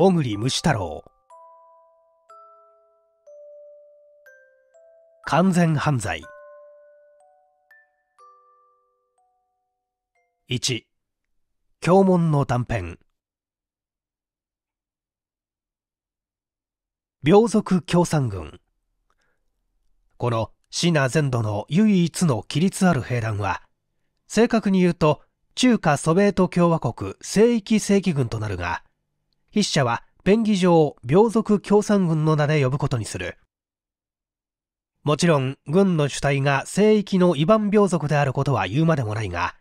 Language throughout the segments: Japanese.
小栗虫太郎完全犯罪1教門の断片病族共産軍このシナ全土の唯一の規律ある兵団は正確に言うと中華ソビエト共和国聖域正規軍となるが筆者は便宜上病族共産軍の名で呼ぶことにするもちろん軍の主体が聖域の異番病族であることは言うまでもないが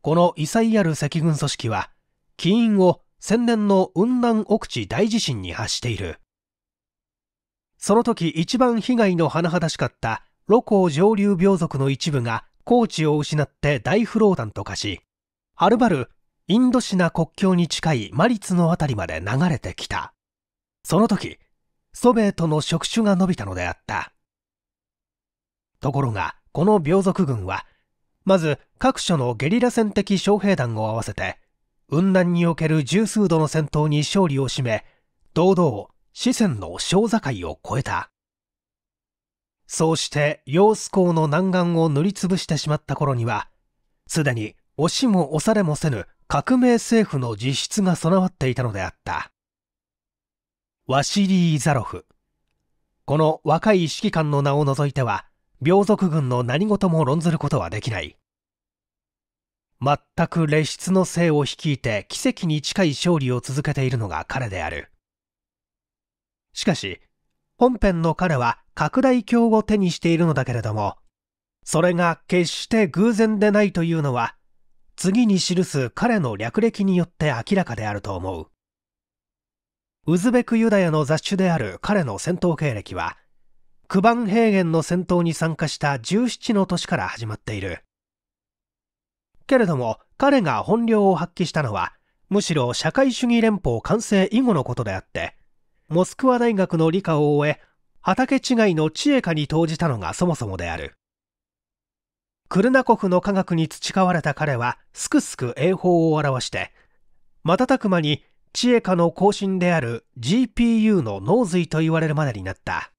この異彩ある赤軍組織は起因を千年の雲南奥地大地震に発しているその時一番被害の甚だしかった露光上流病族の一部が高地を失って大不老団と化しはるばるインドシナ国境に近いマリツの辺りまで流れてきた。その時、ソビエトの触手が伸びたのであった。ところが、この病族軍は、まず各所のゲリラ戦的将兵団を合わせて、雲南における十数度の戦闘に勝利を占め、堂々、四川の小境を越えた。そうして、陽子港の南岸を塗りつぶしてしまった頃には、すでに押しも押されもせぬ革命政府の実質が備わっていたのであった。ワシリー・ザロフ。この若い指揮官の名を除いては、病族軍の何事も論ずることはできない。全く列出の姓を率いて奇跡に近い勝利を続けているのが彼である。しかし、本編の彼は拡大鏡を手にしているのだけれども、それが決して偶然でないというのは次に記す彼の略歴によって明らかであると思う。ウズベクユダヤの雑種である彼の戦闘経歴は、クバン平原の戦闘に参加した17の年から始まっている。けれども彼が本領を発揮したのは、むしろ社会主義連邦完成以後のことであって、モスクワ大学の理科を終え、畑違いの知恵科に投じたのがそもそもである。クルナコフの科学に培われた彼はすくすく英法を表して瞬く間に知恵家の後進である GPU の脳髄と言われるまでになった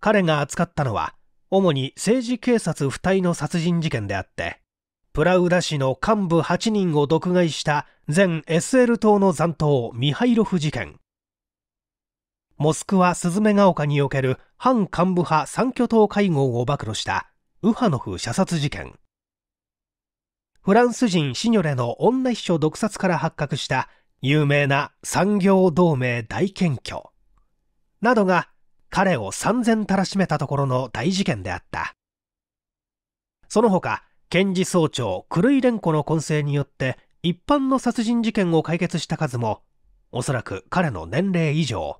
彼が扱ったのは主に政治警察不体の殺人事件であってプラウダ市の幹部8人を毒害した前 SL 党の残党ミハイロフ事件モスクワ・スズメが丘における反幹部派三巨頭会合を暴露したウハノフ射殺事件フランス人シニョレの女秘書毒殺から発覚した有名な産業同盟大検挙などが彼を散々たらしめたところの大事件であったその他検事総長クルイレンコの混成によって一般の殺人事件を解決した数もおそらく彼の年齢以上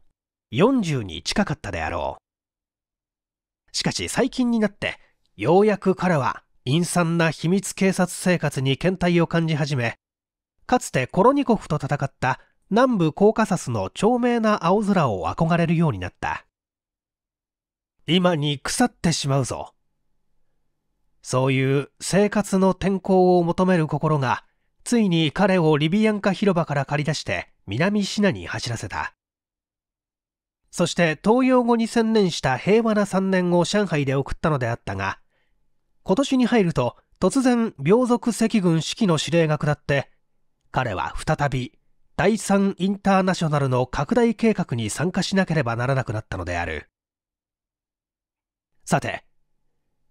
40に近かったであろうしかし最近になってようやく彼は陰惨な秘密警察生活に倦怠を感じ始め、かつてコロニコフと戦った南部コーカサスの長命な青空を憧れるようになった。今に腐ってしまうぞ。そういう生活の転向を求める心が、ついに彼をリビアンカ広場から駆り出して南シナに走らせた。そして東洋後に専念した平和な3年を上海で送ったのであったが、今年に入ると突然病族赤軍指揮の指令が下って彼は再び第三インターナショナルの拡大計画に参加しなければならなくなったのであるさて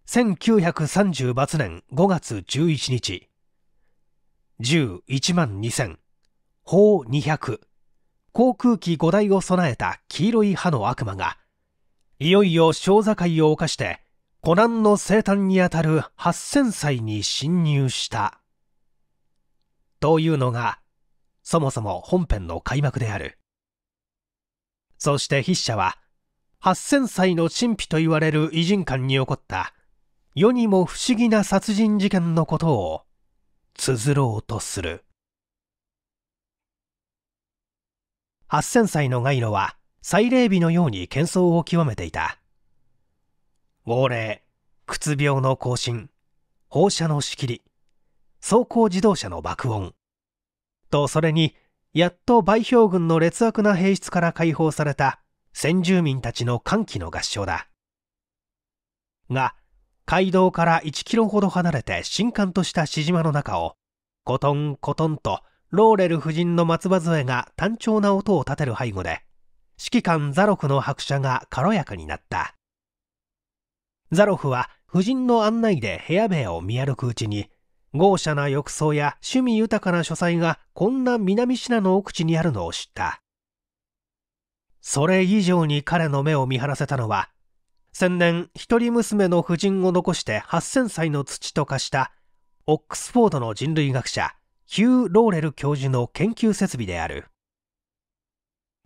1930年5月11日11万2000砲200航空機5台を備えた黄色い歯の悪魔がいよいよ小境を犯してコナンの生誕にあたる8000歳に侵入した。というのが、そもそも本編の開幕である。そして筆者は、8000歳の神秘と言われる偉人館に起こった世にも不思議な殺人事件のことを綴ろうとする8000歳のガイロは祭礼日のように喧騒を極めていた号令、靴病の更新、放射の仕切り、走行自動車の爆音。と、それに、やっと売氷軍の劣悪な兵室から解放された先住民たちの歓喜の合唱だ。が、街道から1キロほど離れて新刊とした静島の中を、コトンコトンとローレル夫人の松葉杖が単調な音を立てる背後で、指揮官ザロクの拍車が軽やかになった。ザロフは夫人の案内で部屋部を見歩くうちに、豪奢な浴槽や趣味豊かな書斎がこんな南シナの奥地にあるのを知った。それ以上に彼の目を見張らせたのは、先年一人娘の夫人を残して8000歳の土と化したオックスフォードの人類学者ヒュー・ローレル教授の研究設備である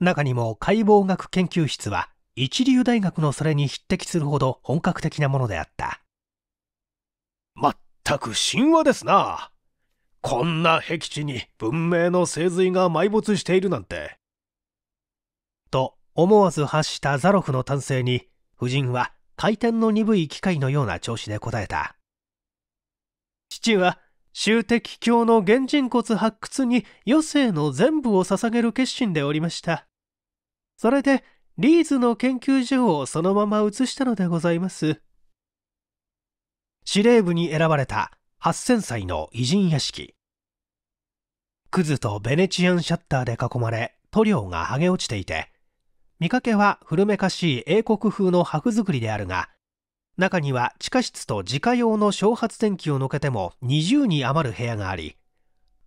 中にも解剖学研究室は一流大学のそれに匹敵するほど本格的なものであったまったく神話ですなこんな僻地に文明の精髄が埋没しているなんてと思わず発したザロフの男性に夫人は回転の鈍い機械のような調子で答えた父は終敵教の原人骨発掘に余生の全部を捧げる決心でおりましたそれでリーズの研究所をそのまま移したのでございます。司令部に選ばれた8000歳の偉人屋敷。クズとベネチアンシャッターで囲まれ塗料が剥げ落ちていて、見かけは古めかしい英国風の箔作りであるが、中には地下室と自家用の小発電機をのけても二重に余る部屋があり、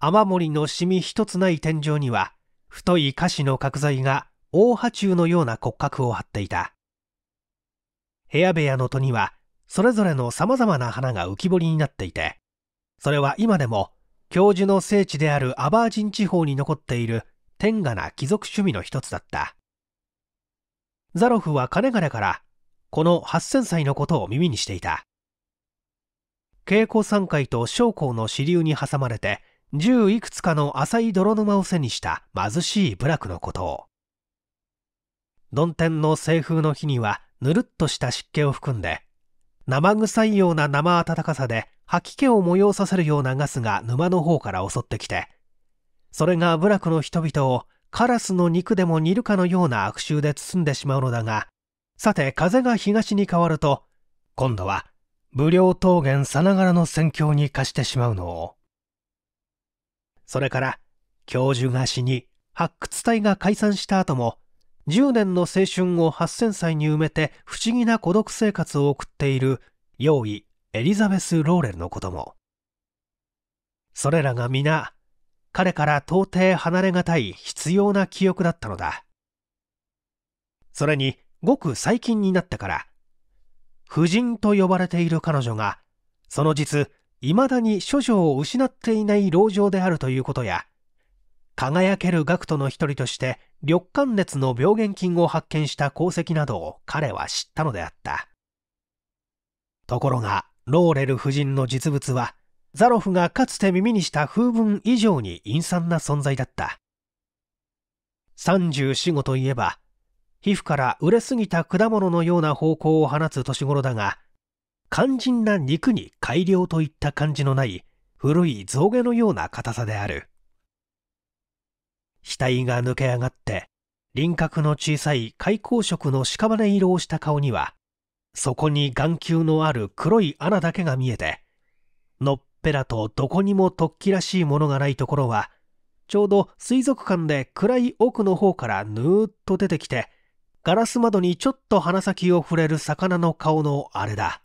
雨漏りのシミ一つない天井には、太い歌詞の角材が大波中のような骨格を張っていた部屋部屋の戸にはそれぞれのさまざまな花が浮き彫りになっていてそれは今でも教授の聖地であるアバージン地方に残っている天下な貴族趣味の一つだったザロフはかねがからこの8000歳のことを耳にしていた稽古三階と将校の支流に挟まれて十いくつかの浅い泥沼を背にした貧しい部落のことを曇天の西風の日にはぬるっとした湿気を含んで生臭いような生暖かさで吐き気を催させるようなガスが沼の方から襲ってきてそれが部落の人々をカラスの肉でも煮るかのような悪臭で包んでしまうのだがさて風が東に変わると今度は武陵桃源さながらの戦況に化してしまうのをそれから教授が死に発掘隊が解散した後も10年の青春を8000歳に埋めて不思議な孤独生活を送っている用意エリザベス・ローレルのこともそれらが皆彼から到底離れがたい必要な記憶だったのだそれにごく最近になってから夫人と呼ばれている彼女がその実いまだに処女を失っていない老女であるということや輝ける学徒の一人として緑間熱の病原菌を発見した功績などを彼は知ったのであったところがローレル夫人の実物はザロフがかつて耳にした風文以上に陰惨な存在だった34号といえば皮膚から売れすぎた果物のような方向を放つ年頃だが肝心な肉に改良といった感じのない古い象牙のような硬さである額が抜け上がって輪郭の小さい開口色の屍色をした顔にはそこに眼球のある黒い穴だけが見えてのっぺらとどこにも突起らしいものがないところはちょうど水族館で暗い奥の方からぬーっと出てきてガラス窓にちょっと鼻先を触れる魚の顔のあれだ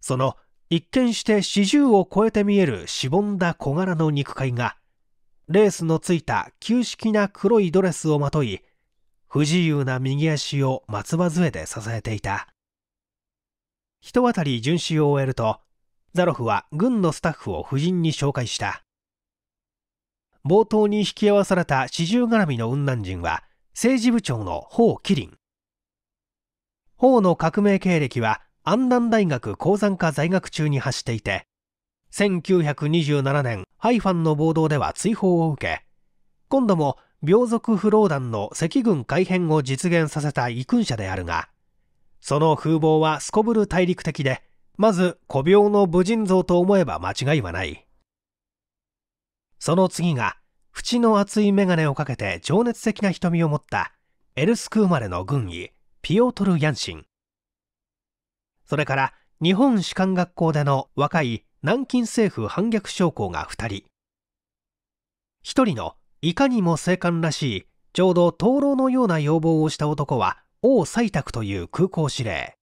その一見して四十を超えて見えるしぼんだ小柄の肉塊がレースのついた旧式な黒いドレスをまとい、不自由な右足を松葉杖で支えていた。一渡り巡視を終えると、ザロフは軍のスタッフを夫人に紹介した。冒頭に引き合わされた四十絡みの雲南人は、政治部長の方麒麟。方の革命経歴は安南大学鉱山科在学中に走っていて、1927年、ハイファンの暴動では追放を受け、今度も病族不老団の赤軍改編を実現させた異訓者であるが、その風貌はすこぶる大陸的で、まず古病の武人像と思えば間違いはない。その次が、縁の厚い眼鏡をかけて情熱的な瞳を持ったエルスク生まれの軍医、ピオトル・ヤンシン。それから、日本士官学校での若い南京政府反逆将校が2人1人のいかにも青函らしいちょうど灯籠のような要望をした男は王採択という空港司令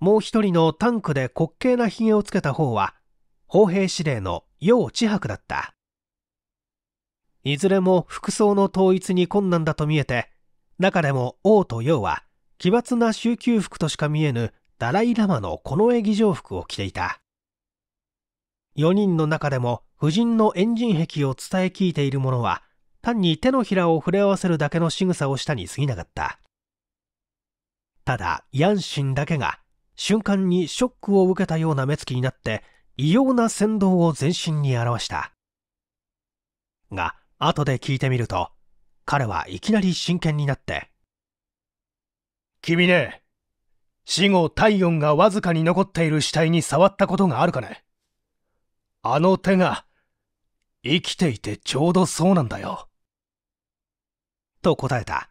もう1人のタンクで滑稽なひげをつけた方は砲兵司令の楊智博だったいずれも服装の統一に困難だと見えて中でも王と楊は奇抜な週教服としか見えぬダライ・ラマの近衛儀仗服を着ていた4人の中でも夫人のエンジン壁を伝え聞いている者は、単に手のひらを触れ合わせるだけの仕草をしたに過ぎなかった。ただ、ヤンシンだけが、瞬間にショックを受けたような目つきになって、異様な扇動を全身に表した。が、後で聞いてみると、彼はいきなり真剣になって、君ね、死後体温がわずかに残っている死体に触ったことがあるかねあの手が生きていてちょうどそうなんだよ。と答えた。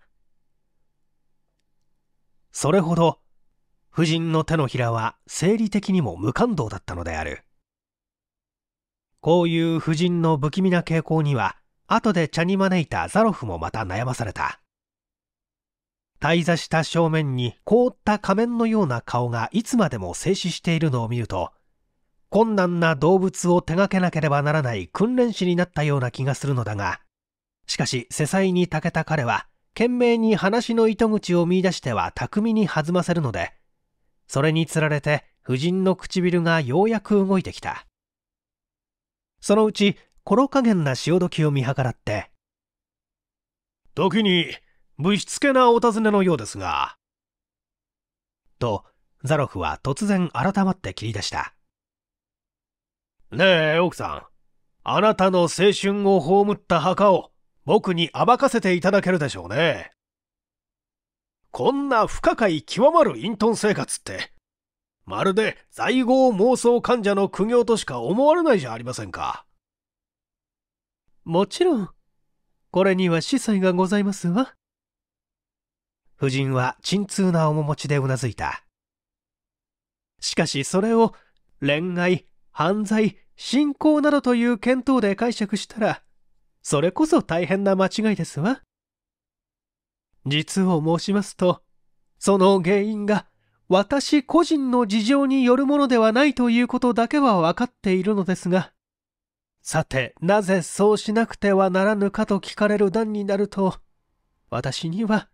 それほど夫人の手のひらは生理的にも無感動だったのである。こういう夫人の不気味な傾向には、後で茶に招いたザロフもまた悩まされた。滞座した正面に凍った仮面のような顔がいつまでも静止しているのを見ると、困難な動物を手がけなければならない訓練士になったような気がするのだが、しかし、世才に長けた彼は、懸命に話の糸口を見出しては巧みに弾ませるので、それにつられて、夫人の唇がようやく動いてきた。そのうち、転加減な潮時を見計らって、時に、ぶしつけなお尋ねのようですが、と、ザロフは突然改まって切り出した。ねえ、奥さん。あなたの青春を葬った墓を僕に暴かせていただけるでしょうね。こんな不可解極まる隠遁生活って、まるで在合妄想患者の苦行としか思われないじゃありませんか。もちろん、これには司祭がございますわ。夫人は沈痛な面持ちでうなずいた。しかしそれを恋愛、犯罪、信仰などという見当で解釈したら、それこそ大変な間違いですわ。実を申しますと、その原因が私個人の事情によるものではないということだけは分かっているのですが、さて、なぜそうしなくてはならぬかと聞かれる段になると、私には、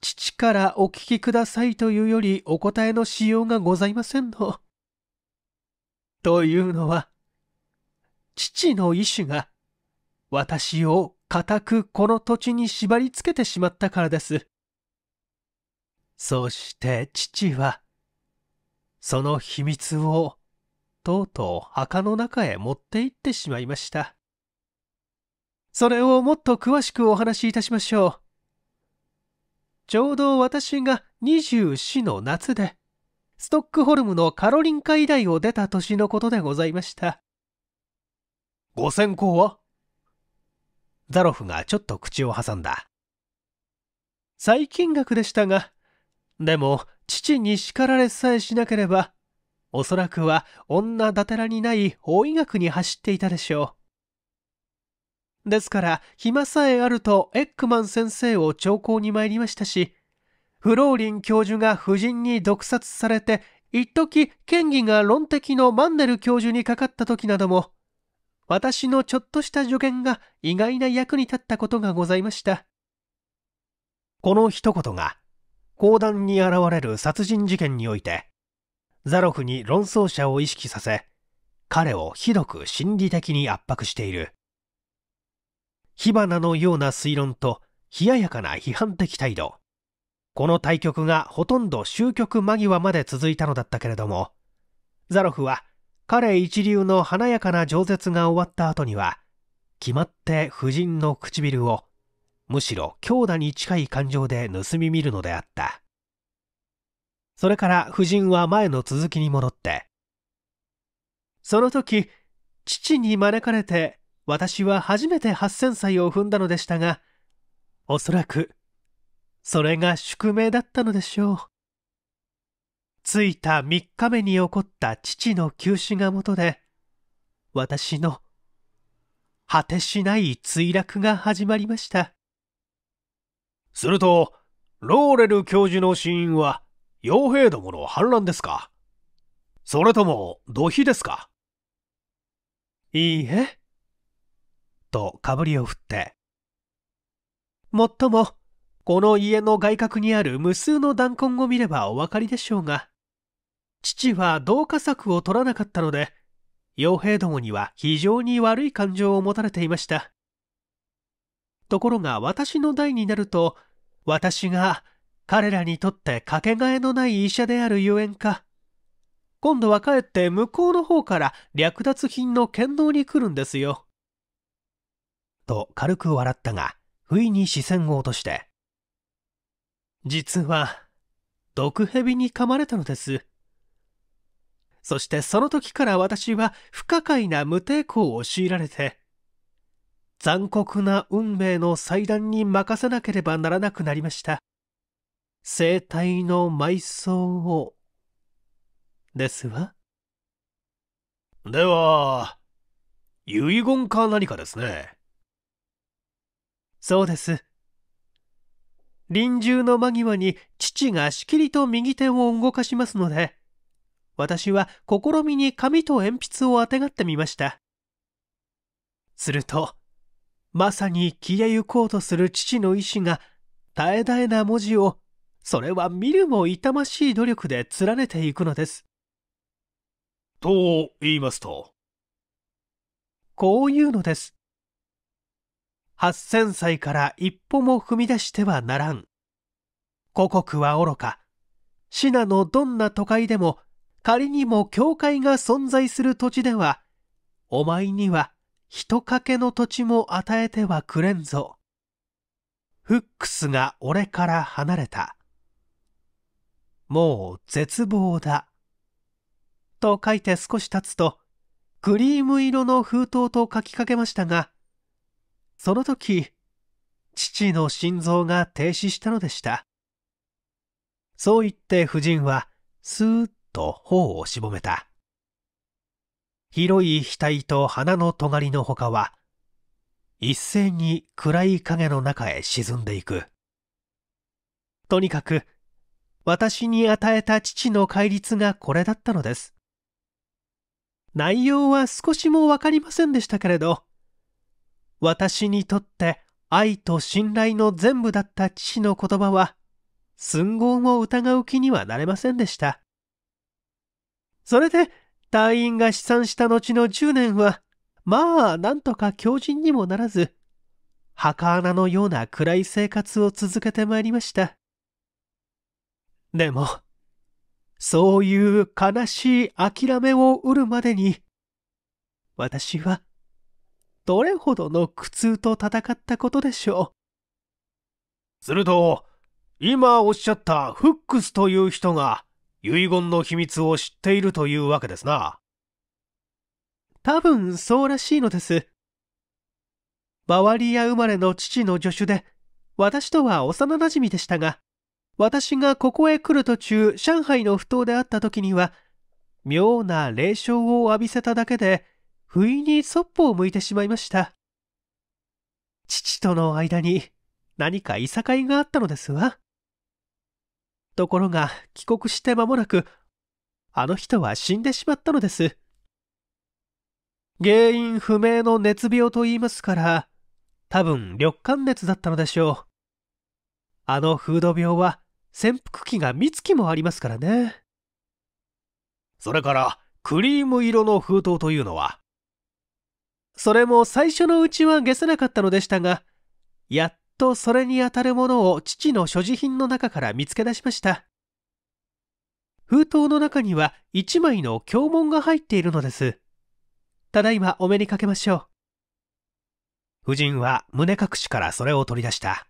父からお聞きくださいというよりお答えのしようがございませんの。というのは、父の意志が私を固くこの土地に縛り付けてしまったからです。そして父は、その秘密をとうとう墓の中へ持って行ってしまいました。それをもっと詳しくお話しいたしましょう。ちょうど私が24の夏で、ストックホルムのカロリンカ医大を出た年のことでございました。ご先行はザロフがちょっと口を挟んだ。最近額でしたが、でも父に叱られさえしなければ、おそらくは女だてらにない法医学に走っていたでしょう。ですから、暇さえあるとエッグマン先生を長考に参りましたし、フローリン教授が夫人に毒殺されて、一時、権威が論的のマンネル教授にかかった時なども、私のちょっとした助言が意外な役に立ったことがございました。この一言が、講談に現れる殺人事件において、ザロフに論争者を意識させ、彼をひどく心理的に圧迫している。火花のような推論と冷ややかな批判的態度。この対局がほとんど終局間際まで続いたのだったけれども、ザロフは彼一流の華やかな饒舌が終わった後には、決まって夫人の唇を、むしろ強打に近い感情で盗み見るのであった。それから夫人は前の続きに戻って、その時、父に招かれて、私は初めて8000歳を踏んだのでしたが、おそらくそれが宿命だったのでしょう。着いた三日目に起こった父の急死がもとで、私の果てしない墜落が始まりました。すると、ローレル教授の死因は、傭兵どもの反乱ですかそれとも、土肥ですかいいえ。と、かぶりを振って。もっとも、この家の外角にある無数の弾痕を見ればお分かりでしょうが、父は同化策を取らなかったので、傭兵どもには非常に悪い感情を持たれていました。ところが私の代になると、私が彼らにとってかけがえのない医者であるゆえんか、今度はかえって向こうの方から略奪品の剣道に来るんですよ。と軽く笑ったが、不意に視線を落として、実は毒蛇に噛まれたのですそしてその時から私は不可解な無抵抗を強いられて残酷な運命の祭壇に任せなければならなくなりました生体の埋葬をですわでは遺言か何かですねそうです臨終の間際に父がしきりと右手を動かしますので、私は試みに紙と鉛筆をあてがってみました。すると、まさに消えゆこうとする父の意志が、絶え絶えな文字を、それは見るも痛ましい努力で連ねていくのです。と言いますと。こういうのです。8000歳から一歩も踏み出してはならん。故国は愚か、シナのどんな都会でも仮にも教会が存在する土地では、お前には人けの土地も与えてはくれんぞ。フックスが俺から離れた。もう絶望だ。と書いて少し経つと、クリーム色の封筒と書きかけましたが、その時、父の心臓が停止したのでした。そう言って夫人は、スーッと頬をしぼめた。広い額と鼻の尖りのほかは、一斉に暗い影の中へ沈んでいく。とにかく、私に与えた父の戒律がこれだったのです。内容は少しもわかりませんでしたけれど、私にとって愛と信頼の全部だった父の言葉は、寸言を疑う気にはなれませんでした。それで、隊員が試算した後の10年は、まあ、なんとか強靭にもならず、墓穴のような暗い生活を続けてまいりました。でも、そういう悲しい諦めを得るまでに、私はどれほどの苦痛と戦ったことでしょう。すると、今おっしゃったフックスという人が遺言の秘密を知っているというわけですな。多分そうらしいのです。バワリア生まれの父の助手で、私とは幼馴染でしたが、私がここへ来る途中、上海の不当であった時には、妙な霊障を浴びせただけで、不意にそっぽを向いてしまいました。父との間に何かいさかいがあったのですわ。ところが帰国して間もなく、あの人は死んでしまったのです。原因不明の熱病と言いますから、多分緑間熱だったのでしょう。あの風土病は潜伏期が三月もありますからね。それから、クリーム色の封筒というのは、それも最初のうちは消せなかったのでしたが、やっとそれにあたるものを父の所持品の中から見つけ出しました。封筒の中には1枚の経文が入っているのです。ただいまお目にかけましょう。夫人は胸隠しからそれを取り出した。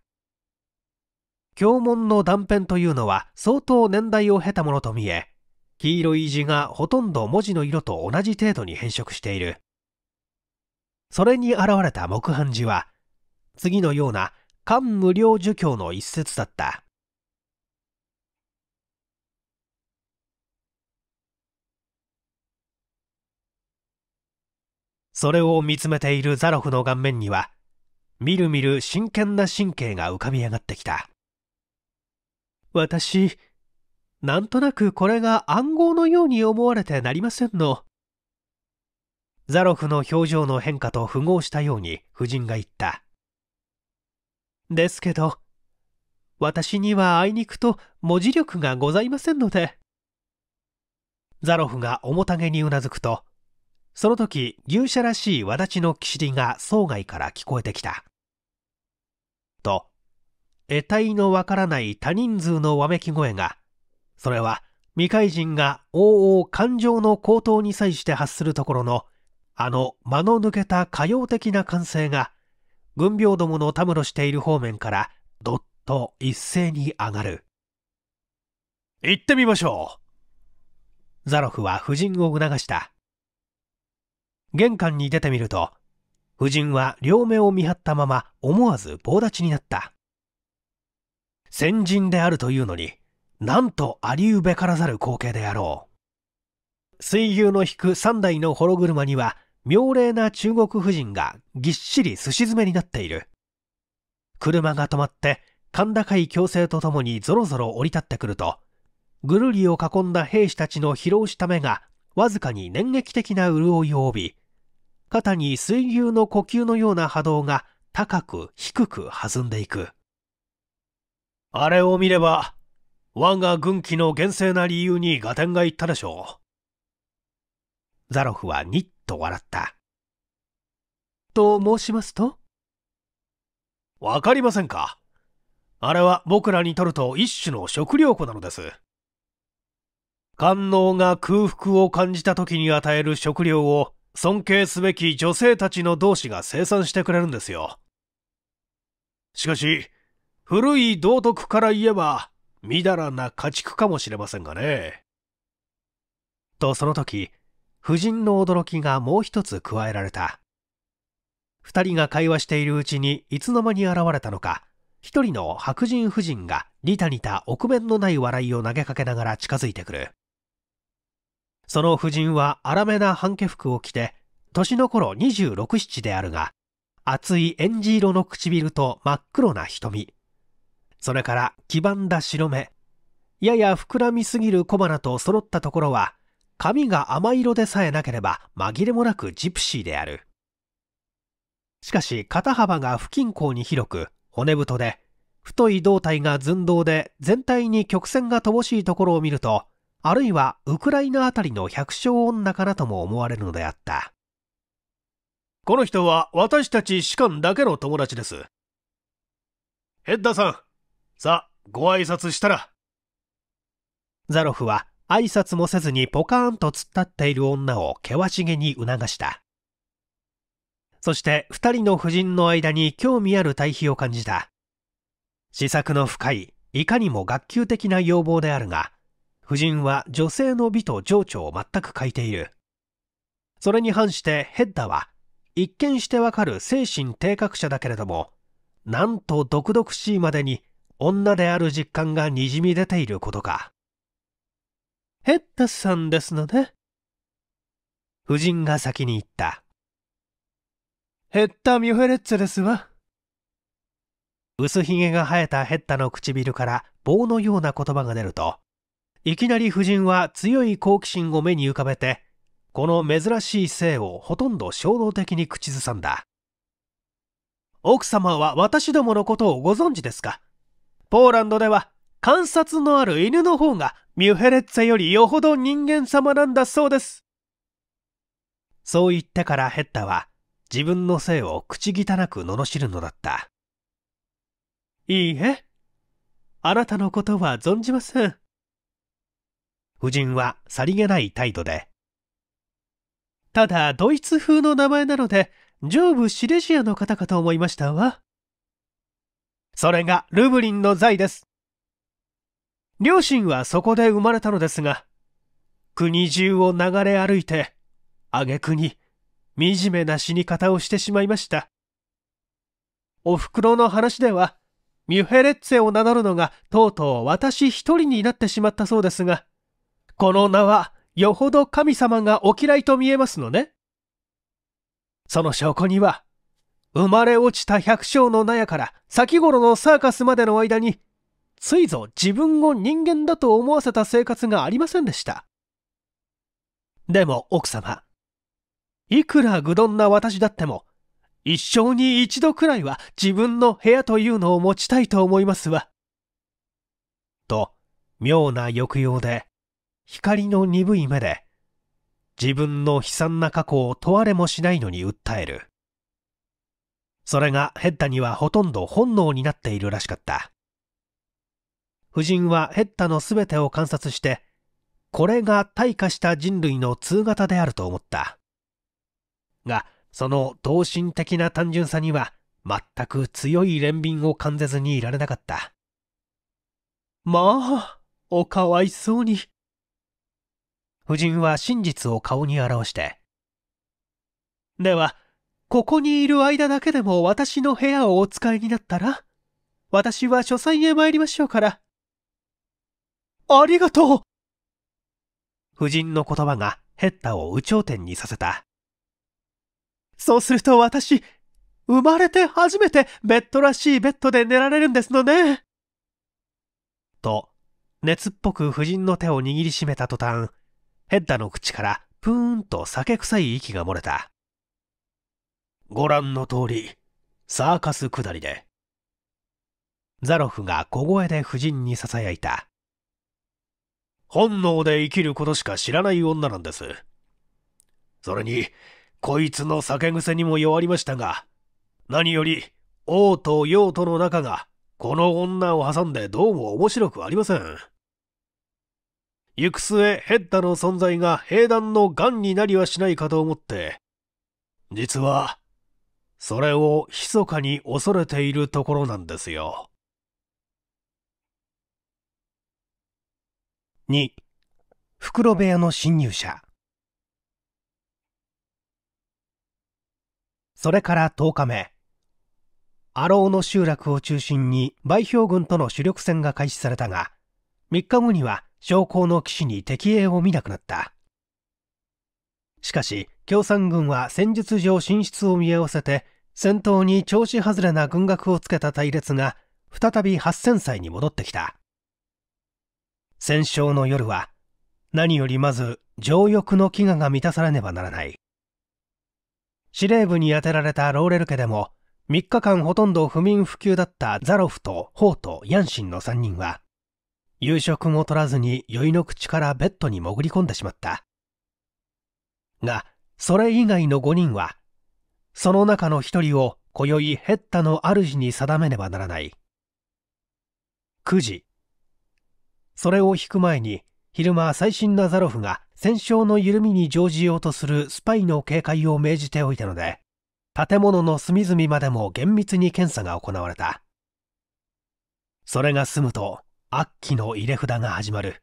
経文の断片というのは相当年代を経たものと見え、黄色い字がほとんど文字の色と同じ程度に変色している。それに現れた木版寺は、次のような漢無量儒教の一節だった。それを見つめているザロフの顔面には、みるみる真剣な神経が浮かび上がってきた。私、なんとなくこれが暗号のように思われてなりませんの。ザロフの表情の変化と符合したように夫人が言った。ですけど、私にはあいにくと文字力がございませんので。ザロフが面影にうなずくと、その時牛舎らしいわだちのきしりが生外から聞こえてきた。と、得体のわからない多人数のわめき声が、それは未開人が往々感情の高騰に際して発するところのあの間の抜けた歌謡的な歓声が、軍病どものたむろしている方面からどっと一斉に上がる。行ってみましょうザロフは夫人を促した。玄関に出てみると、夫人は両目を見張ったまま思わず棒立ちになった。先人であるというのに、なんとありうべからざる光景であろう。水牛の引く3台の幌車には妙齢な中国夫人がぎっしりすし詰めになっている。車が止まって、甲高い強制とともにぞろぞろ降り立ってくると、ぐるりを囲んだ兵士たちの疲労した目が、わずかに粘劇的な潤いを帯び、肩に水牛の呼吸のような波動が高く低く弾んでいく。あれを見れば、我が軍旗の厳正な理由に合点がいったでしょう。ザロフはニッと笑った。と申しますとわかりませんかあれは僕らにとると一種の食料庫なのです。官能が空腹を感じた時に与える食料を尊敬すべき女性たちの同士が生産してくれるんですよ。しかし、古い道徳から言えば、みだらな家畜かもしれませんがね。とその時、夫人の驚きがもう一つ加えられた。二人が会話しているうちにいつの間に現れたのか、一人の白人夫人がニタニタ臆面のない笑いを投げかけながら近づいてくる。その夫人は荒めな半家服を着て、年の頃26、7であるが、厚いエンジ色の唇と真っ黒な瞳。それから黄ばんだ白目。やや膨らみすぎる小鼻と揃ったところは、髪が甘色でさえなければ紛れもなくジプシーである。しかし肩幅が不均衡に広く骨太で太い胴体が寸胴で全体に曲線が乏しいところを見るとあるいはウクライナあたりの百姓女かなとも思われるのであったこの人は私たち士官だけの友達ですヘッダさんさあご挨拶したらザロフは挨拶もせずにポカーンと突っ立っている女を険しげに促した。そして二人の夫人の間に興味ある対比を感じた。試作の深い、いかにも学級的な要望であるが、夫人は女性の美と情緒を全く欠いている。それに反してヘッダは、一見してわかる精神低格者だけれども、なんと毒々しいまでに女である実感がにじみ出ていることか。ヘッタスさんですので。夫人が先に言った。ヘッタ・ミュフェレッツですわ。薄ひげが生えたヘッタの唇から棒のような言葉が出ると、いきなり夫人は強い好奇心を目に浮かべて、この珍しい性をほとんど衝動的に口ずさんだ。奥様は私どものことをご存知ですかポーランドでは観察のある犬の方がミュヘレッツァよりよほど人間様なんだそうです。そう言ってからヘッタは自分の性を口汚く罵るのだった。いいえ。あなたのことは存じません。夫人はさりげない態度で。ただ、ドイツ風の名前なので、上部シレジアの方かと思いましたわ。それがルブリンの財です。両親はそこで生まれたのですが、国中を流れ歩いて、挙句に惨めな死に方をしてしまいました。お袋の話では、ミュヘレッツェを名乗るのがとうとう私一人になってしまったそうですが、この名はよほど神様がお嫌いと見えますのね。その証拠には、生まれ落ちた百姓の納屋から先頃のサーカスまでの間についぞ自分を人間だと思わせた生活がありませんでした。でも奥様、いくら愚鈍な私だっても、一生に一度くらいは自分の部屋というのを持ちたいと思いますわ。と、妙な抑揚で、光の鈍い目で、自分の悲惨な過去を問われもしないのに訴える。それがヘッダにはほとんど本能になっているらしかった。夫人はヘッダのすべてを観察して、これが退化した人類の通型であると思った。が、その同心的な単純さには、全く強い憐憫を感じずにいられなかった。まあ、おかわいそうに。夫人は真実を顔に表して。では、ここにいる間だけでも私の部屋をお使いになったら私は書斎へ参りましょうから。ありがとう夫人の言葉がヘッダを有頂天にさせた。そうすると私、生まれて初めてベッドらしいベッドで寝られるんですのね。と、熱っぽく夫人の手を握りしめた途端、ヘッダの口からプーンと酒臭い息が漏れた。ご覧の通り、サーカス下りで。ザロフが小声で夫人に囁いた。本能で生きることしか知らない女なんです。それに、こいつの酒癖にも弱りましたが、何より、王と陽との仲が、この女を挟んでどうも面白くありません。行く末、ヘッダの存在が兵団の癌になりはしないかと思って、実は、それを密かに恐れているところなんですよ。2袋部屋の侵入者それから10日目アローの集落を中心に売兵軍との主力戦が開始されたが3日後には将校の騎士に敵影を見なくなったしかし共産軍は戦術上進出を見合わせて戦闘に調子外れな軍学をつけた隊列が再び8000歳に戻ってきた戦勝の夜は何よりまず情欲の飢餓が満たされねばならない司令部に充てられたローレル家でも3日間ほとんど不眠不休だったザロフとホウとヤンシンの3人は夕食も取らずに酔いの口からベッドに潜り込んでしまったがそれ以外の5人はその中の1人を今宵ヘッタの主に定めねばならない9時それを引く前に昼間最新のザロフが戦勝の緩みに乗じようとするスパイの警戒を命じておいたので建物の隅々までも厳密に検査が行われたそれが済むと悪鬼の入れ札が始まる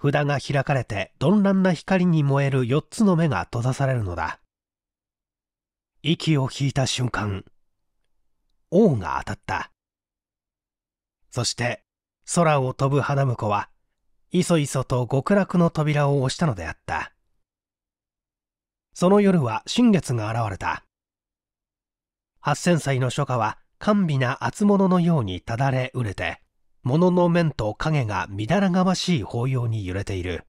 札が開かれて鈍乱な光に燃える4つの目が閉ざされるのだ息を引いた瞬間王が当たったそして空を飛ぶ花婿はいそいそと極楽の扉を押したのであったその夜は新月が現れた8000歳の初夏は甘美な厚物のようにただれ売れて物の面と影がみだらがましい法要に揺れている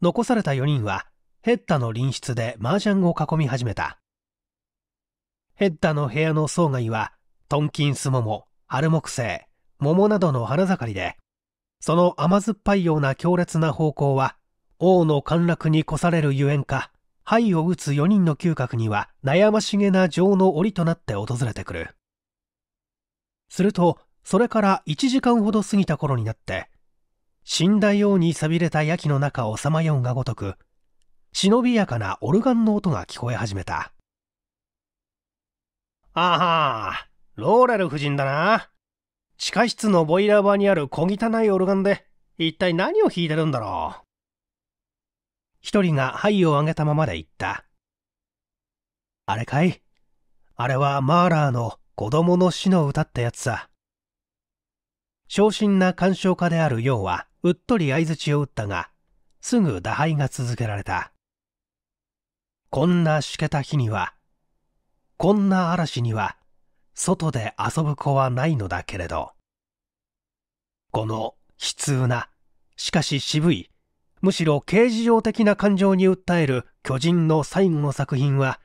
残された4人はヘッダの隣室で麻雀を囲み始めたヘッダの部屋の総外はトンキンスモモ、春木イ、桃などの花盛りで、その甘酸っぱいような強烈な方向は、王の陥落に越されるゆえんか、灰を打つ4人の嗅覚には悩ましげな情の檻となって訪れてくる。すると、それから1時間ほど過ぎた頃になって、死んだように錆びれた夜きの中をさまようがごとく、忍びやかなオルガンの音が聞こえ始めた。あはローレル夫人だな。地下室のボイラー場にある小汚いオルガンで一体何を弾いてるんだろう一人が灰を上げたままで言った。あれかいあれはマーラーの子供の死の歌ってやつさ。昇進な鑑賞家であるヨウはうっとり相槌を打ったが、すぐ打敗が続けられた。こんなしけた日には、こんな嵐には、外で遊ぶ子はないのだけれど、この悲痛な、しかし渋い、むしろ刑事上的な感情に訴える巨人の最後の作品は、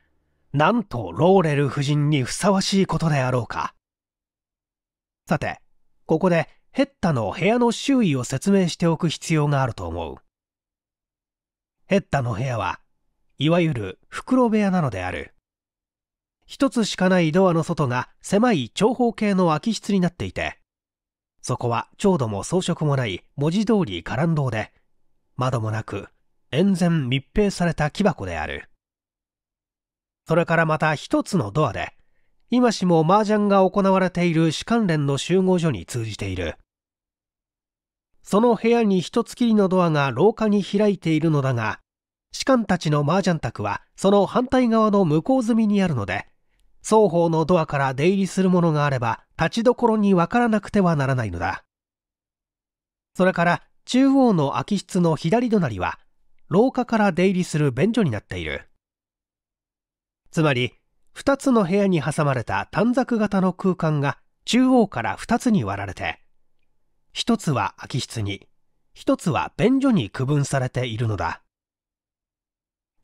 なんとローレル夫人にふさわしいことであろうか。さて、ここでヘッタの部屋の周囲を説明しておく必要があると思う。ヘッタの部屋は、いわゆる袋部屋なのである。一つしかないドアの外が狭い長方形の空き室になっていて、そこは長度も装飾もない文字通り伽藍堂で、窓もなく、沿然密閉された木箱である。それからまた一つのドアで、今しも麻雀が行われている士官連の集合所に通じている。その部屋に一つきりのドアが廊下に開いているのだが、士官たちの麻雀卓はその反対側の向こう済みにあるので、双方のドアから出入りするものがあれば立ちどころに分からなくてはならないのだそれから中央の空き室の左隣は廊下から出入りする便所になっているつまり2つの部屋に挟まれた短冊型の空間が中央から2つに割られて1つは空き室に1つは便所に区分されているのだ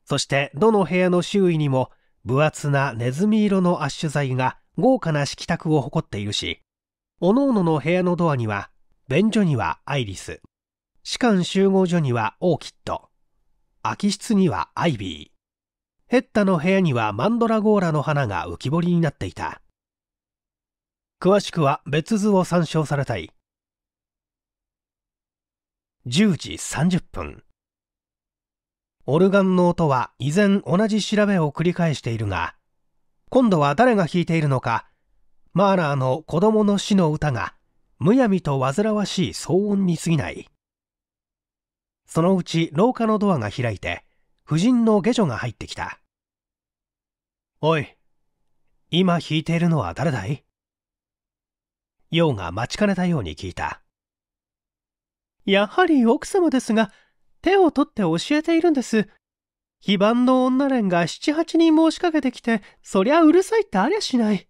そしてどの部屋の周囲にも分厚なネズミ色のアッシュ材が豪華な色卓を誇っているし、おのおのの部屋のドアには、便所にはアイリス、士官集合所にはオーキッド、空き室にはアイビー、ヘッダの部屋にはマンドラゴーラの花が浮き彫りになっていた。詳しくは別図を参照されたい。10時30分。オルガンの音は依然同じ調べを繰り返しているが、今度は誰が弾いているのか、マーラーの子供の死の歌が、むやみと煩わしい騒音に過ぎない。そのうち廊下のドアが開いて、夫人の下女が入ってきた。おい、今弾いているのは誰だいヨウが待ちかねたように聞いた。やはり奥様ですが、手を取って教えているんです。非番の女連が七八人申しかけてきて、そりゃうるさいってありゃしない。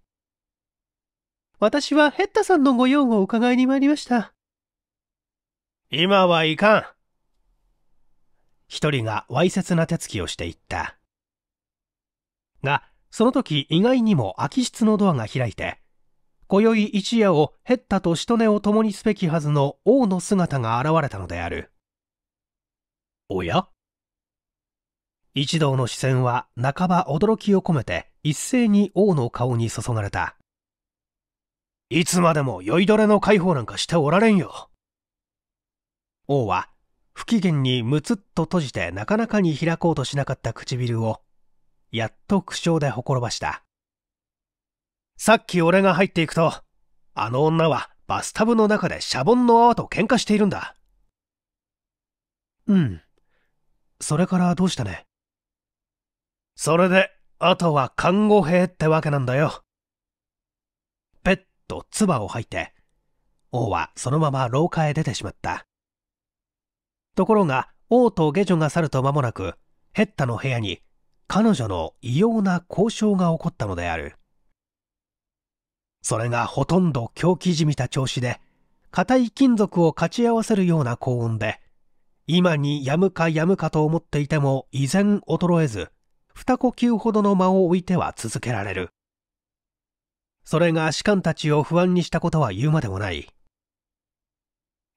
私はヘッタさんのご用を伺いに参りました。今はいかん。一人がわいせつな手つきをしていった。が、その時意外にも空き室のドアが開いて、今宵一夜をヘッタとしとねを共にすべきはずの王の姿が現れたのである。おや一同の視線は半ば驚きを込めて一斉に王の顔に注がれた。いつまでも酔いどれの解放なんかしておられんよ。王は不機嫌にむつっと閉じてなかなかに開こうとしなかった唇をやっと苦笑でほころばした。さっき俺が入っていくと、あの女はバスタブの中でシャボンの泡と喧嘩しているんだ。うん。それからどうしたねそれで、あとは看護兵ってわけなんだよ。ペッと唾を吐いて、王はそのまま廊下へ出てしまった。ところが、王と下女が去ると間もなく、ヘッタの部屋に彼女の異様な交渉が起こったのである。それがほとんど狂気じみた調子で、硬い金属を勝ち合わせるような高音で、今にやむかやむかと思っていても依然衰えず、二呼吸ほどの間を置いては続けられる。それが士官たちを不安にしたことは言うまでもない。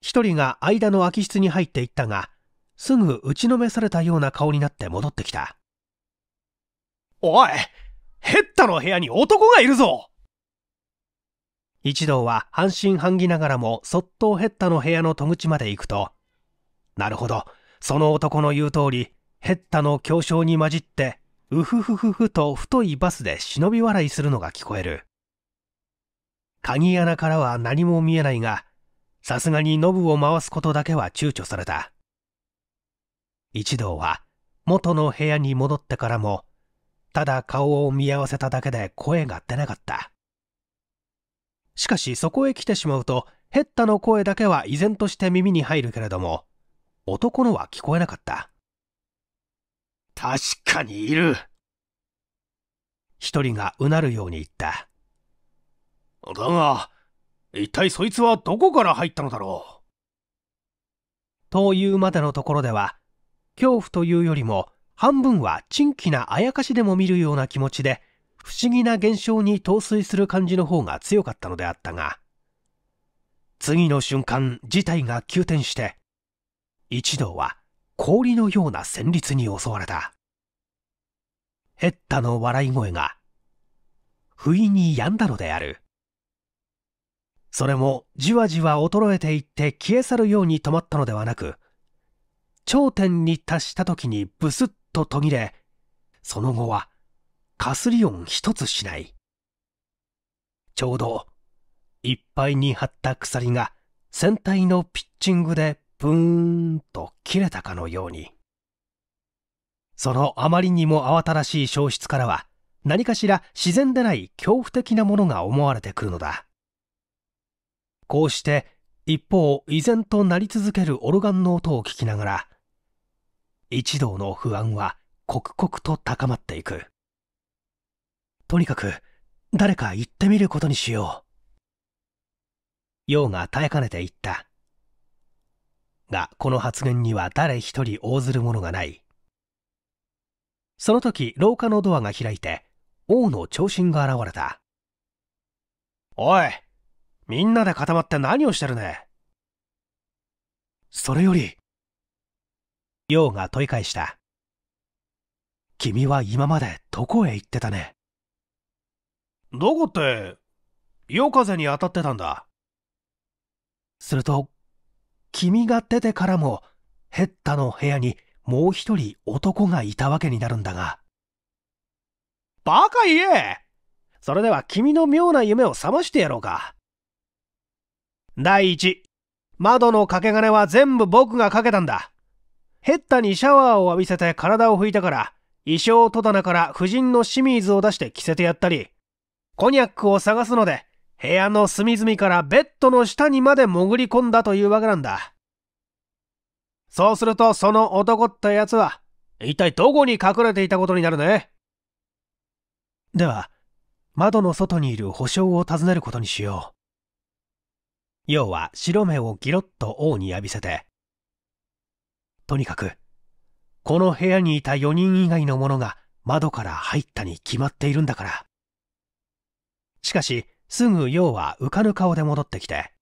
一人が間の空き室に入っていったが、すぐ打ちのめされたような顔になって戻ってきた。おいヘッダの部屋に男がいるぞ一同は半信半疑ながらもそっとヘッタの部屋の戸口まで行くと、なるほど。その男の言う通り、ヘッタの強唱に混じって、うふふふふと太いバスで忍び笑いするのが聞こえる。鍵穴からは何も見えないが、さすがにノブを回すことだけは躊躇された。一同は元の部屋に戻ってからも、ただ顔を見合わせただけで声が出なかった。しかしそこへ来てしまうと、ヘッタの声だけは依然として耳に入るけれども、男のは聞こえなかった。確かにいる。一人がうなるように言った。だが、一体そいつはどこから入ったのだろうというまでのところでは、恐怖というよりも、半分は珍奇なあやかしでも見るような気持ちで、不思議な現象に陶酔する感じの方が強かったのであったが、次の瞬間事態が急転して、一同は氷のような旋律に襲われた。ヘッタの笑い声が、不意に止んだのである。それもじわじわ衰えていって消え去るように止まったのではなく、頂点に達した時にブスッと途切れ、その後はかすり音一つしない。ちょうど、いっぱいに張った鎖が船体のピッチングでプーンと切れたかのようにそのあまりにも慌ただしい消失からは何かしら自然でない恐怖的なものが思われてくるのだこうして一方依然と鳴り続けるオルガンの音を聞きながら一同の不安は刻々と高まっていくとにかく誰か行ってみることにしよう陽が耐えかねて言ったがこの発言には誰一人応ずるものがないその時廊下のドアが開いて王の長身が現れたおいみんなで固まって何をしてるねそれより陽が問い返した君は今までどこへ行ってたねどこって夜風に当たってたんだすると君が出てからもヘッタの部屋にもう一人男がいたわけになるんだがバカ言えそれでは君の妙な夢を覚ましてやろうか第一窓の掛け金は全部僕がかけたんだヘッタにシャワーを浴びせて体を拭いたから衣装戸棚から夫人の清水を出して着せてやったりコニャックを探すので部屋の隅々からベッドの下にまで潜り込んだというわけなんだ。そうするとその男ってやつは一体どこに隠れていたことになるねでは窓の外にいる保証を尋ねることにしよう要は白目をギロッと王に浴びせてとにかくこの部屋にいた4人以外の者が窓から入ったに決まっているんだからしかしすぐ陽は浮かぬ顔で戻ってきて、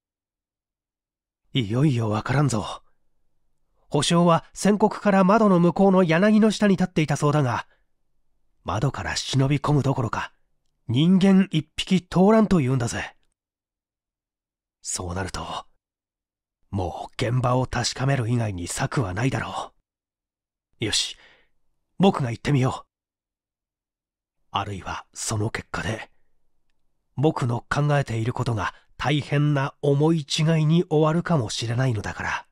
いよいよわからんぞ。保証は宣告から窓の向こうの柳の下に立っていたそうだが、窓から忍び込むどころか、人間一匹通らんと言うんだぜ。そうなると、もう現場を確かめる以外に策はないだろう。よし、僕が行ってみよう。あるいはその結果で、僕の考えていることが大変な思い違いに終わるかもしれないのだから。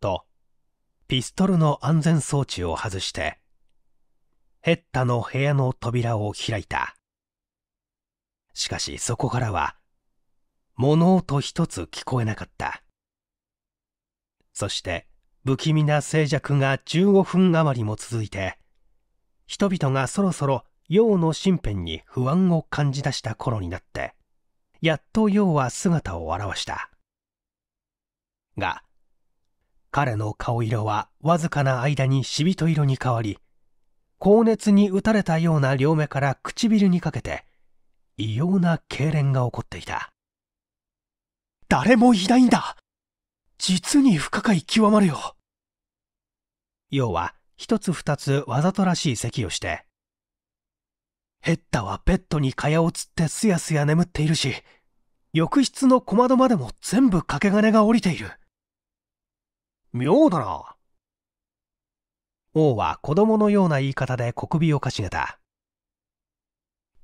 と、ピストルの安全装置を外して、ヘッタの部屋の扉を開いた。しかしそこからは、物音一つ聞こえなかった。そして、不気味な静寂が15分余りも続いて、人々がそろそろ陽の身辺に不安を感じ出した頃になってやっと陽は姿を現したが彼の顔色はわずかな間にしびと色に変わり高熱に打たれたような両目から唇にかけて異様な痙攣が起こっていた誰もいないんだ実に不可解極まるよ陽は一つ二つわざとらしい咳をしてヘッダはベッドに蚊帳をつってすやすや眠っているし、浴室の小窓までも全部掛け金が降りている。妙だな。王は子供のような言い方で小首をかしげた。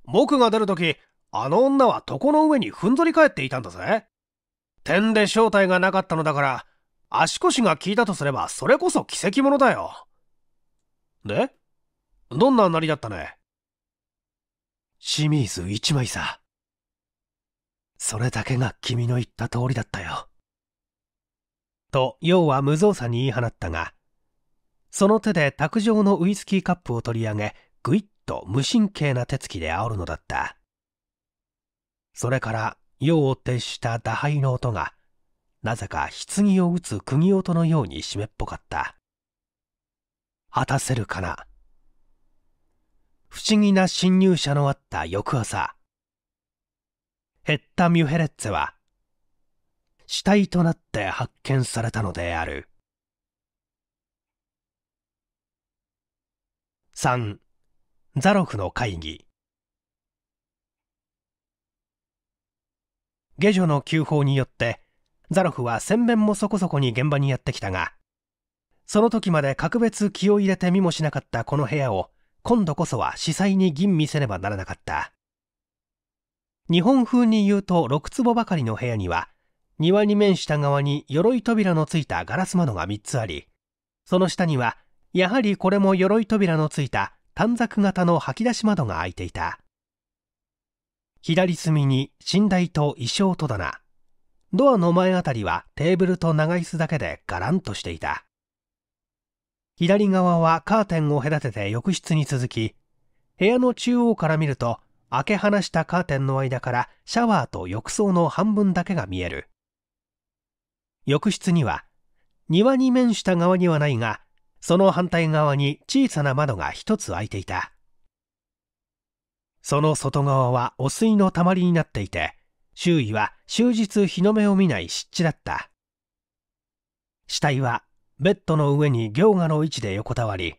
僕が出るとき、あの女は床の上にふんぞり返っていたんだぜ。点で正体がなかったのだから、足腰が効いたとすればそれこそ奇跡者だよ。でどんななりだったね清水一枚さ。それだけが君の言った通りだったよ。と、要は無造作に言い放ったが、その手で卓上のウイスキーカップを取り上げ、ぐいっと無神経な手つきで煽るのだった。それから、夜を徹した打牌の音が、なぜか棺を打つ釘音のように湿っぽかった。果たせるかな不思議な侵入者のあった翌朝、ヘッタ・ミュヘレッツェは、死体となって発見されたのである。3. ザロフの会議下女の急報によってザロフは洗面もそこそこに現場にやってきたがその時まで格別気を入れて見もしなかったこの部屋を今度こそは司祭に吟味せねばならなかった日本風に言うと6坪ばかりの部屋には庭に面した側に鎧扉のついたガラス窓が3つありその下にはやはりこれも鎧扉のついた短冊型の吐き出し窓が開いていた左隅に寝台と衣装戸棚ドアの前あたりはテーブルと長椅子だけでガランとしていた左側はカーテンを隔てて浴室に続き、部屋の中央から見ると、開け放したカーテンの間からシャワーと浴槽の半分だけが見える。浴室には、庭に面した側にはないが、その反対側に小さな窓が一つ開いていた。その外側は汚水の溜まりになっていて、周囲は終日日の目を見ない湿地だった。死体はベッドの上に行賀の位置で横たわり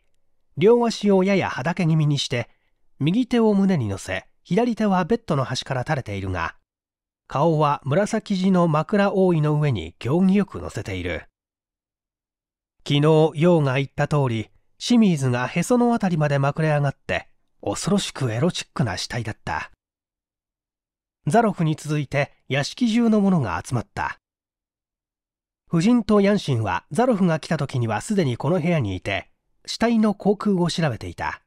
両足をやや畑け気味にして右手を胸に乗せ左手はベッドの端から垂れているが顔は紫地の枕覆いの上に行儀よく乗せている昨日陽が言った通り清水がへその辺りまでまくれ上がって恐ろしくエロチックな死体だったザロフに続いて屋敷中の者が集まった夫人とヤンシンはザロフが来た時にはすでにこの部屋にいて、死体の航空を調べていた。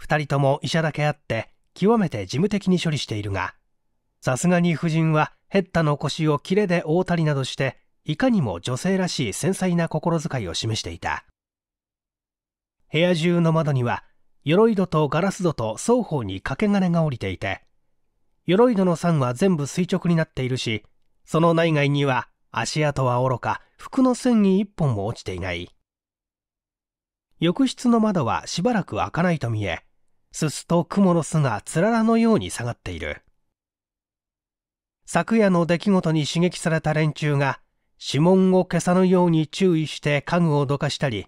2人とも医者だけあって、極めて事務的に処理しているが、さすがに夫人はヘッタの腰をキレで覆ったりなどして、いかにも女性らしい繊細な心遣いを示していた。部屋中の窓には、鎧戸とガラス戸と双方に掛け金が降りていて、鎧戸の酸は全部垂直になっているし、その内外には足跡はおろか服の繊維一本も落ちていない浴室の窓はしばらく開かないと見えすすと雲の巣がつららのように下がっている昨夜の出来事に刺激された連中が指紋を消さぬように注意して家具をどかしたり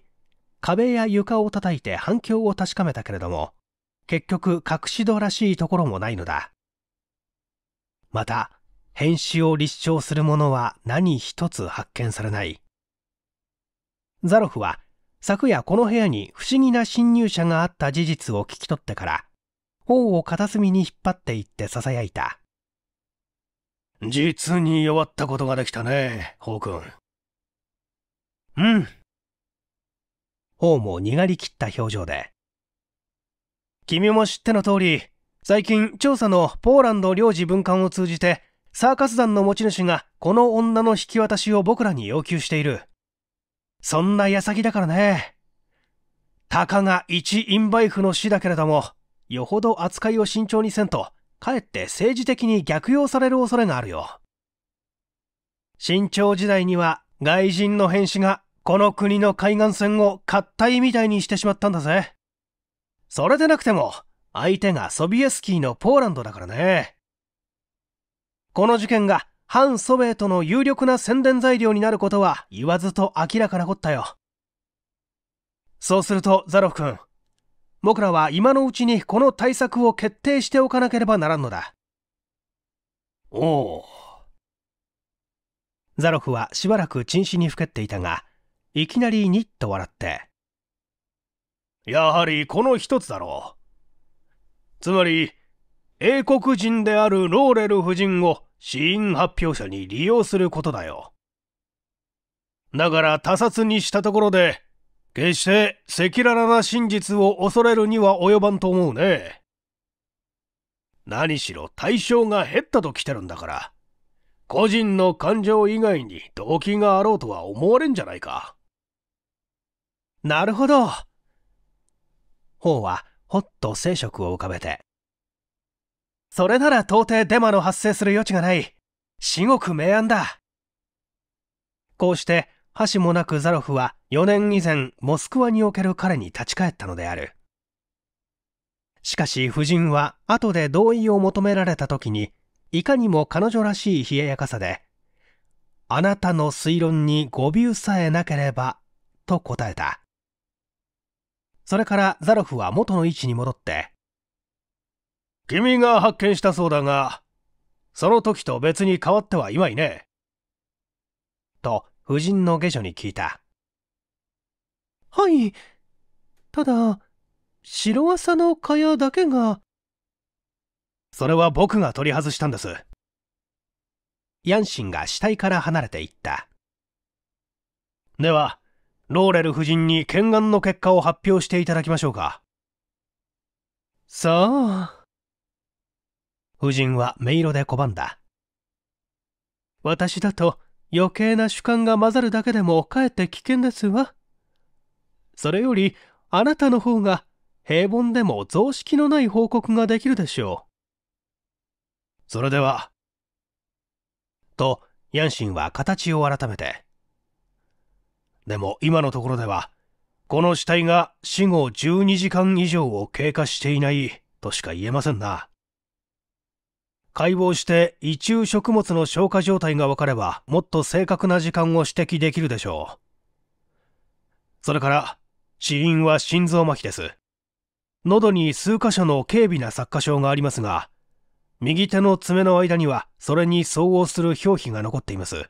壁や床を叩いて反響を確かめたけれども結局隠し戸らしいところもないのだまた変死を立証するものは何一つ発見されないザロフは昨夜この部屋に不思議な侵入者があった事実を聞き取ってから頬を片隅に引っ張っていってささやいた実に弱ったことができたねホく君うんホーもがりきった表情で君も知っての通り最近調査のポーランド領事文館を通じてサーカス団の持ち主がこの女の引き渡しを僕らに要求している。そんな矢先だからね。たかが一インバイフの死だけれども、よほど扱いを慎重にせんと、かえって政治的に逆用される恐れがあるよ。慎朝時代には外人の変死がこの国の海岸線を合体みたいにしてしまったんだぜ。それでなくても、相手がソビエスキーのポーランドだからね。この事件が反ソビエトの有力な宣伝材料になることは言わずと明らかなこったよ。そうすると、ザロフ君、僕らは今のうちにこの対策を決定しておかなければならんのだ。おお。ザロフはしばらく沈死にふけっていたが、いきなりニッと笑って。やはりこの一つだろう。つまり、英国人であるローレル夫人を死因発表者に利用することだよ。だから他殺にしたところで、決して赤裸々な真実を恐れるには及ばんと思うね。何しろ対象が減ったと来てるんだから、個人の感情以外に動機があろうとは思われんじゃないか。なるほど。方はほっと生殖を浮かべて、それなら到底デマの発生する余地がない。至極明暗だ。こうして、箸もなくザロフは4年以前、モスクワにおける彼に立ち返ったのである。しかし夫人は後で同意を求められた時に、いかにも彼女らしい冷ややかさで、あなたの推論に誤謬さえなければ、と答えた。それからザロフは元の位置に戻って、君が発見したそうだが、その時と別に変わってはいないね。と、夫人の下女に聞いた。はい。ただ、白朝の蚊帳だけが。それは僕が取り外したんです。ヤンシンが死体から離れていった。では、ローレル夫人に検案の結果を発表していただきましょうか。さあ。夫人は目色で拒んだ。私だと余計な主観が混ざるだけでもかえって危険ですわ。それよりあなたの方が平凡でも常識のない報告ができるでしょう。それでは。と、ヤンシンは形を改めて。でも今のところでは、この死体が死後12時間以上を経過していないとしか言えませんな。解剖して胃中食物の消化状態が分かればもっと正確な時間を指摘できるでしょうそれから死因は心臓麻痺です喉に数箇所の軽微な擦過傷がありますが右手の爪の間にはそれに相応する表皮が残っています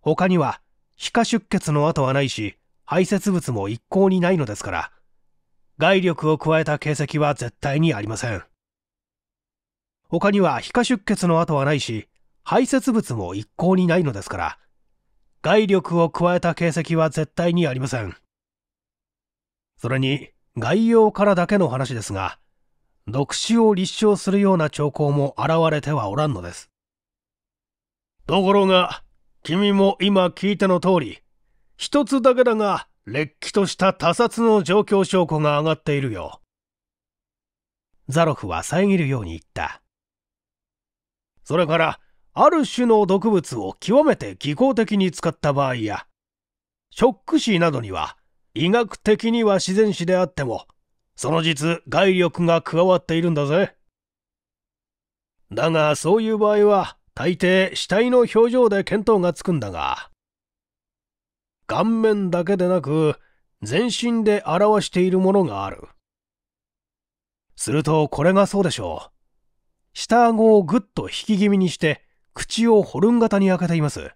他には皮下出血の跡はないし排泄物も一向にないのですから外力を加えた形跡は絶対にありません他には皮下出血の跡はないし、排泄物も一向にないのですから、外力を加えた形跡は絶対にありません。それに、概要からだけの話ですが、毒死を立証するような兆候も現れてはおらんのです。ところが、君も今聞いての通り、一つだけだが、れっきとした他殺の状況証拠が上がっているよ。ザロフは遮るように言った。それからある種の毒物を極めて技巧的に使った場合やショック死などには医学的には自然死であってもその実外力が加わっているんだぜだがそういう場合は大抵死体の表情で見当がつくんだが顔面だけでなく全身で表しているものがあるするとこれがそうでしょう下顎をぐっと引き気味にして、口をホルン型に開けています。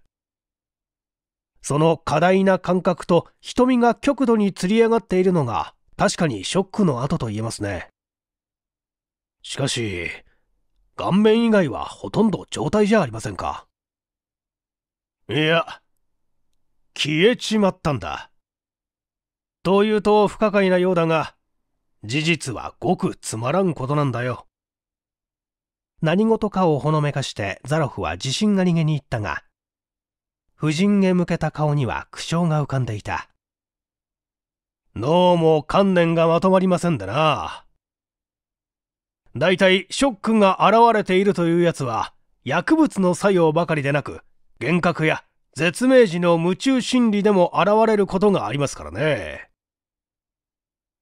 その過大な感覚と瞳が極度につり上がっているのが確かにショックの跡と言えますね。しかし、顔面以外はほとんど状態じゃありませんか。いや、消えちまったんだ。というと不可解なようだが、事実はごくつまらんことなんだよ。何事かをほのめかしてザロフは自信がりげに言ったが、夫人へ向けた顔には苦笑が浮かんでいた。どうも観念がまとまりませんでな。大体ショックが現れているというやつは、薬物の作用ばかりでなく、幻覚や絶命時の夢中心理でも現れることがありますからね。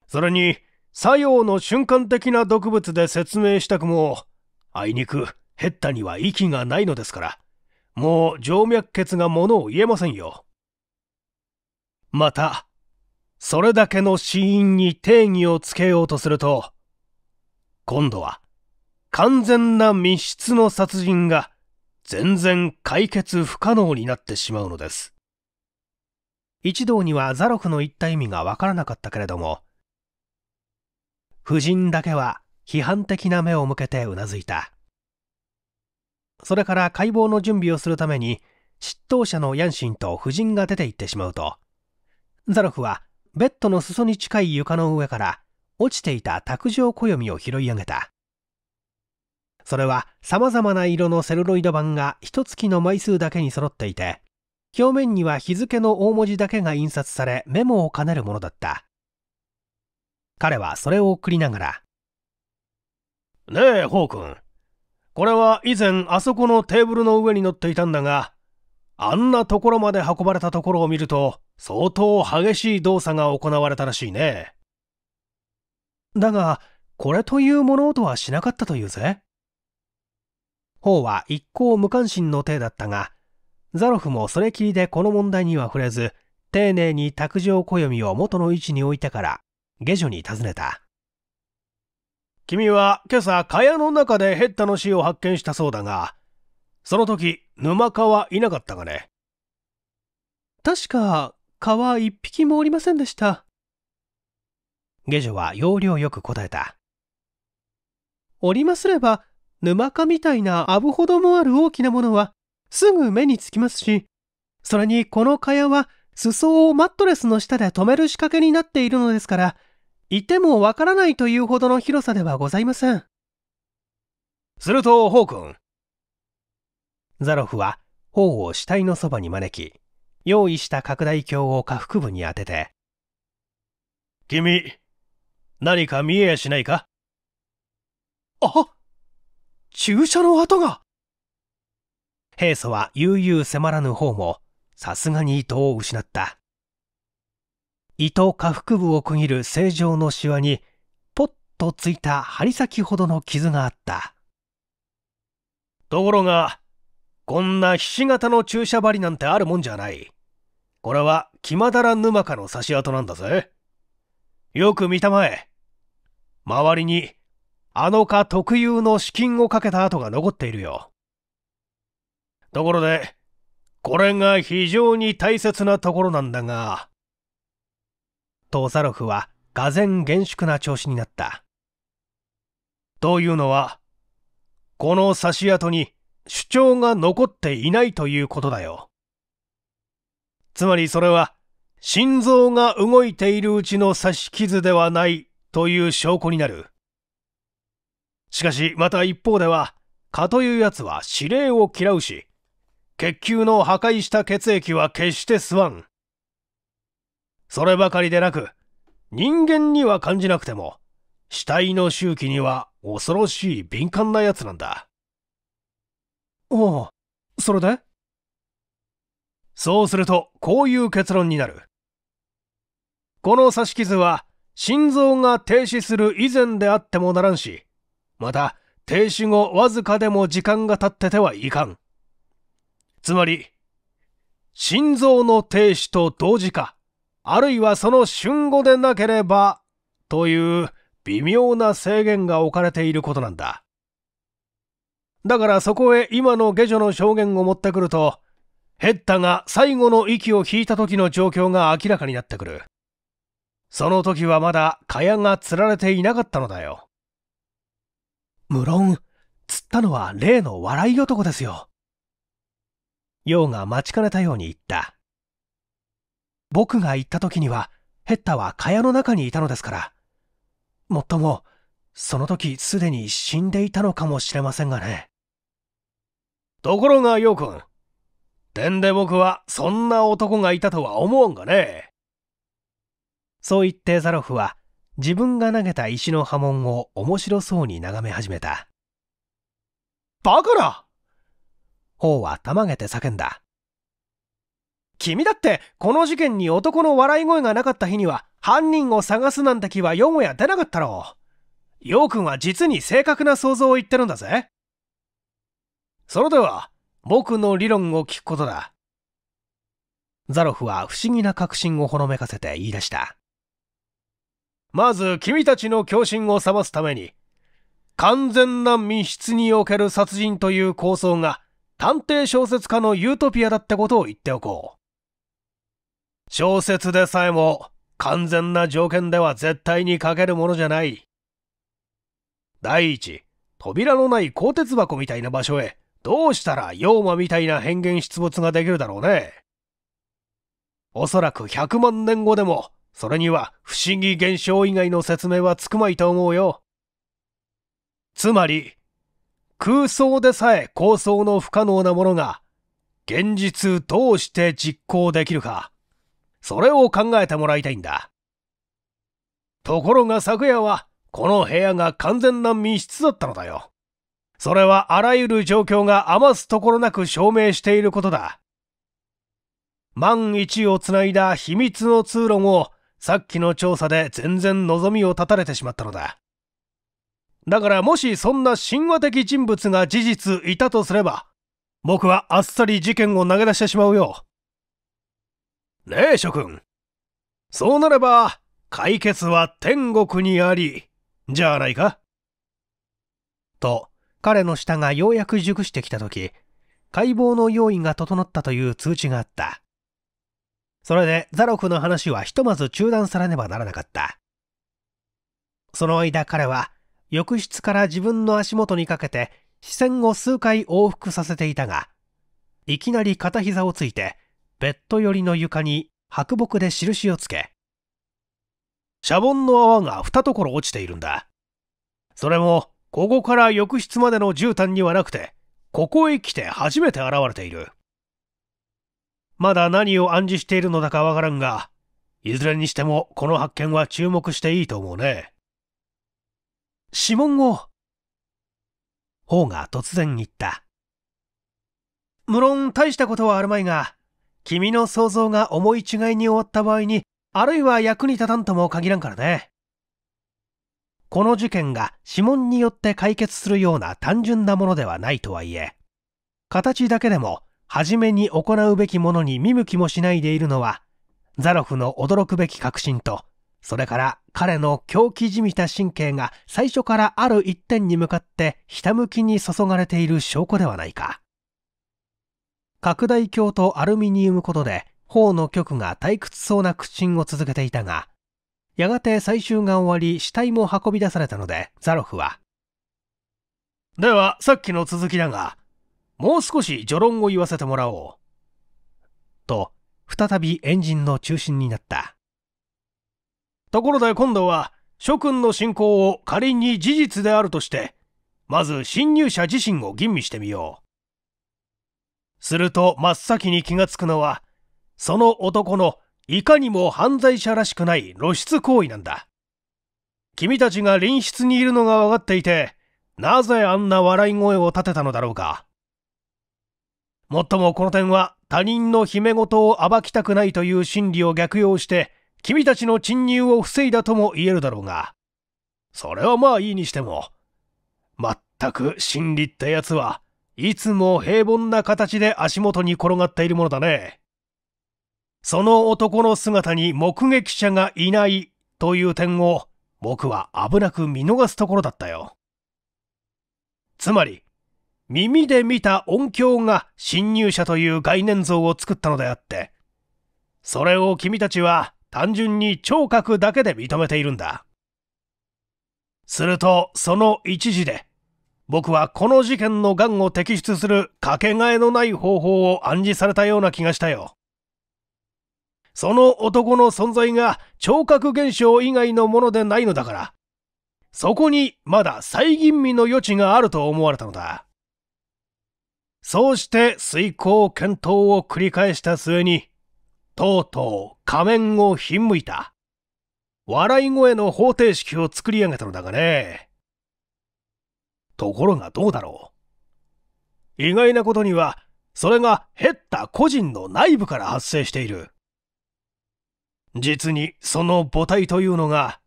それに、作用の瞬間的な毒物で説明したくも、あいにくヘッタには息がないのですからもう静脈血がものを言えませんよまたそれだけの死因に定義をつけようとすると今度は完全な密室の殺人が全然解決不可能になってしまうのです一同にはザロフの言った意味がわからなかったけれども夫人だけは批判的な目を向けてうなずいたそれから解剖の準備をするために執刀者のヤンシンと夫人が出て行ってしまうとザロフはベッドの裾に近い床の上から落ちていた卓上暦を拾い上げたそれは様々な色のセルロイド板が一月の枚数だけに揃っていて表面には日付の大文字だけが印刷されメモを兼ねるものだった彼はそれを送りながらねえ、ホー君。これは以前あそこのテーブルの上に乗っていたんだが、あんなところまで運ばれたところを見ると、相当激しい動作が行われたらしいね。だが、これという物音はしなかったというぜ。方は一向無関心の体だったが、ザロフもそれきりでこの問題には触れず、丁寧に卓上暦を元の位置に置いてから、下女に尋ねた。君は今朝、蚊帳の中でヘッタの死を発見したそうだが、その時、沼蚊はいなかったがね。確か、蚊は一匹もおりませんでした。下女は要領よく答えた。おりますれば、沼蚊みたいなアブほどもある大きなものは、すぐ目につきますし、それにこの蚊帳は、裾をマットレスの下で止める仕掛けになっているのですから、いてもわからないというほどの広さではございません。すると、ホウ君。ザロフは、頬を死体のそばに招き、用意した拡大鏡を下腹部に当てて、君、何か見えやしないかあ注射の跡が平素は悠々迫らぬ方も、さすがに糸を失った。胃と下腹部を区切る正常のシワにポッとついた針先ほどの傷があったところがこんなひし形の注射針なんてあるもんじゃないこれは気まだら沼かの差し跡なんだぜよく見たまえ周りにあの蚊特有の資金をかけた跡が残っているよところでこれが非常に大切なところなんだがとーザロフは俄然厳粛な調子になった。というのは、この差し跡に主張が残っていないということだよ。つまりそれは、心臓が動いているうちの刺し傷ではないという証拠になる。しかし、また一方では、蚊というやつは指令を嫌うし、血球の破壊した血液は決して吸わん。そればかりでなく、人間には感じなくても、死体の周期には恐ろしい敏感なやつなんだ。おお、それでそうすると、こういう結論になる。この刺し傷は、心臓が停止する以前であってもならんし、また、停止後わずかでも時間が経っててはいかん。つまり、心臓の停止と同時か、あるいはその春語でなければという微妙な制限が置かれていることなんだ。だからそこへ今の下女の証言を持ってくると、ヘッタが最後の息を引いた時の状況が明らかになってくる。その時はまだ蚊帳が釣られていなかったのだよ。無論、釣ったのは例の笑い男ですよ。陽が待ちかねたように言った。僕が行った時には、ヘッタは蚊帳の中にいたのですから。もっとも、その時すでに死んでいたのかもしれませんがね。ところが、ようくん。で僕はそんな男がいたとは思うんがね。そう言ってザロフは自分が投げた石の波紋を面白そうに眺め始めた。バカな方はたまげて叫んだ。君だってこの事件に男の笑い声がなかった日には犯人を探すなんて気はよもや出なかったろう。ようくんは実に正確な想像を言ってるんだぜ。それでは僕の理論を聞くことだ。ザロフは不思議な確信をほのめかせて言い出した。まず君たちの共振を覚ますために、完全な密室における殺人という構想が探偵小説家のユートピアだってことを言っておこう。小説でさえも完全な条件では絶対に書けるものじゃない。第一、扉のない鋼鉄箱みたいな場所へ、どうしたら妖魔みたいな変幻出没ができるだろうね。おそらく100万年後でも、それには不思議現象以外の説明はつくまいと思うよ。つまり、空想でさえ構想の不可能なものが、現実どうして実行できるか。それを考えてもらいたいんだ。ところが昨夜は、この部屋が完全な密室だったのだよ。それはあらゆる状況が余すところなく証明していることだ。万一をつないだ秘密の通路も、さっきの調査で全然望みを絶たれてしまったのだ。だからもしそんな神話的人物が事実いたとすれば、僕はあっさり事件を投げ出してしまうよ。ねえ諸君そうなれば解決は天国にありじゃあないかと彼の舌がようやく熟してきた時解剖の用意が整ったという通知があったそれでザロフの話はひとまず中断されねばならなかったその間彼は浴室から自分の足元にかけて視線を数回往復させていたがいきなり片膝をついてベッド寄りの床に白木で印をつけ、シャボンの泡が二ところ落ちているんだ。それも、ここから浴室までの絨毯にはなくて、ここへ来て初めて現れている。まだ何を暗示しているのだかわからんが、いずれにしてもこの発見は注目していいと思うね。指紋を、方が突然言った。無論大したことはあるまいが、君の想像が思い違いに終わった場合にあるいは役に立たんとも限らんからねこの事件が指紋によって解決するような単純なものではないとはいえ形だけでも初めに行うべきものに見向きもしないでいるのはザロフの驚くべき確信とそれから彼の狂気じみた神経が最初からある一点に向かってひたむきに注がれている証拠ではないか。拡大鏡とアルミニウムことで頬の極が退屈そうな屈伸を続けていたが、やがて採集が終わり死体も運び出されたので、ザロフは。では、さっきの続きだが、もう少し序論を言わせてもらおう。と、再びエンジンの中心になった。ところで今度は、諸君の信仰を仮に事実であるとして、まず侵入者自身を吟味してみよう。すると真っ先に気がつくのは、その男のいかにも犯罪者らしくない露出行為なんだ。君たちが隣室にいるのが分かっていて、なぜあんな笑い声を立てたのだろうか。もっともこの点は他人の秘め事を暴きたくないという心理を逆用して、君たちの侵入を防いだとも言えるだろうが、それはまあいいにしても、まったく心理ってやつは、いつも平凡な形で足元に転がっているものだね。その男の姿に目撃者がいないという点を僕は危なく見逃すところだったよ。つまり、耳で見た音響が侵入者という概念像を作ったのであって、それを君たちは単純に聴覚だけで認めているんだ。すると、その一時で、僕はこの事件のがんを摘出するかけがえのない方法を暗示されたような気がしたよ。その男の存在が聴覚現象以外のものでないのだから、そこにまだ再吟味の余地があると思われたのだ。そうして遂行検討を繰り返した末に、とうとう仮面をひんむいた。笑い声の方程式を作り上げたのだがね。ところがどうだろう。意外なことには、それがヘッタ個人の内部から発生している。実にその母体というのが、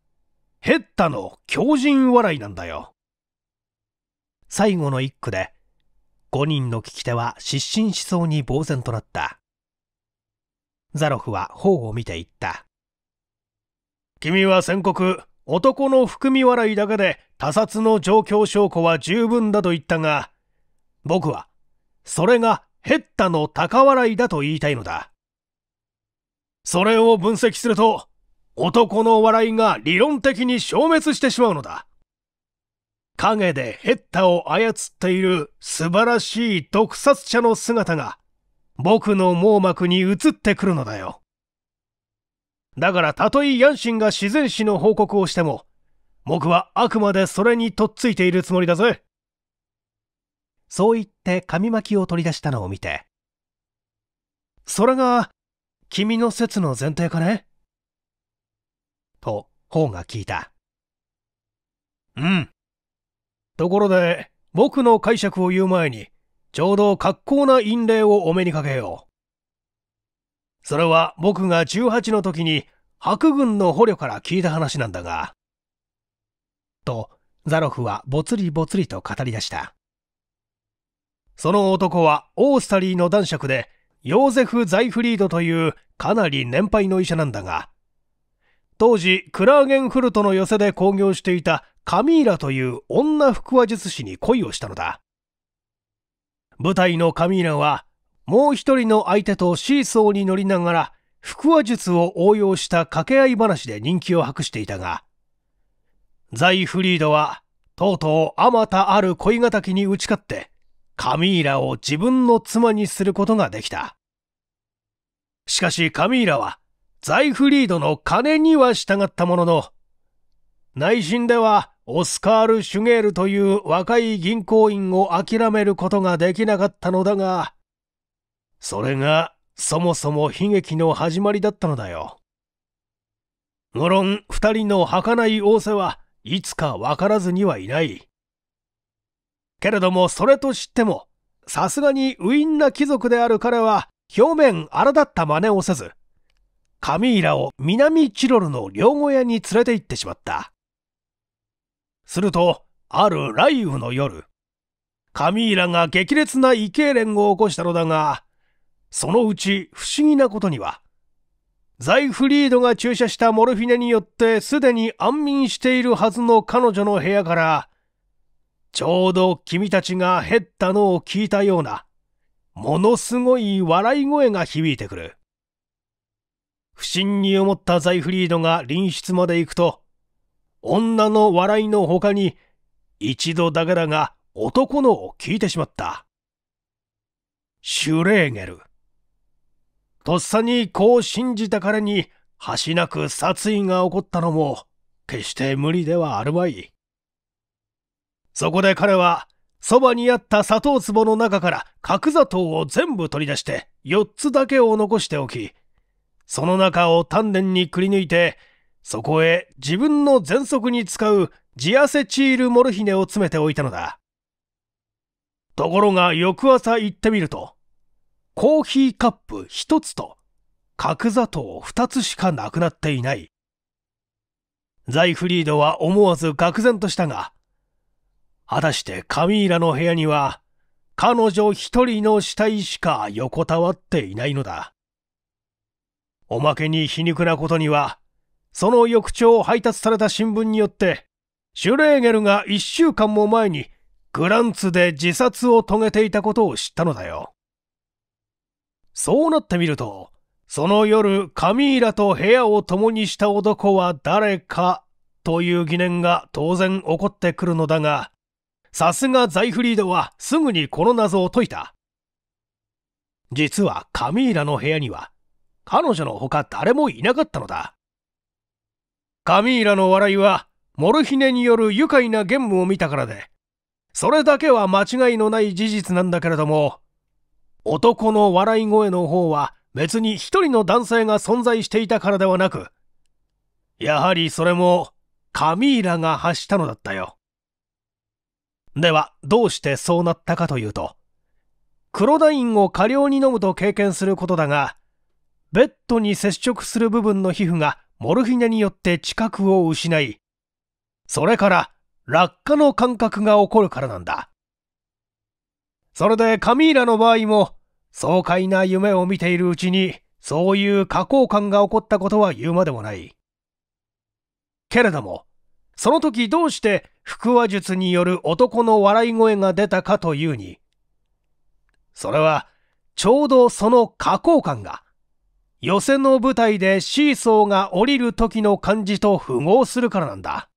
ヘッタの狂人笑いなんだよ。最後の一句で、5人の聞き手は失神しそうに呆然となった。ザロフは頬を見ていった。君は宣告、男の含み笑いだけで他殺の状況証拠は十分だと言ったが、僕は、それがヘッタの高笑いだと言いたいのだ。それを分析すると、男の笑いが理論的に消滅してしまうのだ。影でヘッタを操っている素晴らしい毒殺者の姿が、僕の網膜に映ってくるのだよ。だからたとえヤンシンが自然史の報告をしても僕はあくまでそれにとっついているつもりだぜそう言って紙巻きを取り出したのを見てそれが君の説の前提かねと方が聞いたうんところで僕の解釈を言う前にちょうど格好な因例をお目にかけよう。それは僕が18の時に白軍の捕虜から聞いた話なんだが。と、ザロフはぼつりぼつりと語り出した。その男はオースタリーの男爵で、ヨーゼフ・ザイフリードというかなり年配の医者なんだが、当時クラーゲンフルトの寄せで興行していたカミーラという女腹話術師に恋をしたのだ。舞台のカミーラはもう一人の相手とシーソーに乗りながら、腹話術を応用した掛け合い話で人気を博していたが、ザイフリードは、とうとうあまたある恋敵に打ち勝って、カミーラを自分の妻にすることができた。しかしカミーラは、ザイフリードの金には従ったものの、内心ではオスカール・シュゲールという若い銀行員を諦めることができなかったのだが、それがそもそも悲劇の始まりだったのだよ。無論二人の儚い仰せはいつか分からずにはいない。けれどもそれと知っても、さすがにウィンナ貴族である彼は表面荒だった真似をせず、カミーラを南チロルの両小屋に連れて行ってしまった。すると、ある雷雨の夜、カミーラが激烈な異形攣を起こしたのだが、そのうち不思議なことには、ザイフリードが注射したモルフィネによってすでに安眠しているはずの彼女の部屋から、ちょうど君たちが減ったのを聞いたような、ものすごい笑い声が響いてくる。不審に思ったザイフリードが隣室まで行くと、女の笑いの他に、一度だけだが男のを聞いてしまった。シュレーゲル。とっさにこう信じた彼に、はなく殺意が起こったのも、決して無理ではあるまい。そこで彼は、そばにあった砂糖壺の中から角砂糖を全部取り出して、4つだけを残しておき、その中を丹念にくり抜いて、そこへ自分の喘息に使うジアセチールモルヒネを詰めておいたのだ。ところが翌朝行ってみると、コーヒーカップ1つと角砂糖2つしかなくなっていない。ザイフリードは思わず愕然としたが、果たしてカミーラの部屋には彼女一人の死体しか横たわっていないのだ。おまけに皮肉なことには、その翌朝配達された新聞によって、シュレーゲルが1週間も前にグランツで自殺を遂げていたことを知ったのだよ。そうなってみると、その夜、カミーラと部屋を共にした男は誰かという疑念が当然起こってくるのだが、さすがザイフリードはすぐにこの謎を解いた。実はカミーラの部屋には、彼女の他誰もいなかったのだ。カミーラの笑いは、モルヒネによる愉快なゲームを見たからで、それだけは間違いのない事実なんだけれども、男の笑い声の方は別に一人の男性が存在していたからではなく、やはりそれもカミーラが発したのだったよ。では、どうしてそうなったかというと、クロダインを過量に飲むと経験することだが、ベッドに接触する部分の皮膚がモルヒネによって知覚を失い、それから落下の感覚が起こるからなんだ。それでカミーラの場合も爽快な夢を見ているうちに、そういう過工感が起こったことは言うまでもない。けれども、その時どうして腹話術による男の笑い声が出たかというに、それはちょうどその過工感が、寄せの舞台でシーソーが降りる時の感じと符合するからなんだ。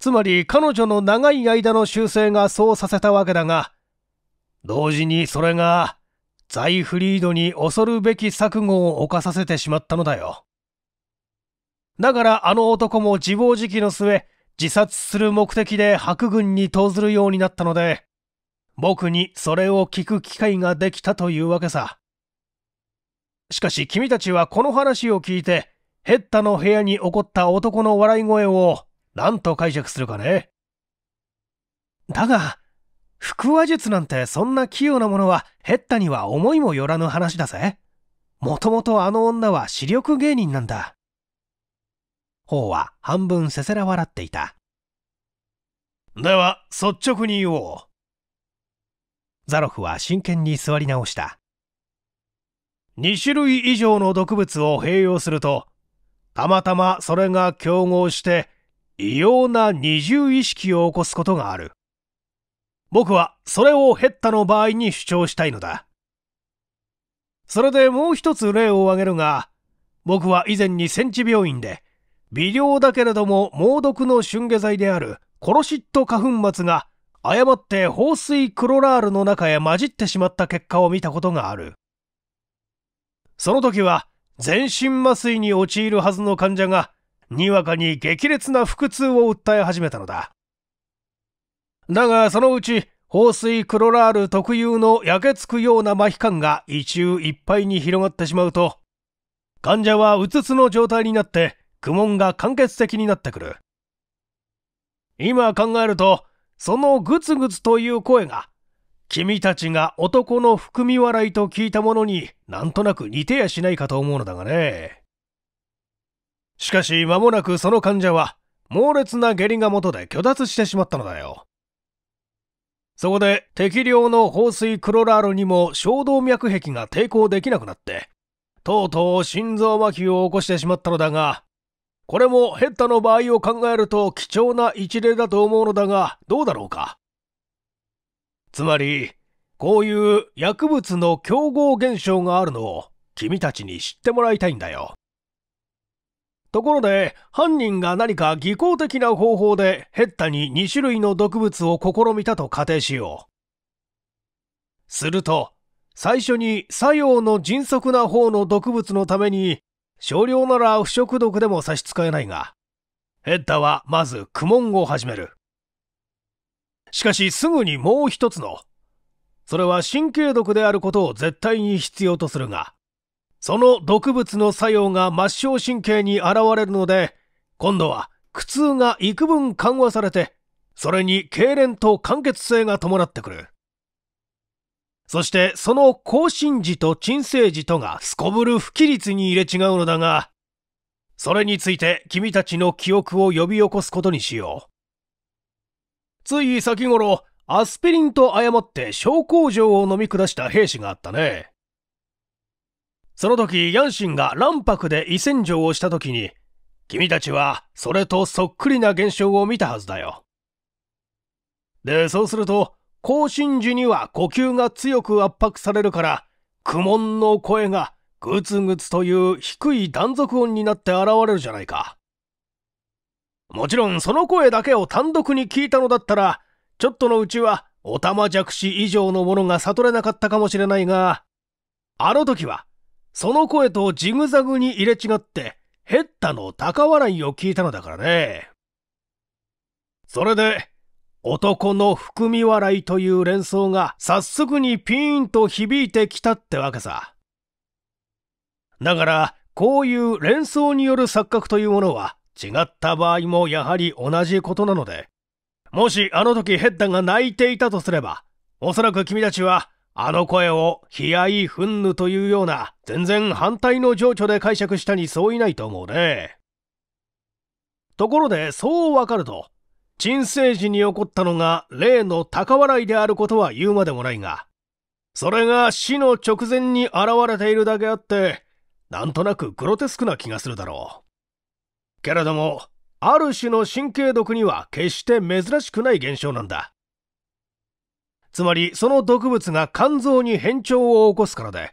つまり彼女の長い間の修正がそうさせたわけだが、同時にそれが、ザイフリードに恐るべき錯誤を犯させてしまったのだよ。だからあの男も自暴自棄の末、自殺する目的で白軍に投ずるようになったので、僕にそれを聞く機会ができたというわけさ。しかし君たちはこの話を聞いて、ヘッタの部屋に起こった男の笑い声を何と解釈するかねだが、腹話術なんてそんな器用なものは、ヘッタには思いもよらぬ話だぜ。もともとあの女は視力芸人なんだ。方は半分せせら笑っていた。では、率直に言おう。ザロフは真剣に座り直した。2種類以上の毒物を併用すると、たまたまそれが競合して、異様な二重意識を起こすことがある。僕はそれをヘッタの場合に主張したいのだ。それでもう一つ例を挙げるが、僕は以前に戦地病院で、微量だけれども猛毒の春下剤であるコロシット花粉末が誤って放水クロラールの中へ混じってしまった結果を見たことがある。その時は全身麻酔に陥るはずの患者がにわかに激烈な腹痛を訴え始めたのだ。だがそのうち放水クロラール特有の焼けつくような麻痺感が一中いっぱいに広がってしまうと患者はうつつの状態になって苦悶が間欠的になってくる今考えるとそのグツグツという声が君たちが男の含み笑いと聞いたものになんとなく似てやしないかと思うのだがねしかし間もなくその患者は猛烈な下痢が元で虚脱してしまったのだよそこで適量の放水クロラールにも小動脈壁が抵抗できなくなって、とうとう心臓麻痺を起こしてしまったのだが、これもヘッダの場合を考えると貴重な一例だと思うのだが、どうだろうか。つまり、こういう薬物の競合現象があるのを君たちに知ってもらいたいんだよ。ところで、犯人が何か技巧的な方法でヘッタに2種類の毒物を試みたと仮定しよう。すると、最初に作用の迅速な方の毒物のために、少量なら腐食毒でも差し支えないが、ヘッダはまず苦悶を始める。しかしすぐにもう一つの、それは神経毒であることを絶対に必要とするが、その毒物の作用が末梢神経に現れるので、今度は苦痛が幾分緩和されて、それに痙攣と間欠性が伴ってくる。そしてその更新時と鎮静時とがすこぶる不規律に入れ違うのだが、それについて君たちの記憶を呼び起こすことにしよう。つい先頃、アスピリンと誤って小工場を飲み下した兵士があったね。その時、ヤンシンが卵白で胃洗浄をした時に、君たちはそれとそっくりな現象を見たはずだよ。で、そうすると、更新時には呼吸が強く圧迫されるから、苦悶の声がグツグツという低い断続音になって現れるじゃないか。もちろんその声だけを単独に聞いたのだったら、ちょっとのうちはおたまじゃくし以上のものが悟れなかったかもしれないが、あの時はその声とジグザグに入れ違って、ヘッタの高笑いを聞いたのだからね。それで、男の含み笑いという連想が早速にピーンと響いてきたってわけさ。だから、こういう連想による錯覚というものは違った場合もやはり同じことなので、もしあの時ヘッダが泣いていたとすれば、おそらく君たちはあの声を悲哀憤怒というような全然反対の情緒で解釈したに相違ないと思うね。ところでそうわかると、鎮静時に起こったのが例の高笑いであることは言うまでもないが、それが死の直前に現れているだけあって、なんとなくグロテスクな気がするだろう。けれども、ある種の神経毒には決して珍しくない現象なんだ。つまりその毒物が肝臓に変調を起こすからで、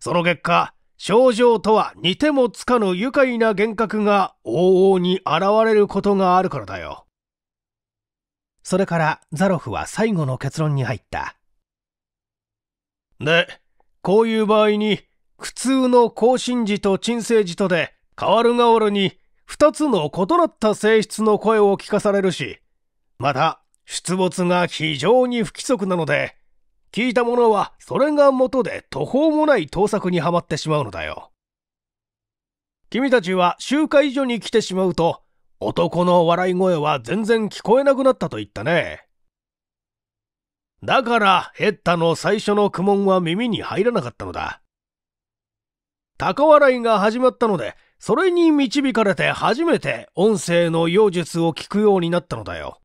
その結果、症状とは似てもつかぬ愉快な幻覚が往々に現れることがあるからだよ。それからザロフは最後の結論に入った。で、こういう場合に、苦痛の更新時と鎮静時とで、変わるがおるに、二つの異なった性質の声を聞かされるし、また出没が非常に不規則なので、聞いたものはそれが元で途方もない盗作にはまってしまうのだよ。君たちは集会所に来てしまうと、男の笑い声は全然聞こえなくなったと言ったね。だから、ヘッタの最初の苦悶は耳に入らなかったのだ。高笑いが始まったので、それに導かれて初めて音声の妖術を聞くようになったのだよ。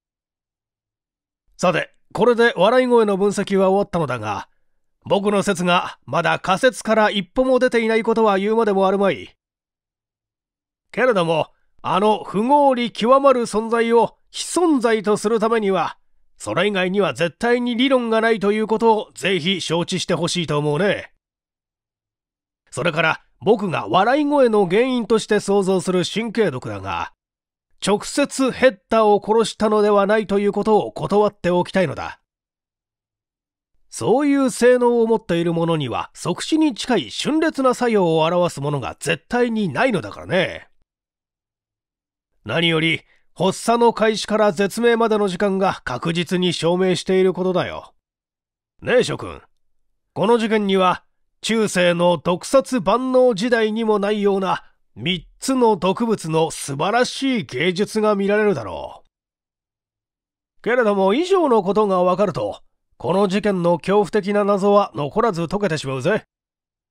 さて、これで笑い声の分析は終わったのだが、僕の説がまだ仮説から一歩も出ていないことは言うまでもあるまい。けれども、あの不合理極まる存在を非存在とするためには、それ以外には絶対に理論がないということをぜひ承知してほしいと思うね。それから僕が笑い声の原因として想像する神経毒だが、直接ヘッダーを殺したのではないということを断っておきたいのだ。そういう性能を持っているものには即死に近い峻烈な作用を表すものが絶対にないのだからね。何より、発作の開始から絶命までの時間が確実に証明していることだよ。ねえ諸君、この事件には中世の毒殺万能時代にもないような3つの毒物の素晴らしい芸術が見られるだろう。けれども以上のことがわかると、この事件の恐怖的な謎は残らず解けてしまうぜ。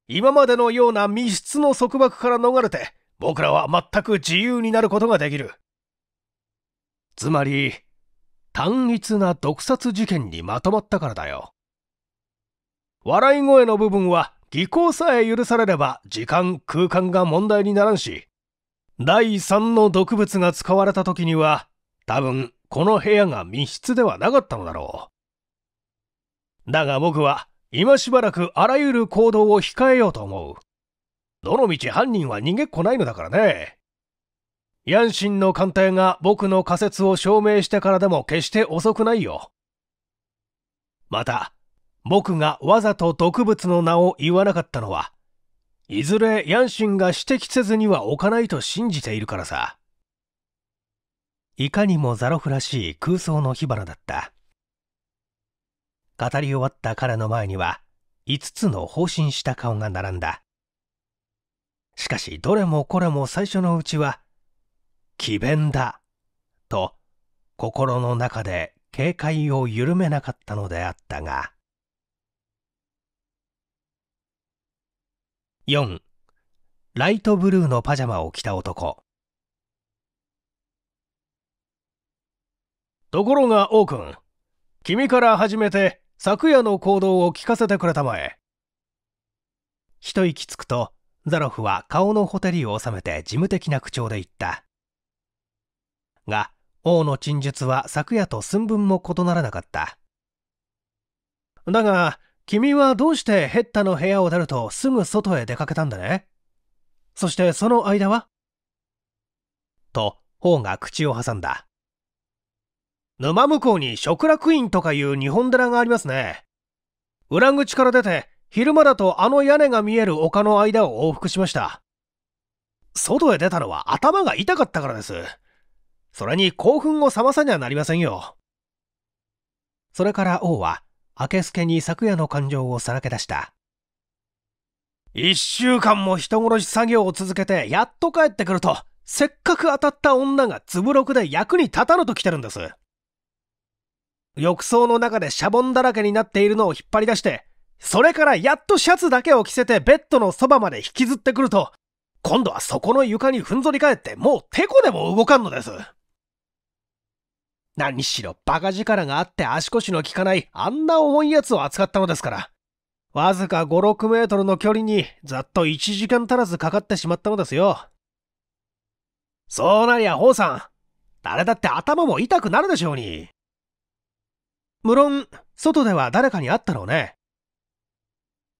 今までのような密室の束縛から逃れて、僕らは全く自由になることができる。つまり、単一な毒殺事件にまとまったからだよ。笑い声の部分は技巧さえ許されれば時間空間が問題にならんし第3の毒物が使われた時には多分この部屋が密室ではなかったのだろうだが僕は今しばらくあらゆる行動を控えようと思うどのみち犯人は逃げっこないのだからねヤンシンの鑑定が僕の仮説を証明してからでも決して遅くないよまた僕がわざと毒物の名を言わなかったのは、いずれヤンシンが指摘せずには置かないと信じているからさ。いかにもザロフらしい空想の火花だった。語り終わった彼の前には、5つの放心した顔が並んだ。しかし、どれもこれも最初のうちは、詭弁だ、と、心の中で警戒を緩めなかったのであったが、4ライトブルーのパジャマを着た男ところが王くん君から始めて昨夜の行動を聞かせてくれたまえ一息つくとザロフは顔のほてりを収めて事務的な口調で言ったが王の陳述は昨夜と寸分も異ならなかっただが君はどうしてヘッタの部屋を出るとすぐ外へ出かけたんだねそしてその間はと、方が口を挟んだ。沼向こうに食楽院とかいう日本寺がありますね。裏口から出て、昼間だとあの屋根が見える丘の間を往復しました。外へ出たのは頭が痛かったからです。それに興奮を覚まさにはなりませんよ。それから王は明助に昨夜の感情をさらけ出した。一週間も人殺し作業を続けて、やっと帰ってくると、せっかく当たった女がつぶろくで役に立たぬと来てるんです。浴槽の中でシャボンだらけになっているのを引っ張り出して、それからやっとシャツだけを着せてベッドのそばまで引きずってくると、今度はそこの床にふんぞり返ってもうてこでも動かんのです。何しろ馬鹿力があって足腰の効かないあんな重いやつを扱ったのですから。わずか5、6メートルの距離にざっと1時間足らずかかってしまったのですよ。そうなりゃ、ホウさん。誰だって頭も痛くなるでしょうに。無論、外では誰かに会ったろうね。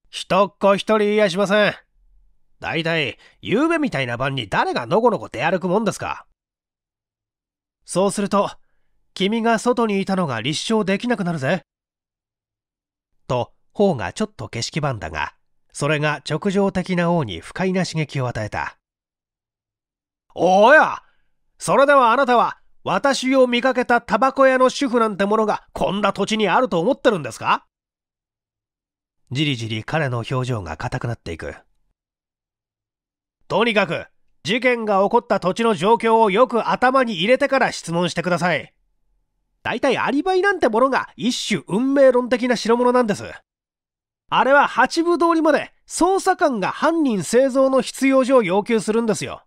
人っ子一人いやしません。大体、夕べみたいな晩に誰がのこのこ出歩くもんですか。そうすると、君が外にいたのが立証できなくなるぜ。と、頬がちょっと景色版だが、それが直情的な王に不快な刺激を与えた。おやそれではあなたは、私を見かけたタバコ屋の主婦なんてものがこんな土地にあると思ってるんですかじりじり彼の表情が硬くなっていく。とにかく、事件が起こった土地の状況をよく頭に入れてから質問してください。大体アリバイなんてものが一種運命論的な代物なんです。あれは八分通りまで捜査官が犯人製造の必要上要求するんですよ。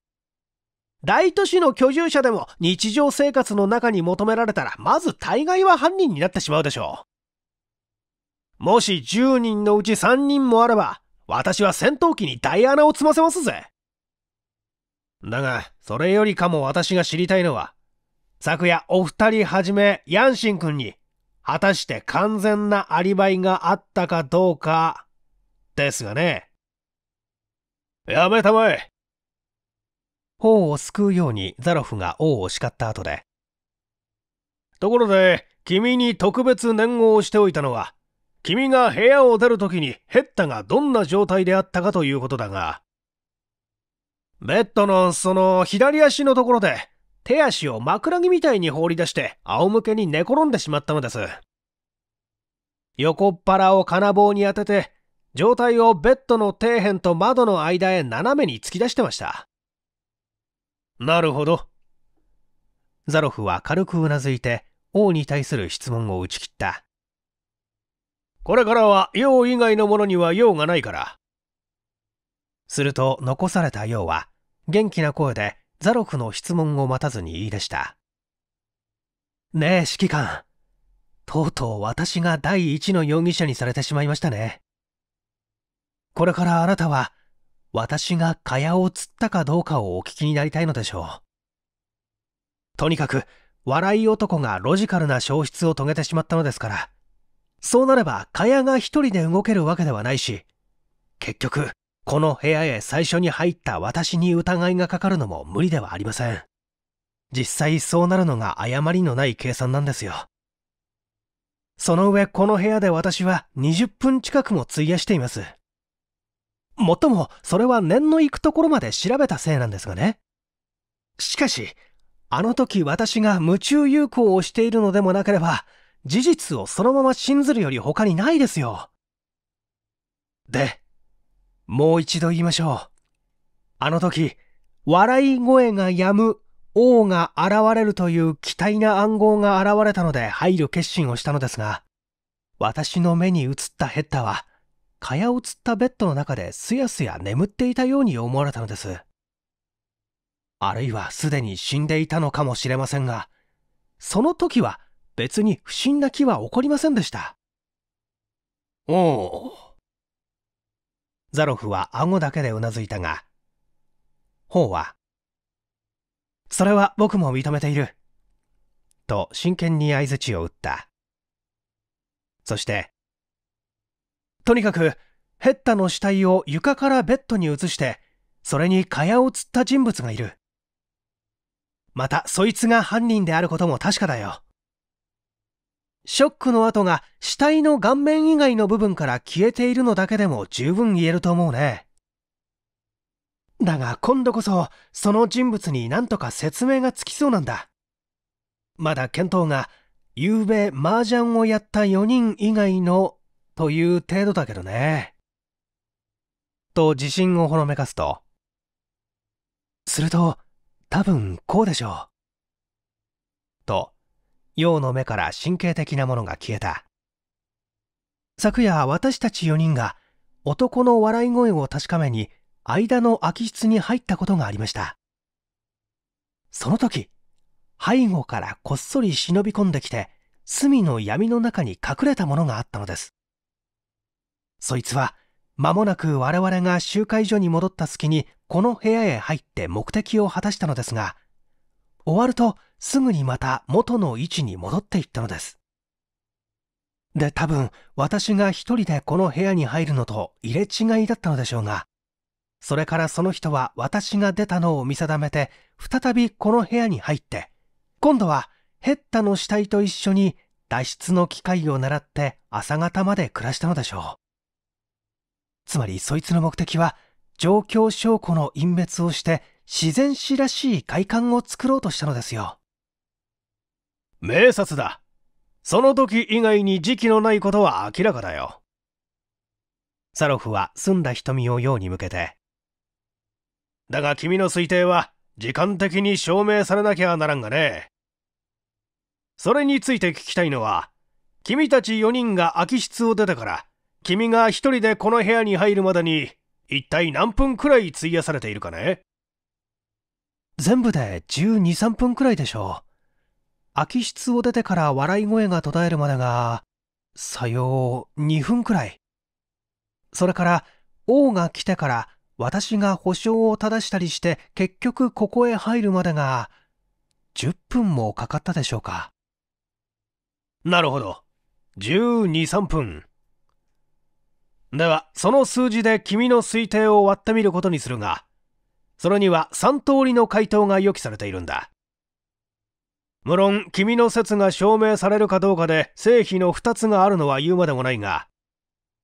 大都市の居住者でも日常生活の中に求められたらまず大概は犯人になってしまうでしょう。もし10人のうち3人もあれば私は戦闘機にダイアナを積ませますぜ。だが、それよりかも私が知りたいのは、昨夜お二人はじめヤンシン君に果たして完全なアリバイがあったかどうかですがね。やめたまえ頬を救うようにザロフが王を叱った後で。ところで、君に特別念をしておいたのは、君が部屋を出るときにヘッタがどんな状態であったかということだが、ベッドのその左足のところで手足を枕木みたいに放り出して仰向けに寝転んでしまったのです。横っ腹を金棒に当てて、状態をベッドの底辺と窓の間へ斜めに突き出してました。なるほど。ザロフは軽くうなずいて、王に対する質問を打ち切った。これからは用以外のものには用がないから。すると残された用は、元気な声でザロフの質問を待たずに言い出した。ねえ、指揮官。とうとう私が第一の容疑者にされてしまいましたね。これからあなたは、私が蚊帳を釣ったかどうかをお聞きになりたいのでしょう。とにかく、笑い男がロジカルな消失を遂げてしまったのですから、そうなれば蚊帳が一人で動けるわけではないし、結局、この部屋へ最初に入った私に疑いがかかるのも無理ではありません。実際そうなるのが誤りのない計算なんですよ。その上この部屋で私は20分近くも費やしています。もっともそれは念の行くところまで調べたせいなんですがね。しかし、あの時私が夢中有効をしているのでもなければ、事実をそのまま信ずるより他にないですよ。で、もう一度言いましょう。あの時、笑い声が止む王が現れるという期待な暗号が現れたので配慮決心をしたのですが、私の目に映ったヘッダは、蚊帳を釣ったベッドの中ですやすや眠っていたように思われたのです。あるいはすでに死んでいたのかもしれませんが、その時は別に不審な気は起こりませんでした。おお。ザロフは顎だけでうなずいたが、ホーは、それは僕も認めている。と真剣に相槌を打った。そして、とにかく、ヘッタの死体を床からベッドに移して、それに蚊帳を釣った人物がいる。また、そいつが犯人であることも確かだよ。ショックの跡が死体の顔面以外の部分から消えているのだけでも十分言えると思うね。だが今度こそその人物に何とか説明がつきそうなんだ。まだ見当が、夕べ麻雀をやった4人以外のという程度だけどね。と自信をほのめかすと。すると、多分こうでしょう。陽の目から神経的なものが消えた昨夜私たち4人が男の笑い声を確かめに間の空き室に入ったことがありましたその時背後からこっそり忍び込んできて隅の闇の中に隠れたものがあったのですそいつは間もなく我々が集会所に戻った隙にこの部屋へ入って目的を果たしたのですが終わるとすぐにまた元の位置に戻っていったのです。で、多分私が一人でこの部屋に入るのと入れ違いだったのでしょうが、それからその人は私が出たのを見定めて、再びこの部屋に入って、今度はヘッタの死体と一緒に脱出の機会を狙って朝方まで暮らしたのでしょう。つまりそいつの目的は、状況証拠の隠滅をして自然史らしい外観を作ろうとしたのですよ名察だその時以外に時期のないことは明らかだよサロフは澄んだ瞳をうに向けてだが君の推定は時間的に証明されなきゃならんがねそれについて聞きたいのは君たち4人が空き室を出てから君が1人でこの部屋に入るまでに一体何分くらい費やされているかね全部で12、3分くらいでしょう。空き室を出てから笑い声が途絶えるまでが、さよう2分くらい。それから、王が来てから私が保証を正したりして結局ここへ入るまでが、10分もかかったでしょうか。なるほど。12、3分。では、その数字で君の推定を割ってみることにするが、それには3通りの回答が予期されているんだ。無論、君の説が証明されるかどうかで成否の2つがあるのは言うまでもないが、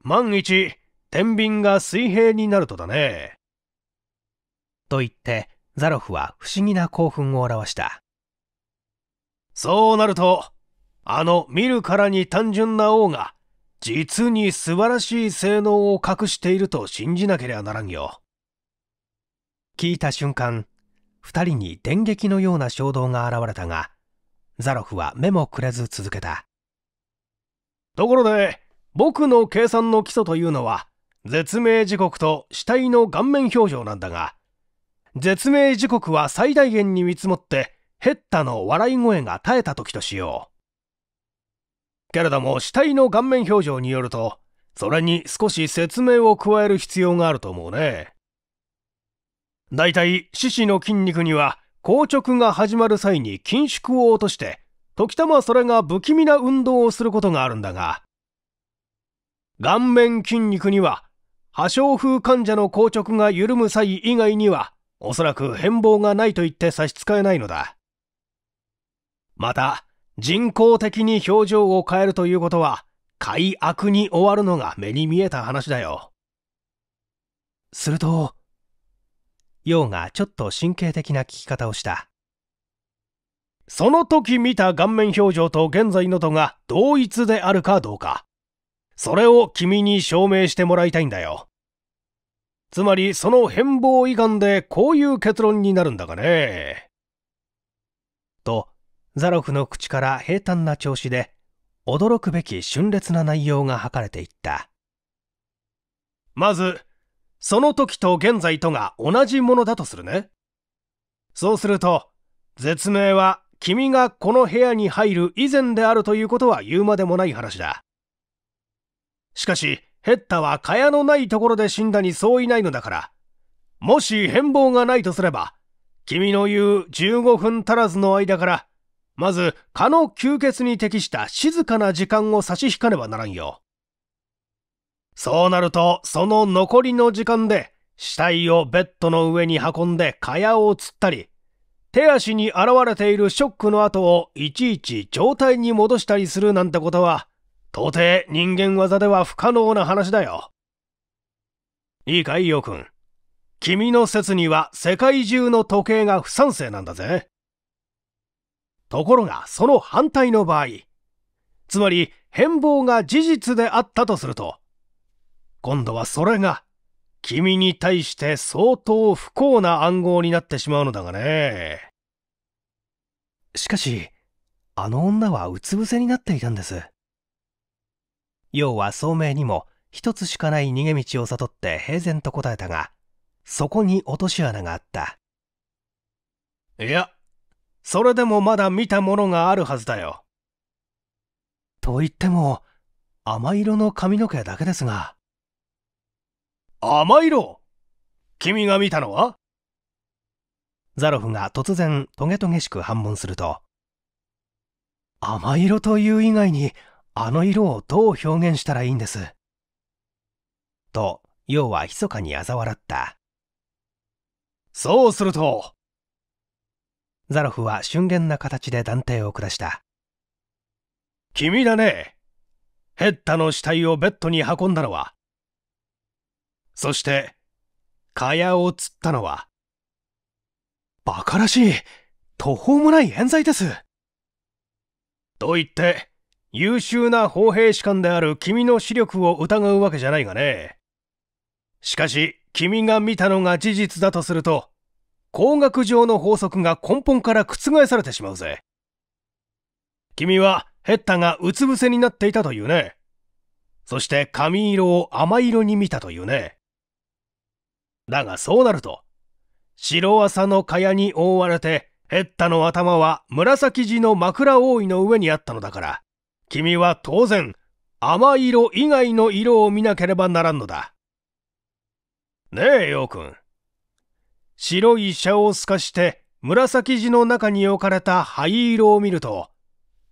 万一、天秤が水平になるとだね。と言って、ザロフは不思議な興奮を表した。そうなると、あの見るからに単純な王が、実に素晴らしい性能を隠していると信じなければならんよ。聞いた瞬間2人に電撃のような衝動が現れたがザロフは目もくれず続けたところで僕の計算の基礎というのは絶命時刻と死体の顔面表情なんだが絶命時刻は最大限に見積もってヘッタの笑い声が絶えた時としようけれども死体の顔面表情によるとそれに少し説明を加える必要があると思うねだいたい四肢の筋肉には硬直が始まる際に筋縮を落として、時たまそれが不気味な運動をすることがあるんだが、顔面筋肉には、破傷風患者の硬直が緩む際以外には、おそらく変貌がないと言って差し支えないのだ。また、人工的に表情を変えるということは、快悪に終わるのが目に見えた話だよ。すると、陽がちょっと神経的な聞き方をしたその時見た顔面表情と現在のとが同一であるかどうかそれを君に証明してもらいたいんだよつまりその変貌遺憾でこういう結論になるんだがねとザロフの口から平坦な調子で驚くべき峻烈な内容が吐かれていったまずその時と現在とが同じものだとするね。そうすると、絶命は君がこの部屋に入る以前であるということは言うまでもない話だ。しかし、ヘッタは蚊帳のないところで死んだに相違ないのだから、もし変貌がないとすれば、君の言う15分足らずの間から、まず蚊の吸血に適した静かな時間を差し引かねばならんよ。そうなると、その残りの時間で、死体をベッドの上に運んで蚊帳を釣ったり、手足に現れているショックの後をいちいち状態に戻したりするなんてことは、到底人間技では不可能な話だよ。いいか、イオ君。君の説には世界中の時計が不賛成なんだぜ。ところが、その反対の場合、つまり変貌が事実であったとすると、今度はそれが、君に対して相当不幸な暗号になってしまうのだがね。しかし、あの女はうつ伏せになっていたんです。要は聡明にも一つしかない逃げ道を悟って平然と答えたが、そこに落とし穴があった。いや、それでもまだ見たものがあるはずだよ。と言っても、甘色の髪の毛だけですが。甘いろ君が見たのはザロフが突然トゲトゲしく反問すると甘色という以外にあの色をどう表現したらいいんですと要は密かに嘲笑ったそうするとザロフは俊厳な形で断定を下した君だねヘッタの死体をベッドに運んだのはそして、蚊帳を釣ったのは、馬鹿らしい、途方もない冤罪です。と言って、優秀な砲兵士官である君の視力を疑うわけじゃないがね。しかし、君が見たのが事実だとすると、工学上の法則が根本から覆されてしまうぜ。君はヘッタがうつ伏せになっていたというね。そして髪色を甘色に見たというね。だがそうなると、白麻の蚊帳に覆われて、ヘッタの頭は紫地の枕覆いの上にあったのだから、君は当然、甘い色以外の色を見なければならんのだ。ねえ、ようくん。白い車を透かして、紫地の中に置かれた灰色を見ると、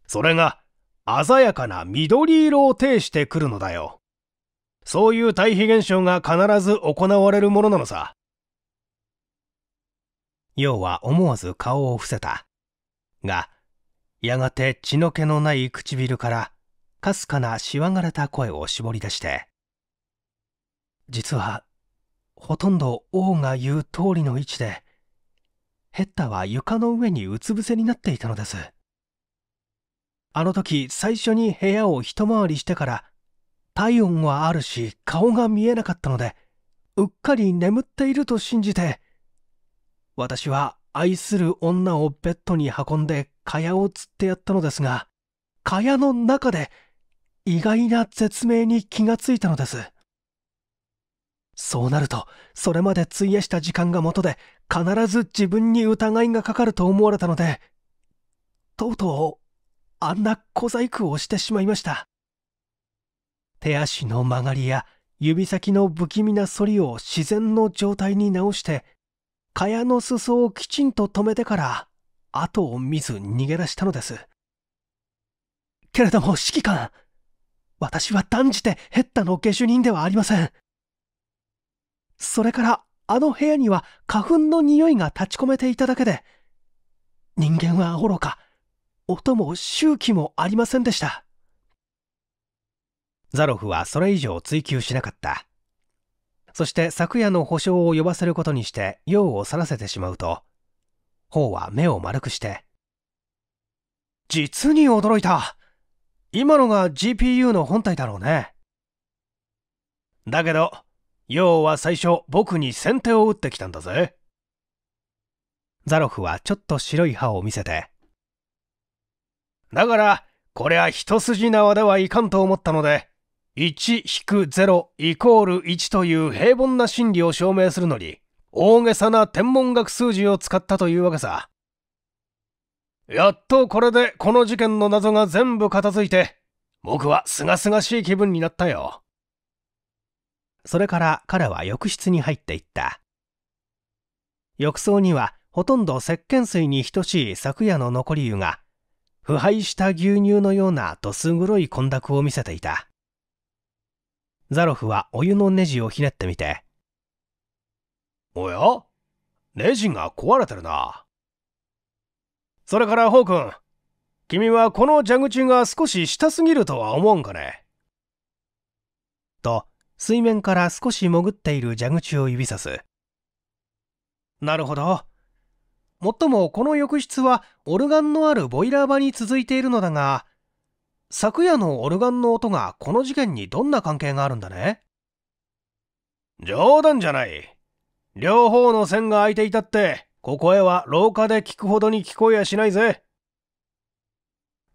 それが鮮やかな緑色を呈してくるのだよ。そういう対比現象が必ず行われるものなのさ。要は思わず顔を伏せた。が、やがて血の気のない唇から、かすかなしわがれた声を絞り出して、実は、ほとんど王が言う通りの位置で、ヘッタは床の上にうつ伏せになっていたのです。あの時最初に部屋を一回りしてから体温はあるし顔が見えなかったのでうっかり眠っていると信じて私は愛する女をベッドに運んで蚊帳を釣ってやったのですが蚊帳の中で意外な絶命に気がついたのですそうなるとそれまで費やした時間が元で必ず自分に疑いがかかると思われたのでとうとうあんな小細工をしてしまいました手足の曲がりや指先の不気味な反りを自然の状態に直して蚊帳の裾をきちんと止めてから後を見ず逃げ出したのですけれども指揮官私は断じてヘッダの下手人ではありませんそれからあの部屋には花粉の匂いが立ち込めていただけで人間は愚か音も周期もありませんでしたザロフはそれ以上追求しなかった。そして昨夜の保証を呼ばせることにして用を去らせてしまうと、頬は目を丸くして、実に驚いた今のが GPU の本体だろうね。だけど、用は最初僕に先手を打ってきたんだぜ。ザロフはちょっと白い歯を見せて。だから、これは一筋縄ではいかんと思ったので、1-0イコール1という平凡な心理を証明するのに、大げさな天文学数字を使ったというわけさ。やっとこれでこの事件の謎が全部片付いて、僕は清々しい気分になったよ。それから彼は浴室に入っていった。浴槽にはほとんど石鹸水に等しい昨夜の残り湯が、腐敗した牛乳のようなどす黒い混濁を見せていた。ザロフはお湯のネジをひねってみて。おやネジが壊れてるな。それからホウ君、君はこの蛇口が少し下すぎるとは思うんかねと、水面から少し潜っている蛇口を指さす。なるほど。もっともこの浴室はオルガンのあるボイラー場に続いているのだが、昨夜のオルガンの音がこの事件にどんな関係があるんだね冗談じゃない。両方の線が開いていたって、ここへは廊下で聞くほどに聞こえやしないぜ。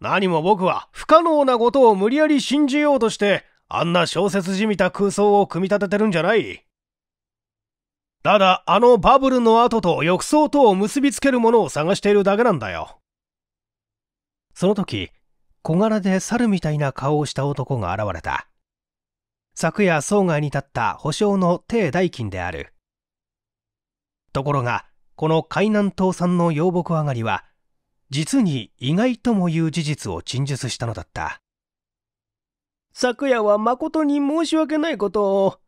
何も僕は不可能なことを無理やり信じようとして、あんな小説じみた空想を組み立ててるんじゃない。ただ、あのバブルの跡と浴槽とを結びつけるものを探しているだけなんだよ。その時、小柄で猿みたいな顔をした男が現れた。昨夜総外に立った保証の帝大金である。ところが、この海南島産の養木上がりは、実に意外ともいう事実を陳述したのだった。昨夜は誠に申し訳ないことを。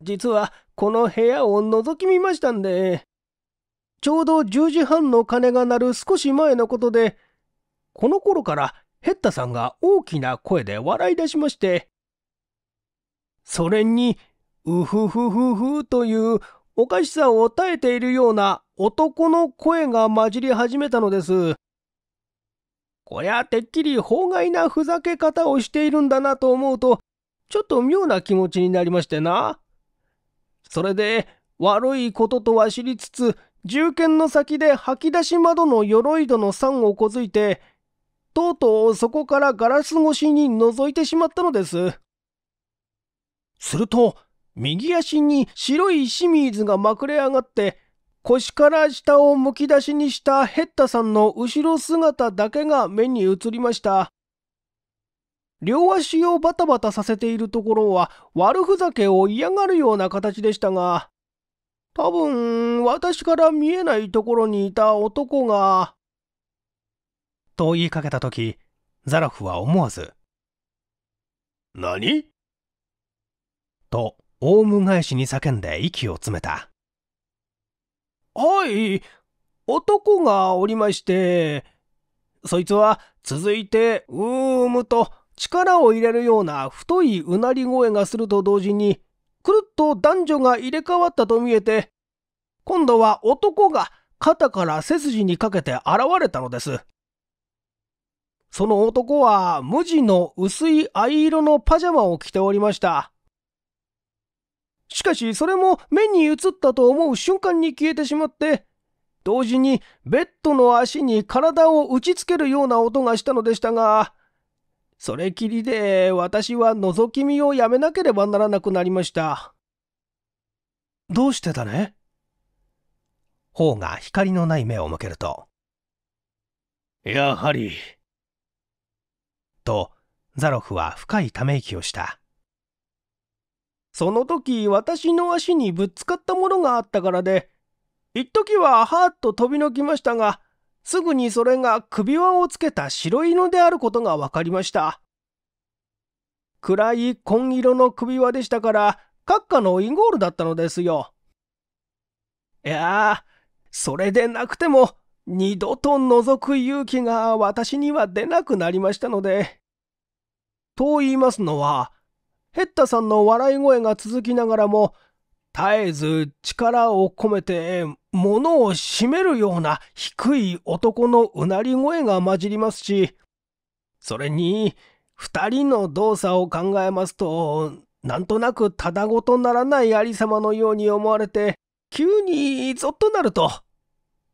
実はこの部屋を覗き見ましたんで、ちょうど10時半の鐘が鳴る少し前のことで、この頃からヘッタさんが大きな声で笑い出しまして、それに、うふふふふというおかしさを耐えているような男の声が混じり始めたのです。こりゃてっきり法外なふざけ方をしているんだなと思うと、ちょっと妙な気持ちになりましてな。それで、悪いこととは知りつつ、銃剣の先で吐き出し窓の鎧戸の桟をこづいて、とうとうそこからガラス越しに覗いてしまったのです。すると、右足に白いシミーズがまくれ上がって、腰から下をむき出しにしたヘッタさんの後ろ姿だけが目に映りました。両足をバタバタさせているところは悪ふざけを嫌がるような形でしたが、多分私から見えないところにいた男が、と言いかけた時ザラフは思わず「何?」とオウム返しに叫んで息を詰めた「はい男がおりましてそいつは続いてうーむと力を入れるような太いうなり声がすると同時にくるっと男女が入れ替わったと見えて今度は男が肩から背筋にかけて現れたのです。その男は無地の薄い藍色のパジャマを着ておりました。しかしそれも目に映ったと思う瞬間に消えてしまって、同時にベッドの足に体を打ちつけるような音がしたのでしたが、それきりで私は覗き見をやめなければならなくなりました。どうしてだね方が光のない目を向けると。やはり、とザロフは深いため息をしたその時私の足にぶつかったものがあったからで一時ははーっと飛びのきましたがすぐにそれが首輪をつけた白犬であることが分かりました暗い紺色の首輪でしたから閣下のイゴールだったのですよいやそれでなくても二度と覗く勇気が私には出なくなりましたのでと言いますのは、ヘッタさんの笑い声が続きながらも、絶えず力を込めて物を締めるような低い男のうなり声が混じりますし、それに、二人の動作を考えますと、なんとなくただごとならないありさまのように思われて、急にぞっとなると。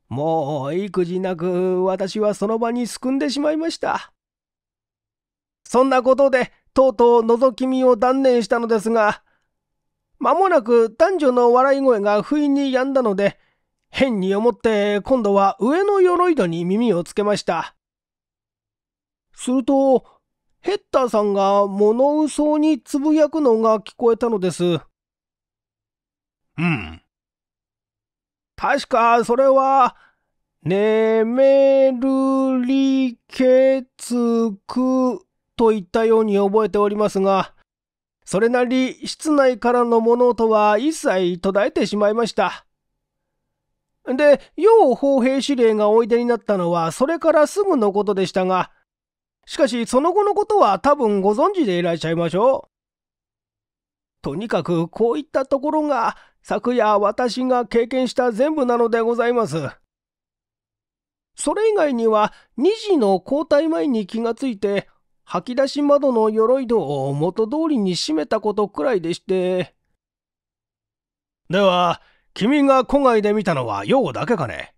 もう、育児なく私はその場にすくんでしまいました。そんなことで、とうとう覗き見を断念したのですが、まもなく男女の笑い声が不意に止んだので、変に思って今度は上の鎧戸に耳をつけました。すると、ヘッターさんが物嘘につぶやくのが聞こえたのです。うん。確かそれは、ねめるりけつくと言ったように覚えておりますが、それなり室内からの物音は一切途絶えてしまいました。で、要砲兵司令がおいでになったのはそれからすぐのことでしたが、しかしその後のことは多分ご存知でいらっしゃいましょう。とにかくこういったところが昨夜私が経験した全部なのでございます。それ以外には2時の交代前に気がついて吐き出し窓の鎧戸を元通りに閉めたことくらいでして。では、君が戸外で見たのは陽だけかね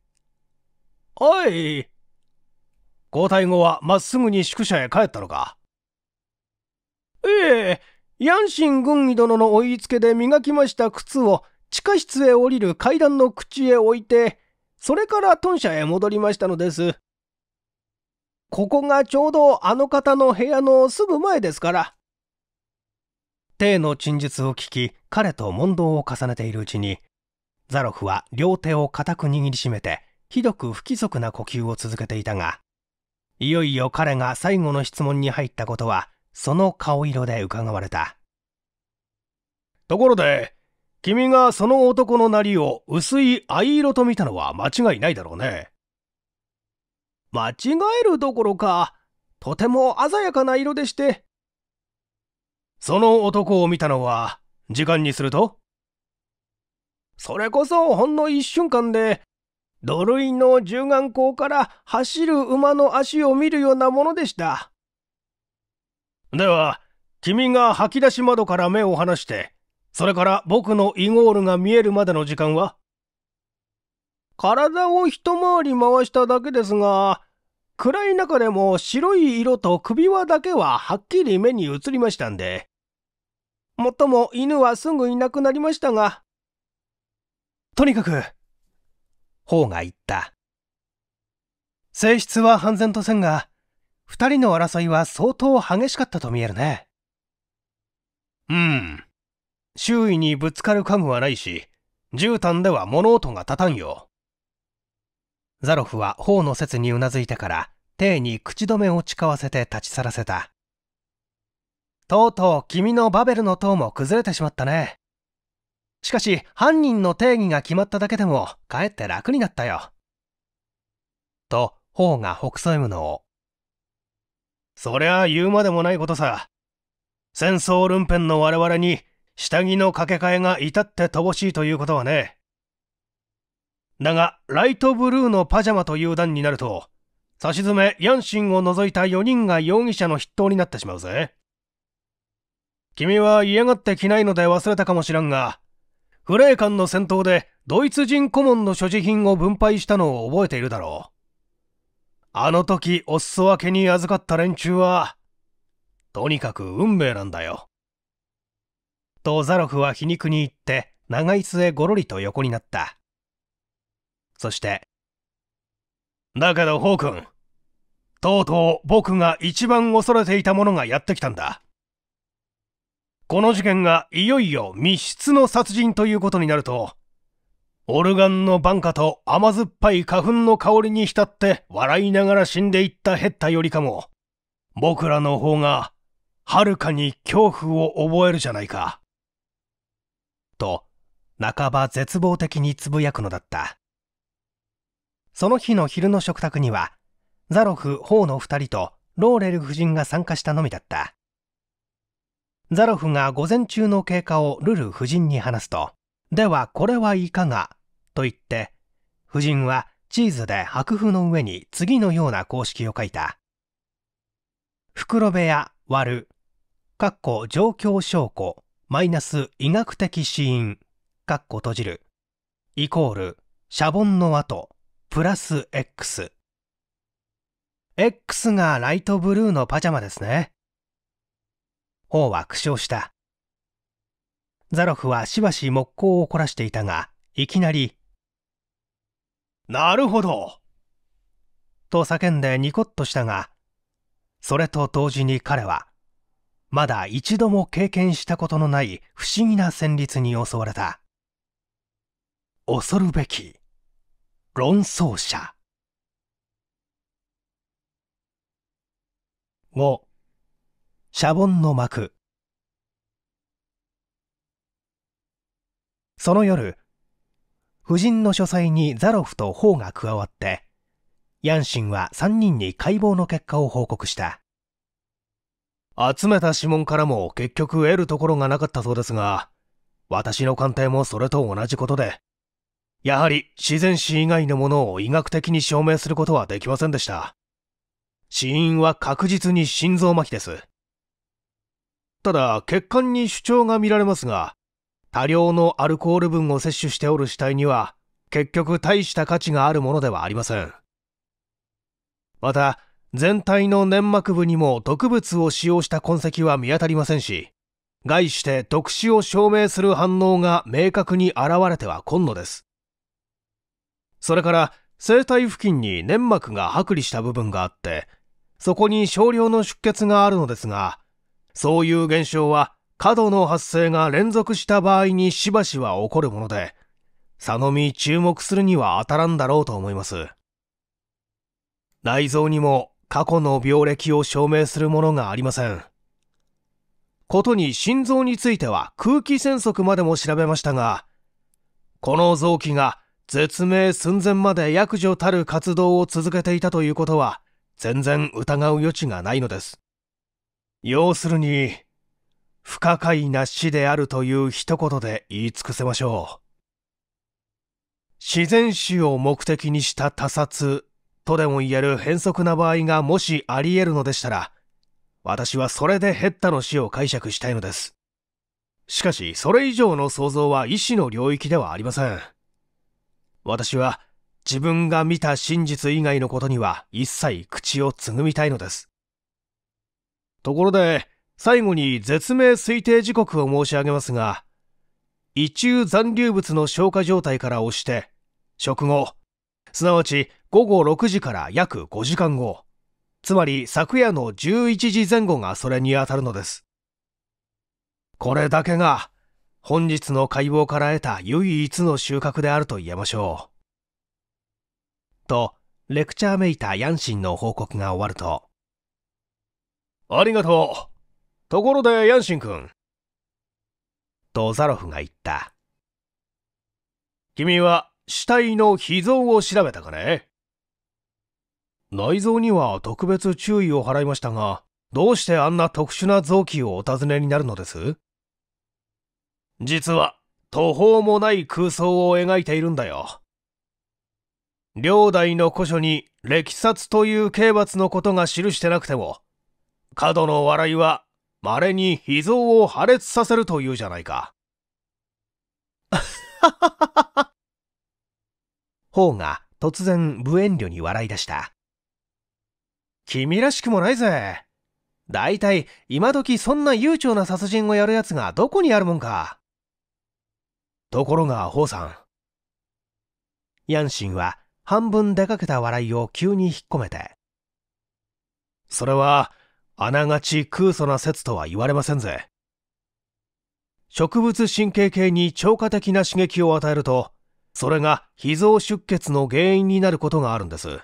おい。交代後はまっすぐに宿舎へ帰ったのかええ、ヤンシン軍医殿の追いつけで磨きました靴を地下室へ降りる階段の口へ置いて、それから豚舎へ戻りましたのです。ここがちょうどあの方の部屋のすぐ前ですから。帝の陳述を聞き、彼と問答を重ねているうちに、ザロフは両手を固く握りしめて、ひどく不規則な呼吸を続けていたが、いよいよ彼が最後の質問に入ったことは、その顔色で伺われた。ところで、君がその男のなりを薄い藍色と見たのは間違いないだろうね。間違えるどころか、とても鮮やかな色でして。その男を見たのは、時間にするとそれこそほんの一瞬間で、土塁の縦眼光から走る馬の足を見るようなものでした。では、君が吐き出し窓から目を離して、それから僕のイゴールが見えるまでの時間は体を一回り回しただけですが、暗い中でも白い色と首輪だけははっきり目に映りましたんで。もっとも犬はすぐいなくなりましたが。とにかく、方が言った。性質は半然とせんが、二人の争いは相当激しかったと見えるね。うん。周囲にぶつかる家具はないし、絨毯では物音が立たんよ。ザロフは頬の説にうなずいてから、丁に口止めを誓わせて立ち去らせた。とうとう君のバベルの塔も崩れてしまったね。しかし、犯人の定義が決まっただけでも、かえって楽になったよ。と、頬がほくそ笑むのを。そりゃあ言うまでもないことさ。戦争ルンペンの我々に、下着の掛け替えが至って乏しいということはね。だが、ライトブルーのパジャマという段になると、差し詰め、ヤンシンを除いた4人が容疑者の筆頭になってしまうぜ。君は嫌がって着ないので忘れたかもしらんが、フレーの戦闘でドイツ人顧問の所持品を分配したのを覚えているだろう。あの時お裾分けに預かった連中は、とにかく運命なんだよ。とザロフは皮肉に言って長椅子へごろりと横になった。そして、だけど、ホー君、とうとう僕が一番恐れていたものがやってきたんだ。この事件がいよいよ密室の殺人ということになると、オルガンの晩夏と甘酸っぱい花粉の香りに浸って笑いながら死んでいったヘッタよりかも、僕らの方が、はるかに恐怖を覚えるじゃないか。と、半ば絶望的につぶやくのだった。その日の昼の食卓には、ザロフ・ホーの2人とローレル夫人が参加したのみだった。ザロフが午前中の経過をルル夫人に話すと、ではこれはいかがと言って、夫人はチーズで白布の上に次のような公式を書いた。袋部屋割る、かっこ状況証拠、マイナス医学的死因、かっこ閉じる、イコール、シャボンの跡、プラス X。X がライトブルーのパジャマですね。王は苦笑した。ザロフはしばし木工を凝らしていたが、いきなり、なるほどと叫んでニコッとしたが、それと同時に彼は、まだ一度も経験したことのない不思議な旋律に襲われた。恐るべき論争者5シャボンの幕その夜夫人の書斎にザロフとホウが加わってヤンシンは3人に解剖の結果を報告した集めた指紋からも結局得るところがなかったそうですが私の鑑定もそれと同じことでやはり自然史以外のものを医学的に証明することはできませんでした。死因は確実に心臓麻痺です。ただ、血管に主張が見られますが、多量のアルコール分を摂取しておる死体には、結局大した価値があるものではありません。また、全体の粘膜部にも毒物を使用した痕跡は見当たりませんし、概して毒死を証明する反応が明確に現れては困難です。それから生体付近に粘膜が剥離した部分があって、そこに少量の出血があるのですが、そういう現象は過度の発生が連続した場合にしばしば起こるもので、佐の美注目するには当たらんだろうと思います。内臓にも過去の病歴を証明するものがありません。ことに心臓については空気栓塞までも調べましたが、この臓器が絶命寸前まで役女たる活動を続けていたということは、全然疑う余地がないのです。要するに、不可解な死であるという一言で言い尽くせましょう。自然死を目的にした他殺とでも言える変則な場合がもしあり得るのでしたら、私はそれでヘッダの死を解釈したいのです。しかし、それ以上の想像は医師の領域ではありません。私は自分が見た真実以外のことには一切口をつぐみたいのです。ところで、最後に絶命推定時刻を申し上げますが、一中残留物の消化状態から押して、食後、すなわち午後6時から約5時間後、つまり昨夜の11時前後がそれにあたるのです。これだけが本日の解剖から得た唯一の収穫であると言えましょう。と、レクチャーめいたヤンシンの報告が終わると。ありがとう。ところでヤンシン君。とザロフが言った。君は死体の秘蔵を調べたかね内臓には特別注意を払いましたが、どうしてあんな特殊な臓器をお尋ねになるのです実は途方もない空想を描いているんだよ。両代の古書に歴殺という刑罰のことが記してなくても、過度の笑いは稀に秘蔵を破裂させるというじゃないか。方が突然無遠慮に笑い出した。君らしくもないぜ。大体、今時そんな悠長な殺人をやる奴がどこにあるもんか。ところが、ホウさん。ヤンシンは半分出かけた笑いを急に引っ込めて。それは、あながち空想な説とは言われませんぜ。植物神経系に超過的な刺激を与えると、それが脾臓出血の原因になることがあるんです。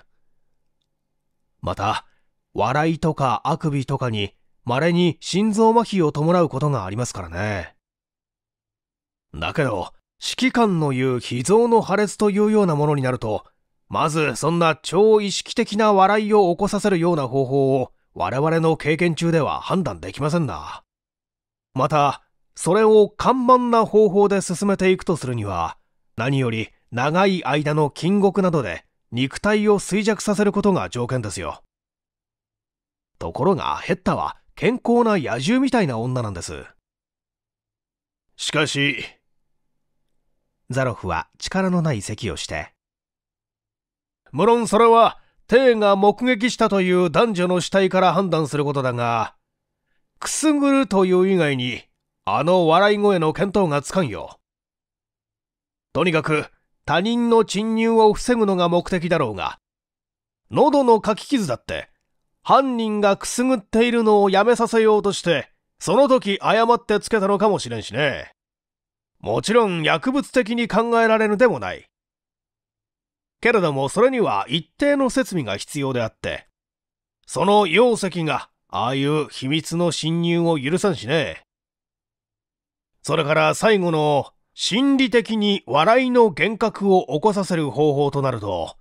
また、笑いとかあくびとかに稀に心臓麻痺を伴うことがありますからね。だけど、指揮官の言う秘蔵の破裂というようなものになると、まずそんな超意識的な笑いを起こさせるような方法を我々の経験中では判断できませんな。また、それを緩慢な方法で進めていくとするには、何より長い間の禁獄などで肉体を衰弱させることが条件ですよ。ところがヘッタは健康な野獣みたいな女なんです。しかし、ザロフは力のない咳をして。無論それは、イが目撃したという男女の死体から判断することだが、くすぐるという以外に、あの笑い声の見当がつかんよ。とにかく、他人の侵入を防ぐのが目的だろうが、喉の書き傷だって、犯人がくすぐっているのをやめさせようとして、その時誤ってつけたのかもしれんしね。もちろん薬物的に考えられぬでもない。けれどもそれには一定の設備が必要であって、その容積がああいう秘密の侵入を許さんしね。それから最後の心理的に笑いの幻覚を起こさせる方法となると、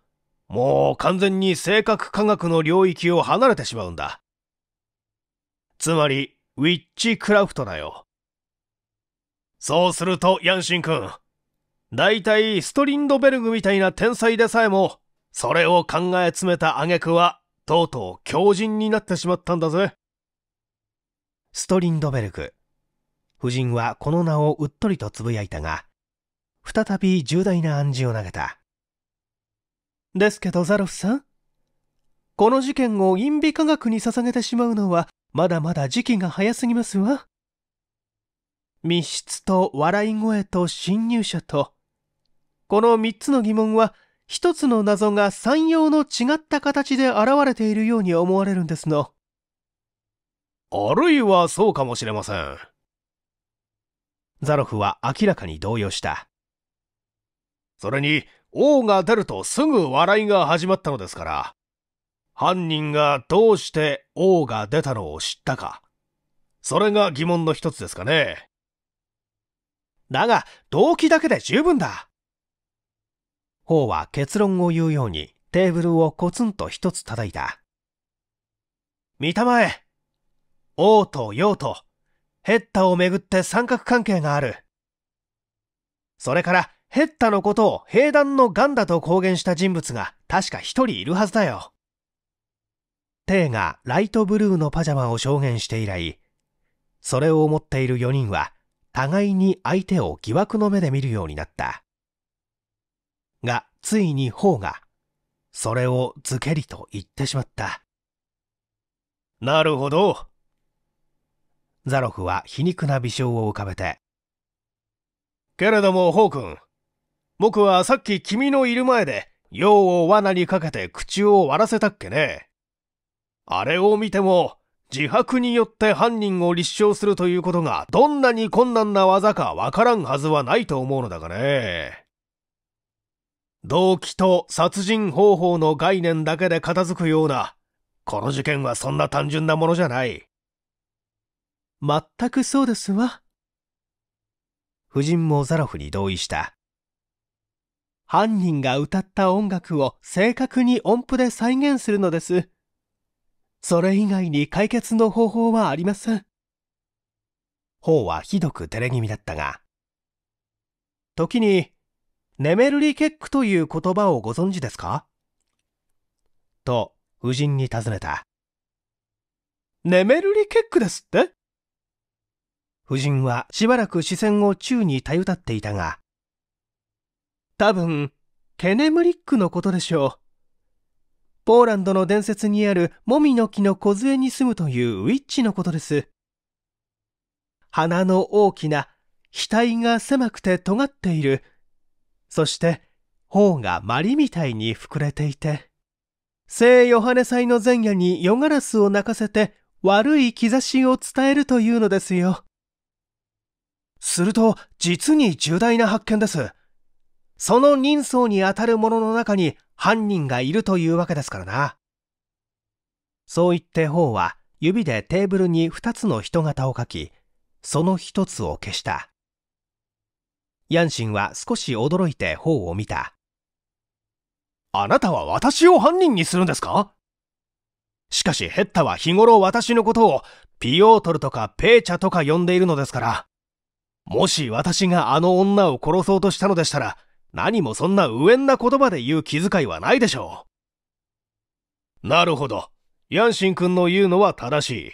もう完全に性格科学の領域を離れてしまうんだ。つまり、ウィッチクラフトだよ。そうすると、ヤンシン君。大体、ストリンドベルグみたいな天才でさえも、それを考え詰めた挙句は、とうとう強人になってしまったんだぜ。ストリンドベルグ。夫人はこの名をうっとりとつぶやいたが、再び重大な暗示を投げた。ですけど、ザロフさん。この事件を陰美科学に捧げてしまうのは、まだまだ時期が早すぎますわ。密室と笑い声と侵入者と、この3つの疑問は、1つの謎が三様の違った形で現れているように思われるんですの。あるいはそうかもしれません。ザロフは明らかに動揺した。それに、王が出るとすぐ笑いが始まったのですから、犯人がどうして王が出たのを知ったか、それが疑問の一つですかね。だが、動機だけで十分だ。王は結論を言うようにテーブルをコツンと一つ叩いた。見たまえ王と陽とヘッタをめぐって三角関係がある。それからヘッタのことを兵団のガンだと公言した人物が確か一人いるはずだよ。テイがライトブルーのパジャマを証言して以来、それを思っている4人は互いに相手を疑惑の目で見るようになった。が、ついに方が、それをずけりと言ってしまった。なるほど。ザロフは皮肉な微笑を浮かべて。けれども、ホー君。僕はさっき君のいる前で、用を罠にかけて口を割らせたっけね。あれを見ても、自白によって犯人を立証するということがどんなに困難な技かわからんはずはないと思うのだがね。動機と殺人方法の概念だけで片付くような、この事件はそんな単純なものじゃない。全くそうですわ。夫人もザロフに同意した。犯人が歌った音楽を正確に音符で再現するのです。それ以外に解決の方法はありません。方はひどく照れ気味だったが、時に、ネメルリケックという言葉をご存知ですかと、夫人に尋ねた。ネメルリケックですって夫人はしばらく視線を宙にたゆたっていたが、多分、ケネムリックのことでしょう。ポーランドの伝説にあるもみの木の小杖に住むというウィッチのことです。鼻の大きな、額が狭くて尖っている。そして、頬がマリみたいに膨れていて。聖ヨハネ祭の前夜に夜ガラスを泣かせて悪い兆しを伝えるというのですよ。すると、実に重大な発見です。その人相にあたる者の中に犯人がいるというわけですからな。そう言って方は指でテーブルに二つの人型を書き、その一つを消した。ヤンシンは少し驚いて方を見た。あなたは私を犯人にするんですかしかしヘッタは日頃私のことをピオートルとかペーチャとか呼んでいるのですから、もし私があの女を殺そうとしたのでしたら、何もそんな無縁な言葉で言う気遣いはないでしょう。なるほど。ヤンシン君の言うのは正しい。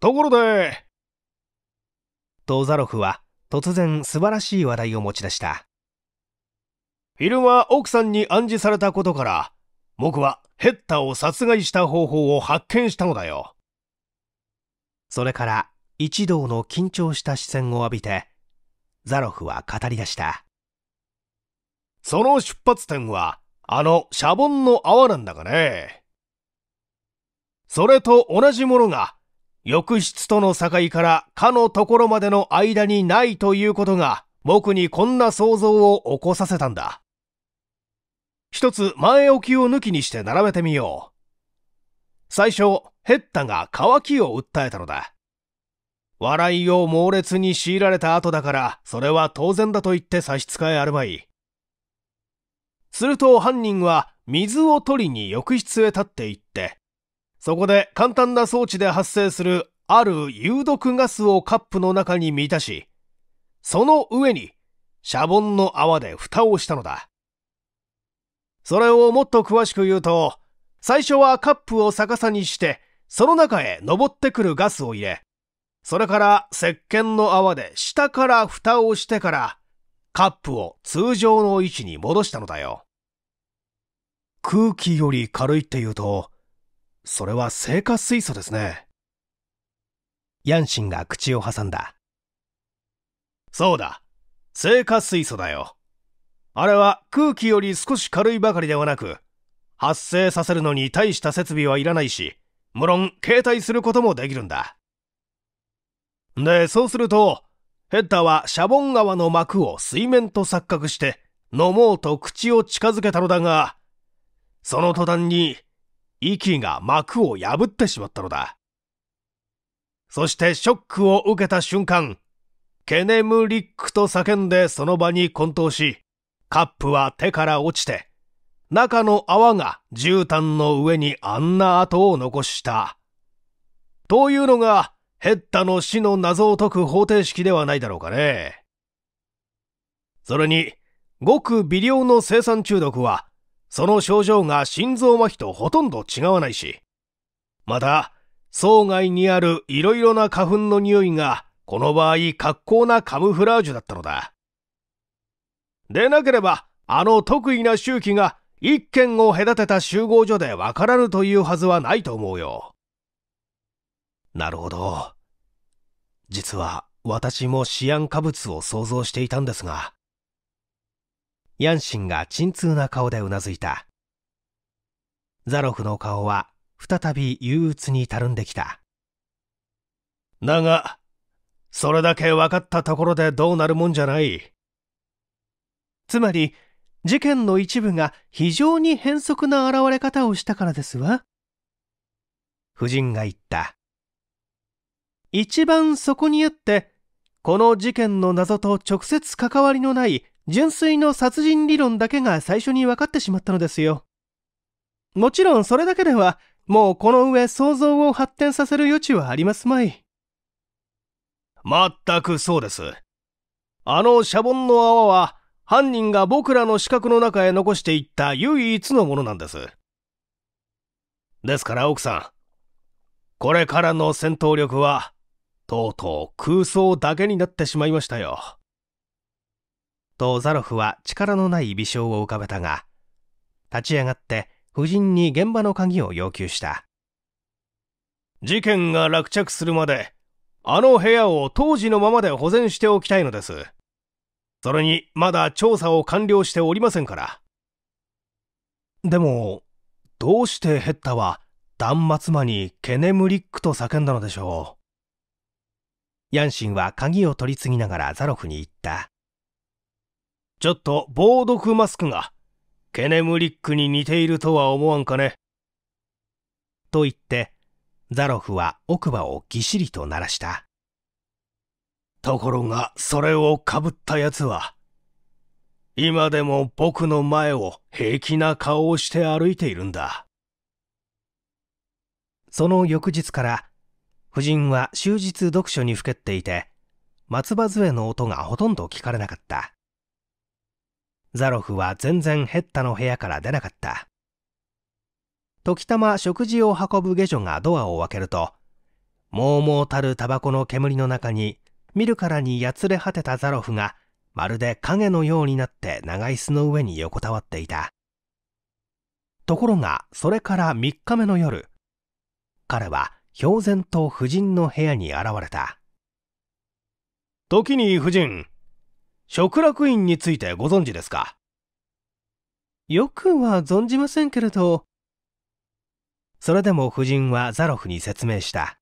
ところで、トーザロフは突然素晴らしい話題を持ち出した。昼間奥さんに暗示されたことから、僕はヘッタを殺害した方法を発見したのだよ。それから一同の緊張した視線を浴びて、ザロフは語り出した。その出発点は、あのシャボンの泡なんだがね。それと同じものが、浴室との境からかのところまでの間にないということが、僕にこんな想像を起こさせたんだ。一つ前置きを抜きにして並べてみよう。最初、ヘッタが乾きを訴えたのだ。笑いを猛烈に強いられた後だから、それは当然だと言って差し支えあるまい。すると犯人は水を取りに浴室へ立っていって、そこで簡単な装置で発生するある有毒ガスをカップの中に満たし、その上にシャボンの泡で蓋をしたのだ。それをもっと詳しく言うと、最初はカップを逆さにして、その中へ登ってくるガスを入れ、それから石鹸の泡で下から蓋をしてから、カップを通常の位置に戻したのだよ。空気より軽いって言うと、それは生活水素ですね。ヤンシンが口を挟んだ。そうだ。生活水素だよ。あれは空気より少し軽いばかりではなく、発生させるのに大した設備はいらないし、無論携帯することもできるんだ。で、そうすると、ヘッダーはシャボン川の膜を水面と錯覚して、飲もうと口を近づけたのだが、その途端に、息が膜を破ってしまったのだ。そしてショックを受けた瞬間、ケネムリックと叫んでその場に混沌し、カップは手から落ちて、中の泡が絨毯の上にあんな跡を残した。というのが、ヘッダの死の謎を解く方程式ではないだろうかね。それに、ごく微量の生産中毒は、その症状が心臓麻痺とほとんど違わないし、また、層外にある色々な花粉の匂いが、この場合格好なカムフラージュだったのだ。でなければ、あの特異な周期が一軒を隔てた集合所で分からぬというはずはないと思うよ。なるほど。実は私もシアン化物を想像していたんですが、ヤンシンが鎮痛な顔でうなずいた。ザロフの顔は再び憂鬱にたるんできた。だが、それだけ分かったところでどうなるもんじゃない。つまり、事件の一部が非常に変則な現れ方をしたからですわ。夫人が言った。一番そこにあって、この事件の謎と直接関わりのない純粋の殺人理論だけが最初に分かってしまったのですよ。もちろんそれだけでは、もうこの上想像を発展させる余地はありますまい。まったくそうです。あのシャボンの泡は、犯人が僕らの視覚の中へ残していった唯一のものなんです。ですから奥さん、これからの戦闘力は、とうとう空想だけになってしまいましたよ。とザロフは力のない微笑を浮かべたが立ち上がって夫人に現場の鍵を要求した事件が落着するまであの部屋を当時のままで保全しておきたいのですそれにまだ調査を完了しておりませんからでもどうしてヘッタは断末魔にケネムリックと叫んだのでしょうヤンシンは鍵を取り次ぎながらザロフに言ったちょっと防毒マスクが、ケネムリックに似ているとは思わんかね。と言って、ザロフは奥歯をぎしりと鳴らした。ところが、それをかぶった奴は、今でも僕の前を平気な顔をして歩いているんだ。その翌日から、夫人は終日読書にふけっていて、松葉杖の音がほとんど聞かれなかった。ザロフは全然ヘッタの部屋から出なかった時たま食事を運ぶ下女がドアを開けるともうもうたるタバコの煙の中に見るからにやつれ果てたザロフがまるで影のようになって長椅子の上に横たわっていたところがそれから3日目の夜彼は氷然と夫人の部屋に現れた時に夫人食楽院についてご存知ですかよくは存じませんけれど。それでも夫人はザロフに説明した。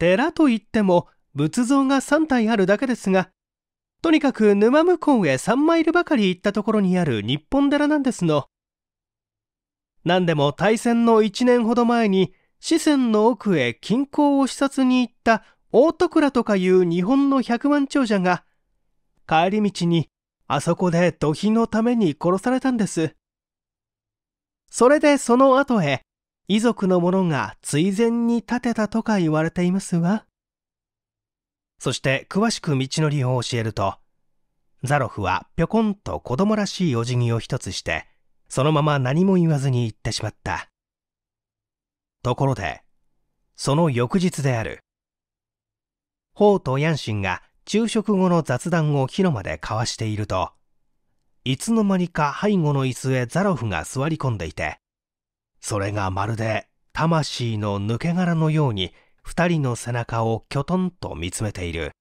寺といっても仏像が3体あるだけですが、とにかく沼向こうへ3マイルばかり行ったところにある日本寺なんですの。何でも大戦の1年ほど前に四川の奥へ近郊を視察に行った大徳倉とかいう日本の百万長者が帰り道に、あそこで土肥のために殺されたんです。それでその後へ、遺族の者が追善に建てたとか言われていますわ。そして詳しく道のりを教えると、ザロフはぴょこんと子供らしいお辞儀を一つして、そのまま何も言わずに行ってしまった。ところで、その翌日である。ホウとヤンシンが昼食後の雑談を広間で交わしていると、いつの間にか背後の椅子へザロフが座り込んでいて、それがまるで魂の抜け殻のように二人の背中をきょとんと見つめている。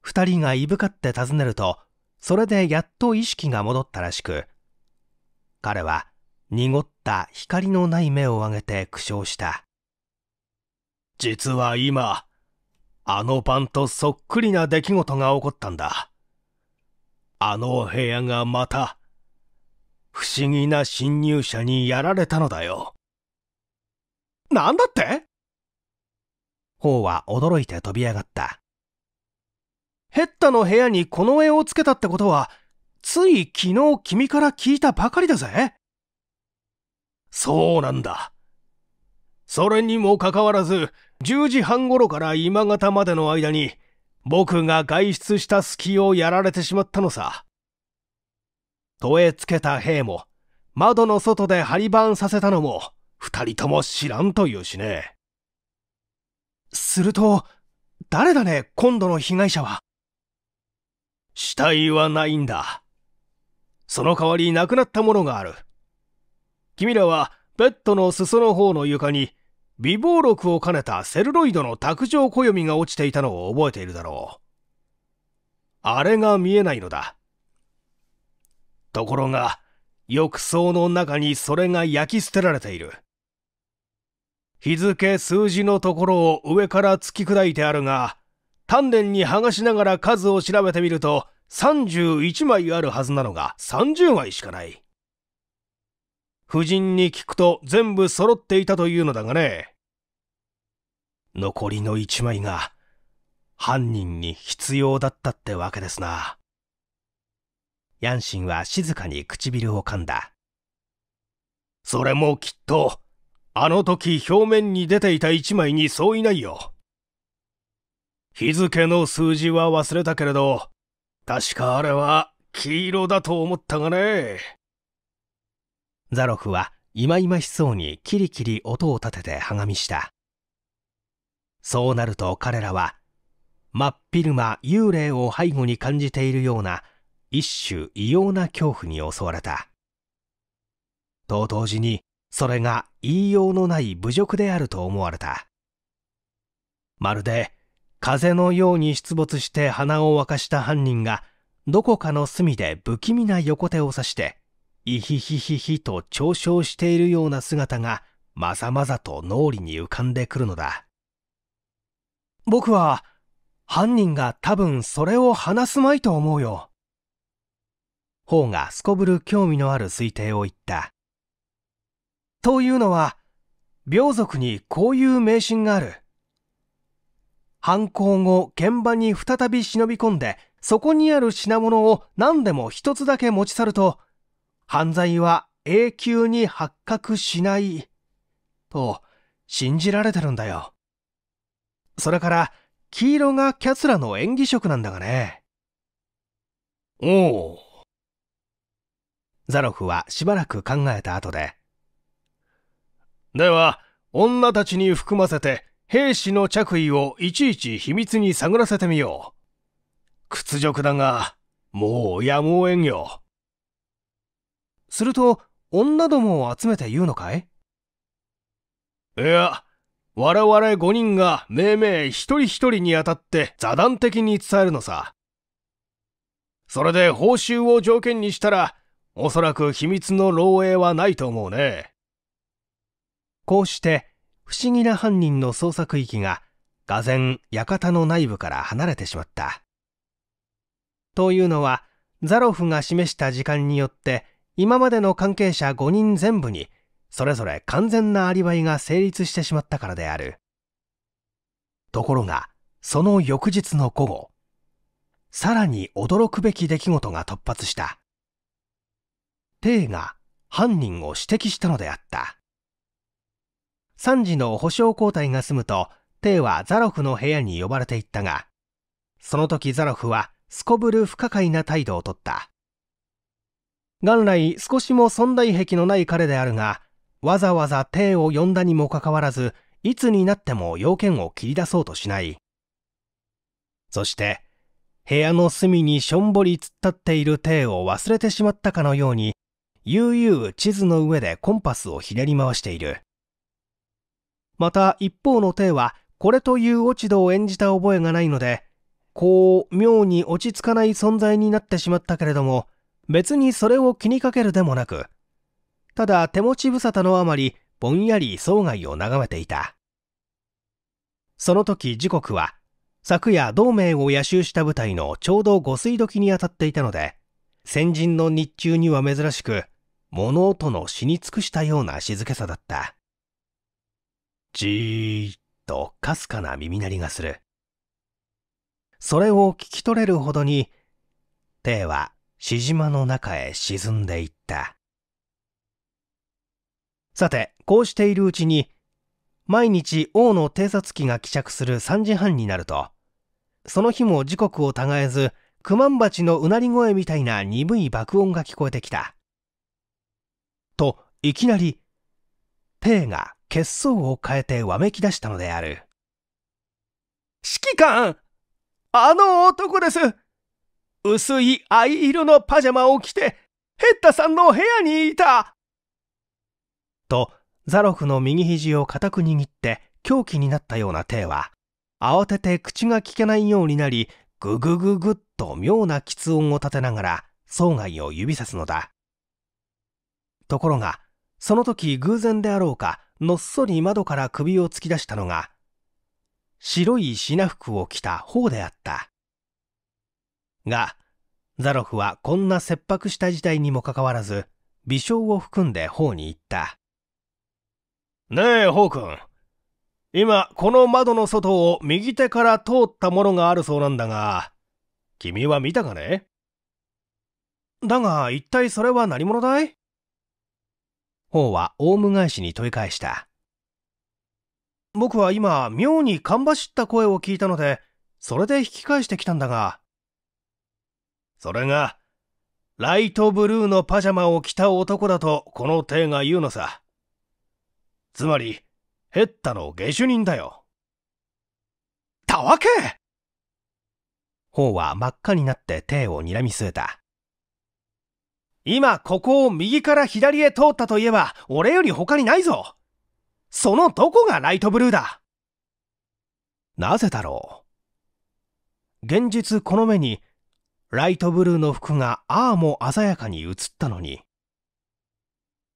二人がいぶかって尋ねると、それでやっと意識が戻ったらしく、彼は濁った光のない目を上げて苦笑した。実は今、あの晩とそっくりな出来事が起こったんだ。あの部屋がまた、不思議な侵入者にやられたのだよ。なんだってホは驚いて飛び上がった。ヘッタの部屋にこの絵をつけたってことは、つい昨日君から聞いたばかりだぜ。そうなんだ。それにもかかわらず、10時半頃から今方までの間に、僕が外出した隙をやられてしまったのさ。問えつけた兵も、窓の外で張り番させたのも、二人とも知らんというしね。すると、誰だね、今度の被害者は。死体はないんだ。その代わり亡くなったものがある。君らはベッドの裾の方の床に、微暴録を兼ねたセルロイドの卓上暦が落ちていたのを覚えているだろう。あれが見えないのだ。ところが、浴槽の中にそれが焼き捨てられている。日付数字のところを上から突き砕いてあるが、丹田に剥がしながら数を調べてみると、31枚あるはずなのが30枚しかない。夫人に聞くと全部揃っていたというのだがね。残りの一枚が犯人に必要だったってわけですな。ヤンシンは静かに唇を噛んだ。それもきっと、あの時表面に出ていた一枚に相違ないよ。日付の数字は忘れたけれど、確かあれは黄色だと思ったがね。ザロフは忌々しそうにキリキリ音を立ててはがみしたそうなると彼らは真っ昼間幽霊を背後に感じているような一種異様な恐怖に襲われたと同時にそれが言いようのない侮辱であると思われたまるで風のように出没して鼻を沸かした犯人がどこかの隅で不気味な横手を刺していひひひひと嘲笑しているような姿がまざまざと脳裏に浮かんでくるのだ。僕は犯人が多分それを話すまいと思うよ。方がすこぶる興味のある推定を言った。というのは、病族にこういう迷信がある。犯行後、現場に再び忍び込んで、そこにある品物を何でも一つだけ持ち去ると、犯罪は永久に発覚しない、と信じられてるんだよ。それから、黄色がキャツラの演技色なんだがね。おお。ザロフはしばらく考えた後で。では、女たちに含ませて兵士の着衣をいちいち秘密に探らせてみよう。屈辱だが、もうやむを得んよ。すると女どもを集めて言うのかいいや我々5人が命名一人一人にあたって座談的に伝えるのさそれで報酬を条件にしたらおそらく秘密の漏洩はないと思うねこうして不思議な犯人の捜索域が俄然館の内部から離れてしまったというのはザロフが示した時間によって今までの関係者5人全部にそれぞれ完全なアリバイが成立してしまったからであるところがその翌日の午後さらに驚くべき出来事が突発したテイが犯人を指摘したのであった3時の保証交代が済むとテイはザロフの部屋に呼ばれていったがその時ザロフはすこぶる不可解な態度をとった元来少しも存在癖のない彼であるが、わざわざ帝を呼んだにもかかわらず、いつになっても要件を切り出そうとしない。そして、部屋の隅にしょんぼり突っ立っている帝を忘れてしまったかのように、悠々地図の上でコンパスをひねり回している。また一方の帝は、これという落ち度を演じた覚えがないので、こう、妙に落ち着かない存在になってしまったけれども、別にそれを気にかけるでもなく、ただ手持ち無沙汰のあまり、ぼんやり窓外を眺めていた。その時時刻は、昨夜同盟を夜襲した部隊のちょうど御水時に当たっていたので、先人の日中には珍しく、物音の死に尽くしたような静けさだった。じーっとかすかな耳鳴りがする。それを聞き取れるほどに、手はしじまの中へ沈んでいった。さて、こうしているうちに、毎日王の偵察機が帰着する3時半になると、その日も時刻を違えず、クマンバチのうなり声みたいな鈍い爆音が聞こえてきた。と、いきなり、ペイが血相を変えてわめき出したのである。指揮官あの男です薄い藍色のパジャマを着て、ヘッタさんの部屋にいたと、ザロフの右肘を固く握って、狂気になったようなイは、慌てて口が利けないようになり、ぐぐぐぐっと妙な喫音を立てながら、生涯を指さすのだ。ところが、その時偶然であろうか、のっそり窓から首を突き出したのが、白い品服を着た方であった。が、ザロフはこんな切迫した事態にもかかわらず、微笑を含んで頬に言った。ねえ、ホー君。今、この窓の外を右手から通ったものがあるそうなんだが、君は見たかねだが、一体それは何者だいホーはオウム返しに問い返した。僕は今、妙にかんばしった声を聞いたので、それで引き返してきたんだが、それが、ライトブルーのパジャマを着た男だとこの帝が言うのさ。つまり、ヘッタの下手人だよ。たわけ頬は真っ赤になって帝を睨み据えた。今、ここを右から左へ通ったといえば、俺より他にないぞそのどこがライトブルーだなぜだろう現実この目にライトブルーの服がああも鮮やかに映ったのに、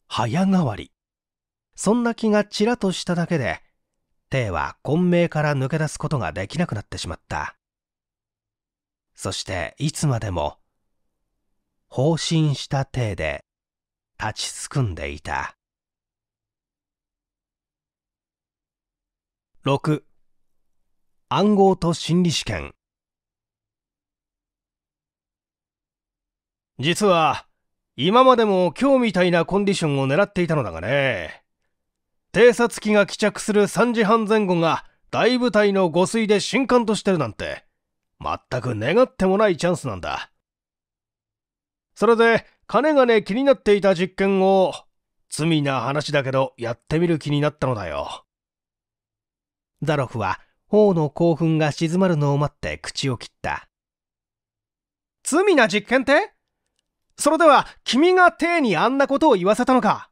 早変わり。そんな気がちらとしただけで、テは混迷から抜け出すことができなくなってしまった。そしていつまでも、放心した体で立ちすくんでいた。6暗号と心理試験実は、今までも今日みたいなコンディションを狙っていたのだがね。偵察機が帰着する3時半前後が大部隊の護水で新刊としてるなんて、全く願ってもないチャンスなんだ。それで、かねがね気になっていた実験を、罪な話だけどやってみる気になったのだよ。ザロフは、頬の興奮が静まるのを待って口を切った。罪な実験ってそれでは君が帝にあんなことを言わせたのか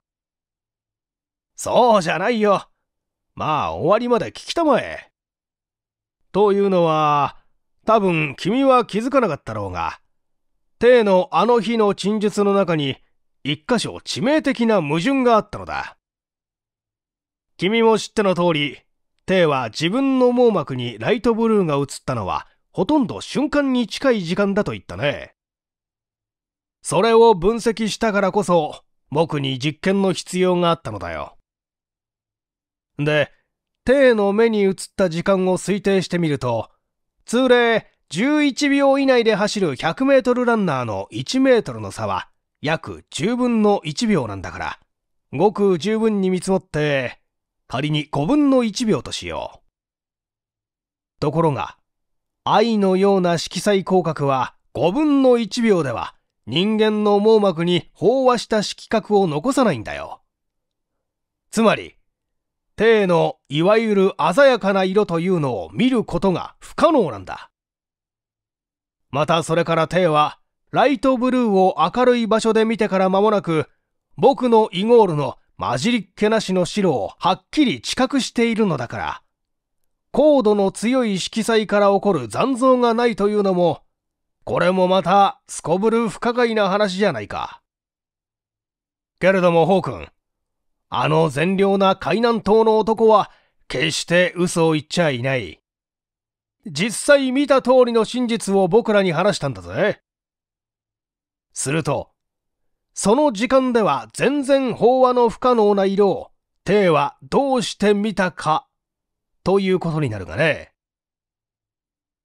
そうじゃないよ。まあ終わりまで聞きたまえ。というのは、多分君は気づかなかったろうが、帝のあの日の陳述の中に、一箇所致命的な矛盾があったのだ。君も知っての通り、帝は自分の網膜にライトブルーが映ったのは、ほとんど瞬間に近い時間だと言ったね。それを分析したからこそ、僕に実験の必要があったのだよ。で、T の目に映った時間を推定してみると、通例11秒以内で走る100メートルランナーの1メートルの差は約10分の1秒なんだから、ごく十分に見積もって、仮に5分の1秒としよう。ところが、愛のような色彩広角は5分の1秒では人間の網膜に飽和した色覚を残さないんだよ。つまり、体のいわゆる鮮やかな色というのを見ることが不可能なんだ。またそれから体は、ライトブルーを明るい場所で見てから間もなく、僕のイゴールの混じりっけなしの白をはっきり知覚しているのだから、高度の強い色彩から起こる残像がないというのも、これもまた、すこぶる不可解な話じゃないか。けれども、ホー君、あの善良な海南島の男は、決して嘘を言っちゃいない。実際見た通りの真実を僕らに話したんだぜ。すると、その時間では全然法話の不可能な色を、帝はどうして見たか、ということになるがね。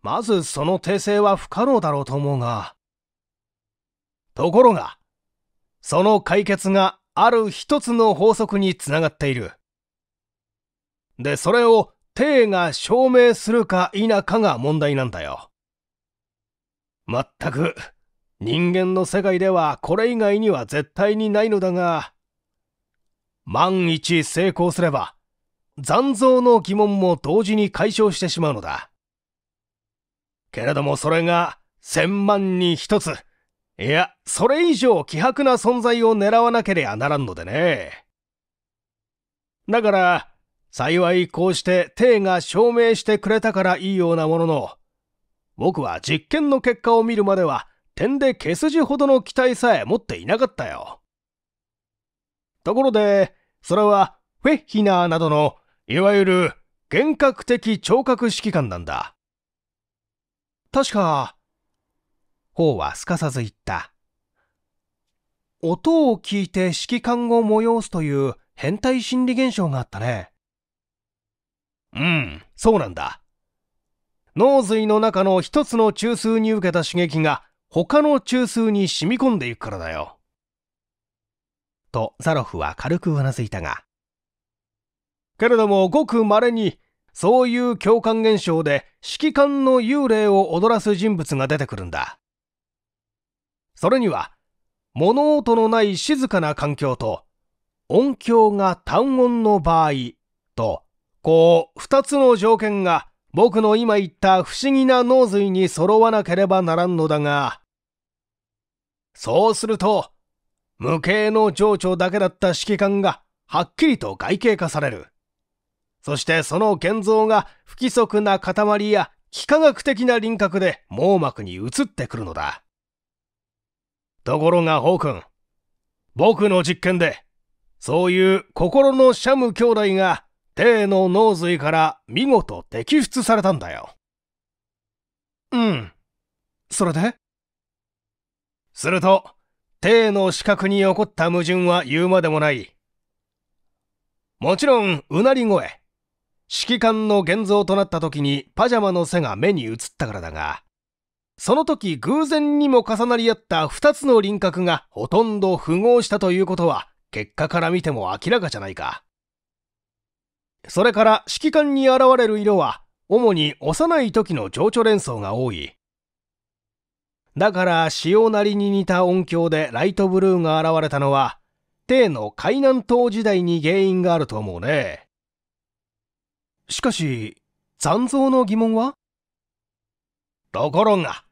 まずその訂正は不可能だろうと思うが。ところが、その解決がある一つの法則につながっている。で、それを帝が証明するか否かが問題なんだよ。まったく、人間の世界ではこれ以外には絶対にないのだが、万一成功すれば、残像の疑問も同時に解消してしまうのだ。けれどもそれが千万に一つ、いや、それ以上希薄な存在を狙わなければならんのでね。だから、幸いこうして帝が証明してくれたからいいようなものの、僕は実験の結果を見るまでは点で毛筋ほどの期待さえ持っていなかったよ。ところで、それはフェッヒナーなどの、いわゆる幻覚的聴覚指揮官なんだ。確か。王はすかさず言った。音を聞いて指揮官を催すという変態心理現象があったね。うん、そうなんだ。脳髄の中の一つの中枢に受けた刺激が他の中枢に染み込んでいくからだよ。とザロフは軽くうなずいたが。けれどもごく稀にそういう共感現象で指揮官の幽霊を踊らす人物が出てくるんだ。それには、物音のない静かな環境と、音響が単音の場合と、こう、二つの条件が僕の今言った不思議な脳髄に揃わなければならんのだが、そうすると、無形の情緒だけだった指揮官がはっきりと外形化される。そしてその建造が不規則な塊や幾何学的な輪郭で網膜に移ってくるのだ。ところが、ホーン。僕の実験で、そういう心のシャム兄弟が、帝の脳髄から見事摘出されたんだよ。うん。それですると、帝の視覚に起こった矛盾は言うまでもない。もちろん、うなり声、指揮官の現像となった時にパジャマの背が目に映ったからだが、その時偶然にも重なり合った2つの輪郭がほとんど符合したということは、結果から見ても明らかじゃないか。それから指揮官に現れる色は、主に幼い時の情緒連想が多い。だから潮なりに似た音響でライトブルーが現れたのは、帝の海南島時代に原因があると思うね。しかし、残像の疑問はところが、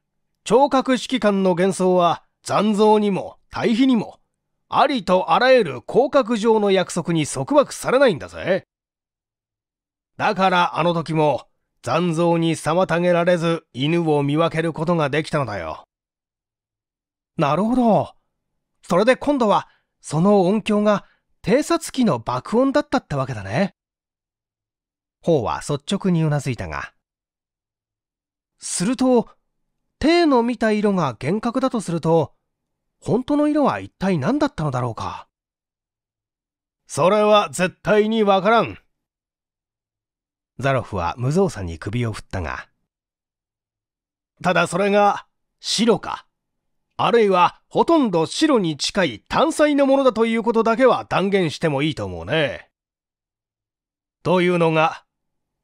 聴覚指揮官の幻想は残像にも対比にも、ありとあらゆる広角上の約束に束縛されないんだぜ。だからあの時も残像に妨げられず犬を見分けることができたのだよ。なるほど。それで今度はその音響が偵察機の爆音だったってわけだね。頬は率直にうなずいたが。すると、帝の見た色が幻覚だとすると、本当の色は一体何だったのだろうか。それは絶対にわからん。ザロフは無造作に首を振ったが。ただそれが白か、あるいはほとんど白に近い単細のものだということだけは断言してもいいと思うね。というのが、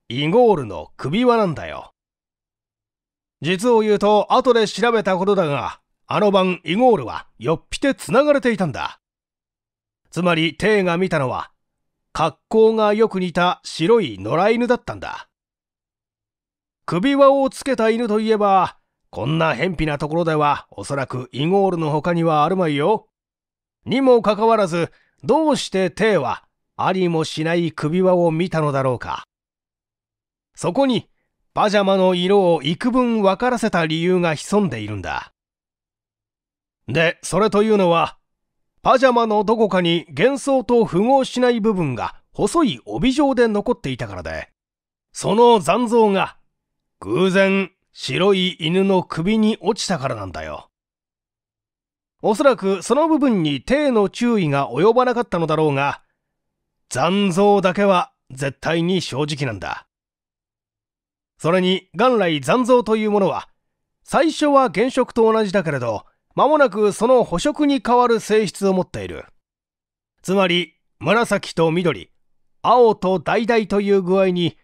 イゴールの首輪なんだよ。実を言うと、後で調べたことだが、あの晩イゴールはよっぴて繋がれていたんだ。つまり、テイが見たのは、格好がよく似た白い野良犬だったんだ。首輪をつけた犬といえば、こんな偏僻なところではおそらくイゴールの他にはあるまいよ。にもかかわらず、どうしてテイはありもしない首輪を見たのだろうか。そこにパジャマの色を幾分分からせた理由が潜んでいるんだ。で、それというのは、パジャマのどこかに幻想と符合しない部分が細い帯状で残っていたからで、その残像が偶然白い犬の首に落ちたからなんだよ。おそらくその部分に手の注意が及ばなかったのだろうが、残像だけは絶対に正直なんだ。それに元来残像というものは最初は原色と同じだけれど間もなくその補色に変わる性質を持っているつまり紫と緑青と橙という具合に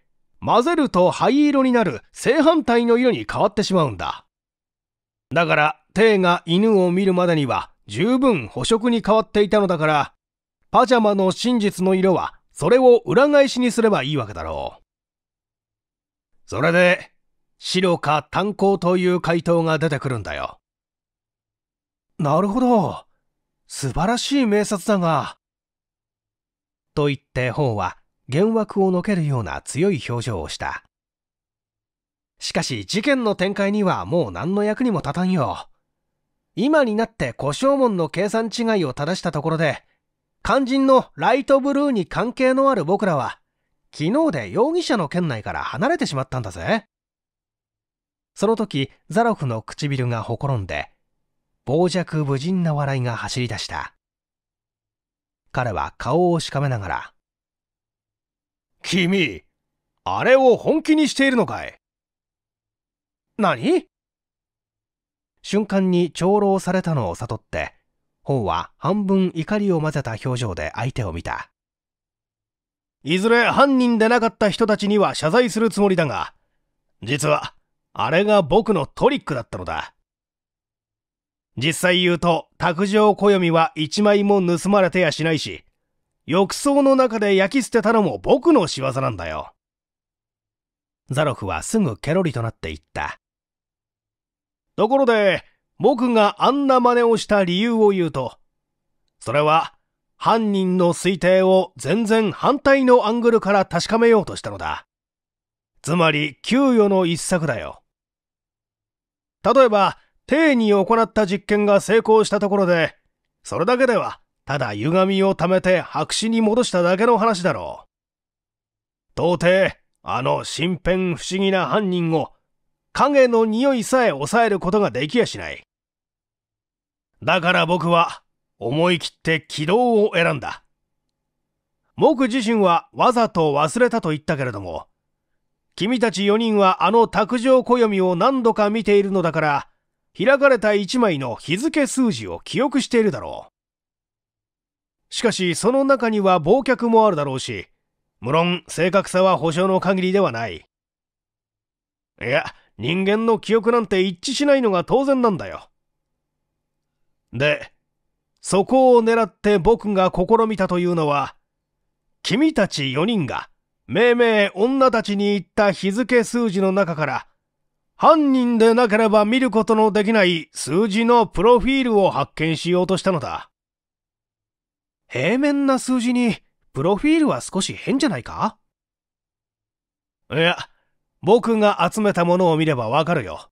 混ぜると灰色になる正反対の色に変わってしまうんだだからテイが犬を見るまでには十分捕食に変わっていたのだからパジャマの真実の色はそれを裏返しにすればいいわけだろうそれで、白か炭鉱という回答が出てくるんだよ。なるほど。素晴らしい名察だが。と言って本は幻惑をのけるような強い表情をした。しかし事件の展開にはもう何の役にも立たんよ。今になって古正門の計算違いを正したところで、肝心のライトブルーに関係のある僕らは昨日で容疑者の圏内から離れてしまったんだぜ。その時、ザロフの唇がほころんで、傍若無人な笑いが走り出した。彼は顔をしかめながら、君、あれを本気にしているのかい何瞬間に長老されたのを悟って、本は半分怒りを混ぜた表情で相手を見た。いずれ犯人でなかった人たちには謝罪するつもりだが、実は、あれが僕のトリックだったのだ。実際言うと、卓上暦は一枚も盗まれてやしないし、浴槽の中で焼き捨てたのも僕の仕業なんだよ。ザロフはすぐケロリとなっていった。ところで、僕があんな真似をした理由を言うと、それは、犯人の推定を全然反対のアングルから確かめようとしたのだ。つまり、給与の一策だよ。例えば、丁に行った実験が成功したところで、それだけでは、ただ歪みを溜めて白紙に戻しただけの話だろう。到底、あの身辺不思議な犯人を、影の匂いさえ抑えることができやしない。だから僕は、思い切って軌道を選んだ僕自身はわざと忘れたと言ったけれども君たち4人はあの卓上暦を何度か見ているのだから開かれた1枚の日付数字を記憶しているだろうしかしその中には忘却もあるだろうし無論正確さは保証の限りではないいや人間の記憶なんて一致しないのが当然なんだよでそこを狙って僕が試みたというのは、君たち4人が、命名女たちに言った日付数字の中から、犯人でなければ見ることのできない数字のプロフィールを発見しようとしたのだ。平面な数字に、プロフィールは少し変じゃないかいや、僕が集めたものを見ればわかるよ。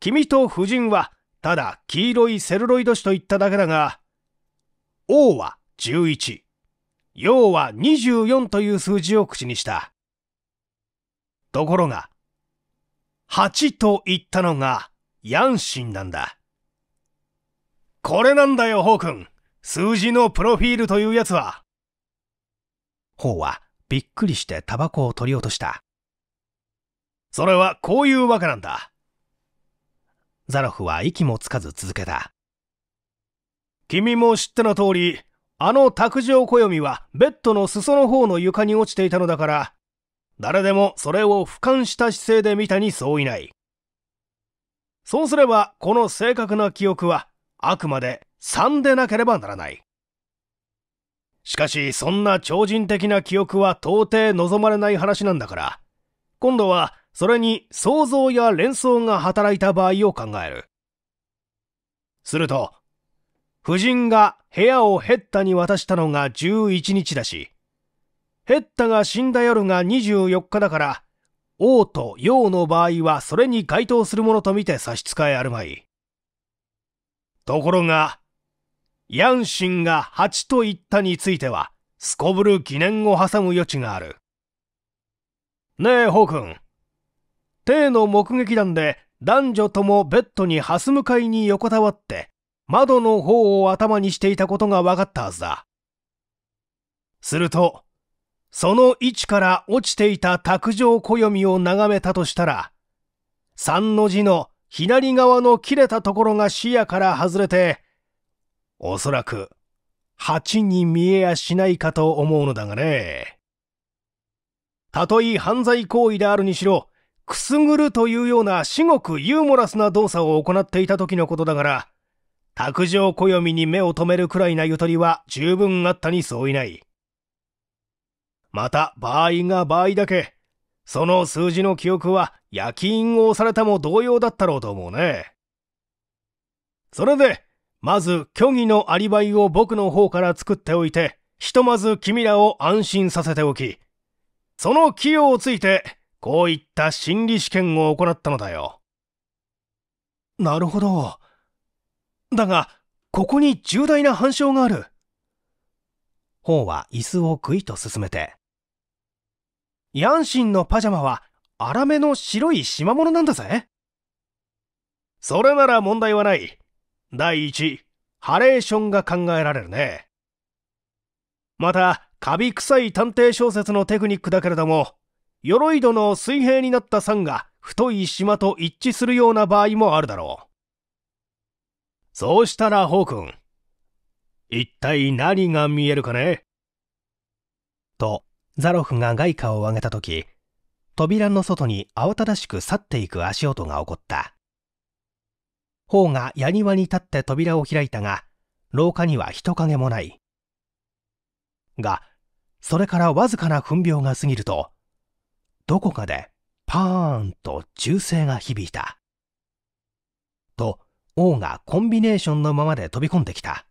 君と夫人は、ただ黄色いセルロイド紙と言っただけだが、O は11、陽は24という数字を口にした。ところが、8と言ったのが、ヤンシンなんだ。これなんだよ、ホウ君。数字のプロフィールというやつは。ホウはびっくりしてタバコを取り落とした。それはこういうわけなんだ。ザロフは息もつかず続けた。君も知っての通り、あの卓上暦はベッドの裾の方の床に落ちていたのだから、誰でもそれを俯瞰した姿勢で見たに相違ない。そうすれば、この正確な記憶は、あくまで3でなければならない。しかし、そんな超人的な記憶は到底望まれない話なんだから、今度はそれに想像や連想が働いた場合を考える。すると、夫人が部屋をヘッタに渡したのが11日だし、ヘッタが死んだ夜が24日だから、王と陽の場合はそれに該当するものとみて差し支えあるまい。ところが、ヤンシンが8と言ったについては、すこぶる疑念を挟む余地がある。ねえ、ホー君。帝の目撃談で男女ともベッドにハス向かいに横たわって窓の方を頭にしていたことが分かったはずだするとその位置から落ちていた卓上暦を眺めたとしたら三の字の左側の切れたところが視野から外れておそらく8に見えやしないかと思うのだがねたとえ犯罪行為であるにしろくすぐるというような至極ユーモラスな動作を行っていた時のことだから、卓上暦に目を留めるくらいなゆとりは十分あったに相違ない。また、場合が場合だけ、その数字の記憶は夜勤を押されたも同様だったろうと思うね。それで、まず虚偽のアリバイを僕の方から作っておいて、ひとまず君らを安心させておき、その器用をついて、こういった心理試験を行ったのだよ。なるほど。だが、ここに重大な反証がある。方は椅子をぐいと進めて。ヤンシンのパジャマは粗めの白い縞物なんだぜ。それなら問題はない。第一、ハレーションが考えられるね。また、カビ臭い探偵小説のテクニックだけれども、鎧戸の水平になった山が太い島と一致するような場合もあるだろう。そうしたら、ホー君。一体何が見えるかねと、ザロフが外貨を上げたとき、扉の外に慌ただしく去っていく足音が起こった。頬が矢庭に立って扉を開いたが、廊下には人影もない。が、それからわずかな糞尿が過ぎると、どこかでパーンと銃声が響いた。と、王がコンビネーションのままで飛び込んできた。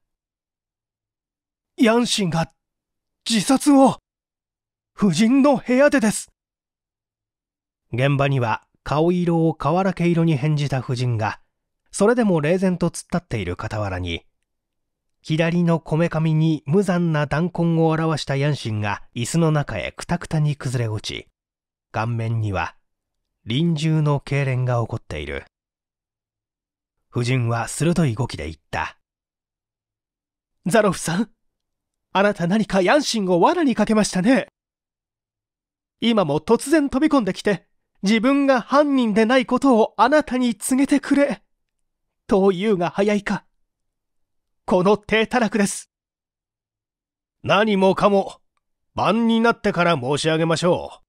ヤンシンが自殺を夫人の部屋でです現場には顔色を瓦け色に変じた夫人が、それでも冷然と突っ立っている傍らに、左のこめかみに無残な弾痕を表したヤンシンが椅子の中へくたくたに崩れ落ち、顔面には臨終の痙攣が起こっている夫人は鋭い動きで言ったザロフさんあなた何かヤンシンを罠にかけましたね今も突然飛び込んできて自分が犯人でないことをあなたに告げてくれと言うが早いかこの低たらくです何もかも晩になってから申し上げましょう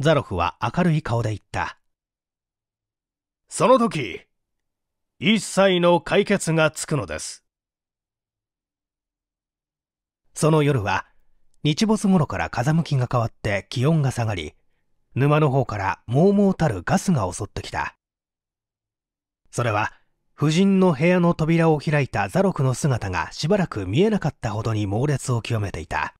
ザロフは明るい顔で言った。その時、一切の解決がつくのです。その夜は、日没頃から風向きが変わって気温が下がり、沼の方からもうもうたるガスが襲ってきた。それは、夫人の部屋の扉を開いたザロクの姿がしばらく見えなかったほどに猛烈を極めていた。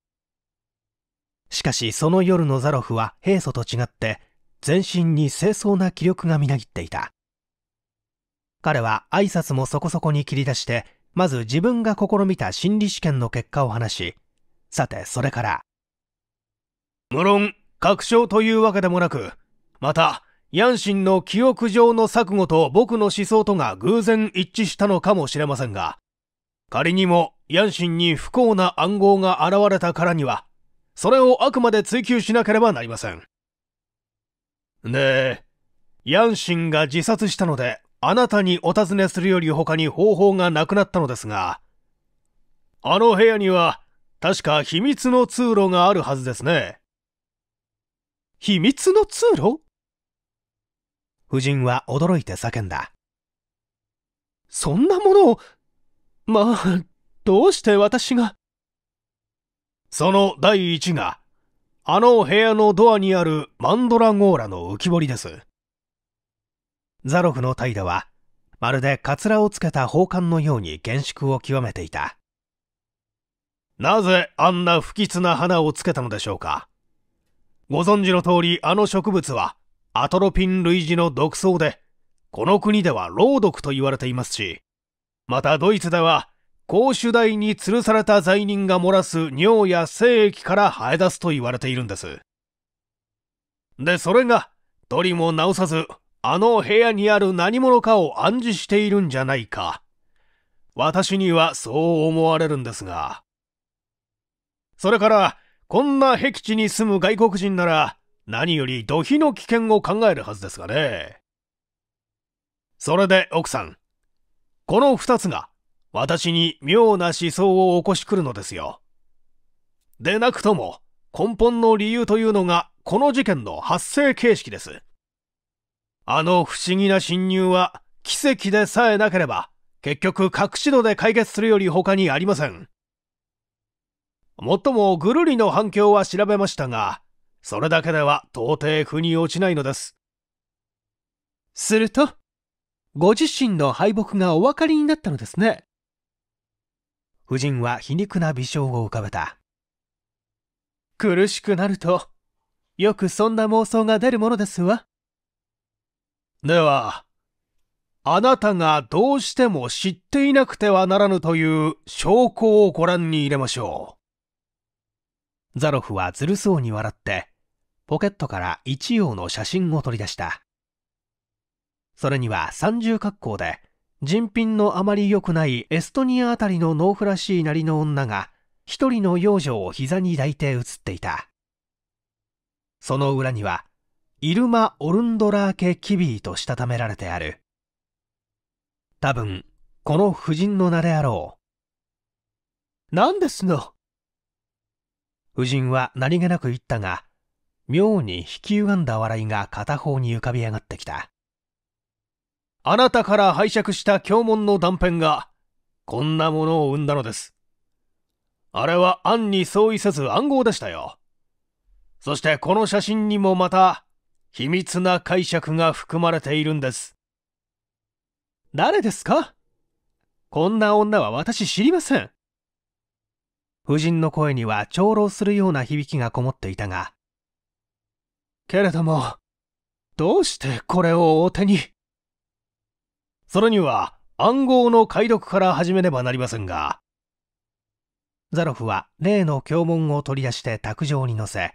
しかしその夜のザロフは平素と違って全身に清掃な気力がみなぎっていた彼は挨拶もそこそこに切り出してまず自分が試みた心理試験の結果を話しさてそれから無論確証というわけでもなくまたヤンシンの記憶上の錯誤と僕の思想とが偶然一致したのかもしれませんが仮にもヤンシンに不幸な暗号が現れたからにはそれをあくまで追求しなければなりません。で、ヤンシンが自殺したので、あなたにお尋ねするより他に方法がなくなったのですが、あの部屋には、確か秘密の通路があるはずですね。秘密の通路夫人は驚いて叫んだ。そんなものを、まあ、どうして私が。その第1が、あの部屋のドアにあるマンドラゴーラの浮き彫りです。ザロフの怠惰は、まるでカツラをつけた宝冠のように厳粛を極めていた。なぜあんな不吉な花をつけたのでしょうかご存知の通りあの植物はアトロピン類似の毒草で、この国では朗読と言われていますし、またドイツでは公主台に吊るされた罪人が漏らす尿や精液から生え出すと言われているんです。で、それが、どりも直さず、あの部屋にある何者かを暗示しているんじゃないか。私にはそう思われるんですが。それから、こんな僻地に住む外国人なら、何より土肥の危険を考えるはずですがね。それで奥さん、この二つが私に妙な思想を起こしくるのですよ。でなくとも、根本の理由というのが、この事件の発生形式です。あの不思議な侵入は、奇跡でさえなければ、結局隠し度で解決するより他にありません。もっともぐるりの反響は調べましたが、それだけでは到底腑に落ちないのです。すると、ご自身の敗北がお分かりになったのですね。夫人は皮肉な微笑を浮かべた苦しくなるとよくそんな妄想が出るものですわではあなたがどうしても知っていなくてはならぬという証拠をご覧に入れましょうザロフはずるそうに笑ってポケットから一葉の写真を取り出したそれには三重格好で人品のあまり良くないエストニアあたりの農夫らしいなりの女が一人の幼女を膝に抱いて写っていたその裏にはイルマ・オルンドラーケ・キビーとしたためられてある多分この夫人の名であろう何ですの夫人は何気なく言ったが妙に引きゆがんだ笑いが片方に浮かび上がってきたあなたから拝借した経文の断片が、こんなものを生んだのです。あれは暗に相違せず暗号でしたよ。そしてこの写真にもまた、秘密な解釈が含まれているんです。誰ですかこんな女は私知りません。夫人の声には長老するような響きがこもっていたが。けれども、どうしてこれをお手にそれには暗号の解読から始めねばなりませんがザロフは例の経文を取り出して卓上に乗せ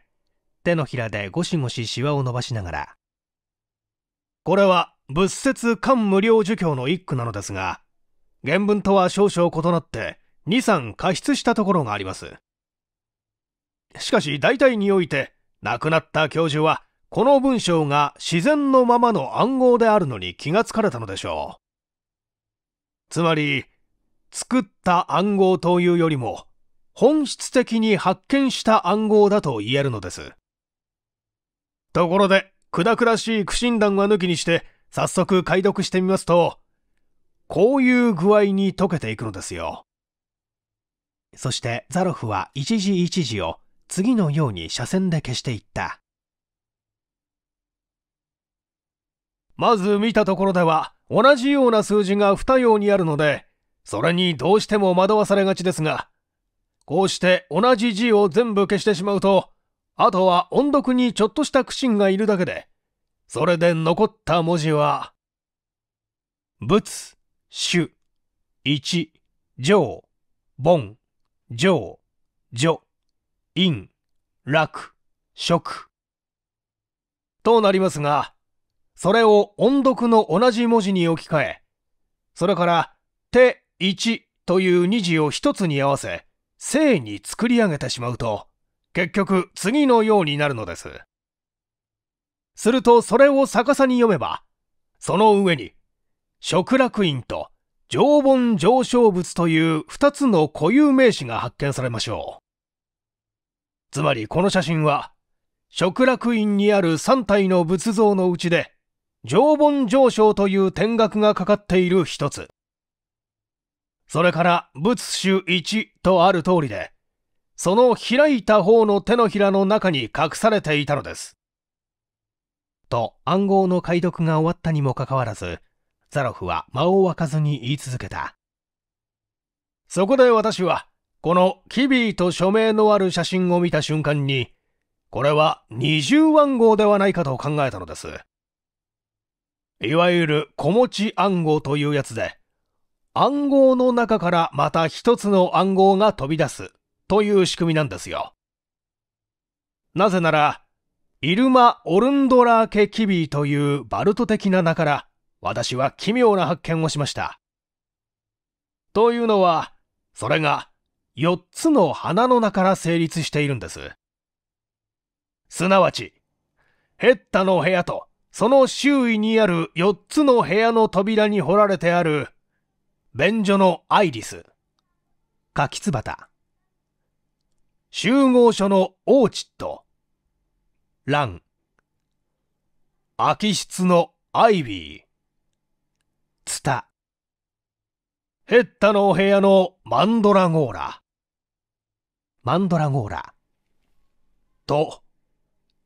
手のひらでゴシゴシしわを伸ばしながらこれは仏説漢無料儒教の一句なのですが原文とは少々異なって23過失したところがありますしかし大体において亡くなった教授はこの文章が自然のままの暗号であるのに気がつかれたのでしょう。つまり、作った暗号というよりも、本質的に発見した暗号だと言えるのです。ところで、くだくらしい苦心談は抜きにして、早速解読してみますと、こういう具合に解けていくのですよ。そしてザロフは一時一時を次のように斜線で消していった。まず見たところでは同じような数字が2様にあるので、それにどうしても惑わされがちですが、こうして同じ字を全部消してしまうと、あとは音読にちょっとした苦心がいるだけで、それで残った文字は、仏、主、一、上、凡、上、女、陰、楽、食。となりますが、それを音読の同じ文字に置き換え、それから、手1という2字を1つに合わせ、正に作り上げてしまうと、結局次のようになるのです。するとそれを逆さに読めば、その上に、食楽院と常盆上昇物という2つの固有名詞が発見されましょう。つまりこの写真は、食楽院にある3体の仏像のうちで、常盆上昇という点額がかかっている一つ。それから仏宗一とある通りで、その開いた方の手のひらの中に隠されていたのです。と暗号の解読が終わったにもかかわらず、ザロフは間を沸かずに言い続けた。そこで私は、このキビーと署名のある写真を見た瞬間に、これは二重暗号ではないかと考えたのです。いわゆる小持ち暗号というやつで、暗号の中からまた一つの暗号が飛び出すという仕組みなんですよ。なぜなら、イルマ・オルンドラーケ・キビーというバルト的な名から、私は奇妙な発見をしました。というのは、それが四つの花の名から成立しているんです。すなわち、ヘッタの部屋とその周囲にある4つの部屋の扉に掘られてある、便所のアイリス、柿つばた、集合所のオーチット、ラン、空き室のアイビー、ツタ、ヘッタのお部屋のマンドラゴーラ、マンドラゴーラ、と、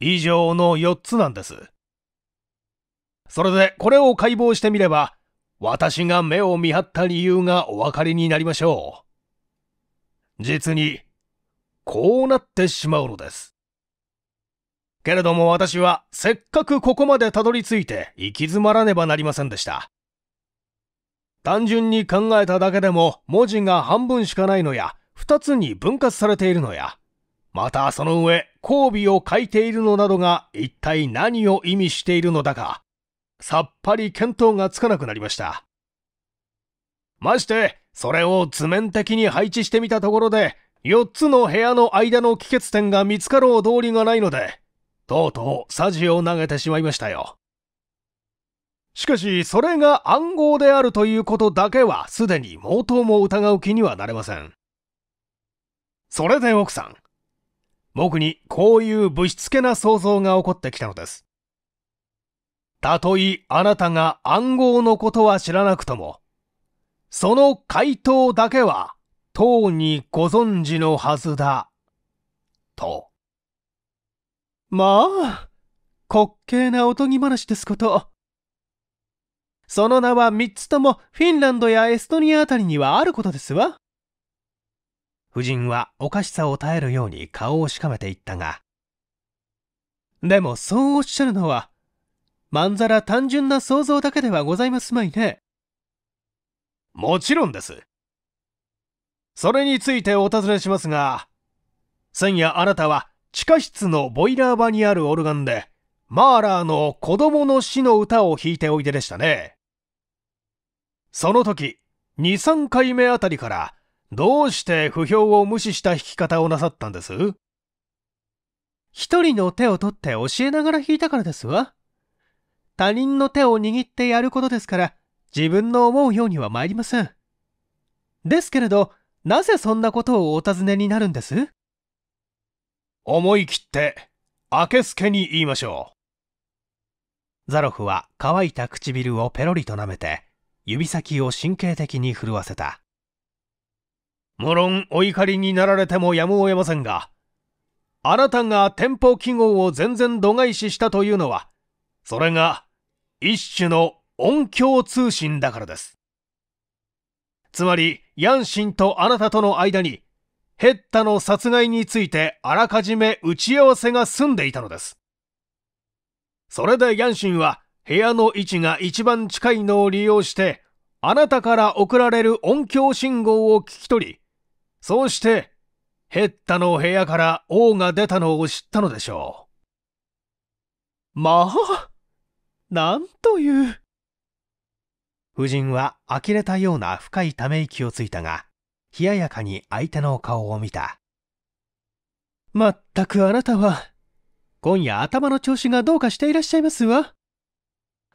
以上の4つなんです。それでこれを解剖してみれば、私が目を見張った理由がお分かりになりましょう。実に、こうなってしまうのです。けれども私はせっかくここまでたどり着いて行き詰まらねばなりませんでした。単純に考えただけでも文字が半分しかないのや、二つに分割されているのや、またその上、交尾を書いているのなどが一体何を意味しているのだか、さっぱり見当がつかなくなりました。まして、それを図面的に配置してみたところで、4つの部屋の間の帰結点が見つかろう通りがないので、とうとうサジを投げてしまいましたよ。しかし、それが暗号であるということだけは、すでに毛頭も疑う気にはなれません。それで奥さん、僕にこういうぶしつけな想像が起こってきたのです。たとえあなたが暗号のことは知らなくとも、その回答だけは、とうにご存知のはずだ。と。まあ、滑稽なおとぎ話ですこと。その名は3つともフィンランドやエストニアあたりにはあることですわ。夫人はおかしさを耐えるように顔をしかめていったが。でもそうおっしゃるのは、まんざら単純な想像だけではございますまいね。もちろんです。それについてお尋ねしますが、先夜あなたは地下室のボイラー場にあるオルガンで、マーラーの子供の死の歌を弾いておいででしたね。その時、2、3回目あたりから、どうして不評を無視した弾き方をなさったんです一人の手を取って教えながら弾いたからですわ。他人の手を握ってやることですから、自分の思うようには参りません。ですけれど、なぜそんなことをお尋ねになるんです思い切って、明けすけに言いましょう。ザロフは乾いた唇をペロリと舐めて、指先を神経的に震わせた。無論お怒りになられてもやむを得ませんが、あなたが店舗記号を全然度外視したというのは、それが一種の音響通信だからです。つまり、ヤンシンとあなたとの間に、ヘッタの殺害についてあらかじめ打ち合わせが済んでいたのです。それでヤンシンは部屋の位置が一番近いのを利用して、あなたから送られる音響信号を聞き取り、そうして、ヘッタの部屋から王が出たのを知ったのでしょう。まあ、なんという。夫人は呆れたような深いため息をついたが、冷ややかに相手の顔を見た。まったくあなたは、今夜頭の調子がどうかしていらっしゃいますわ。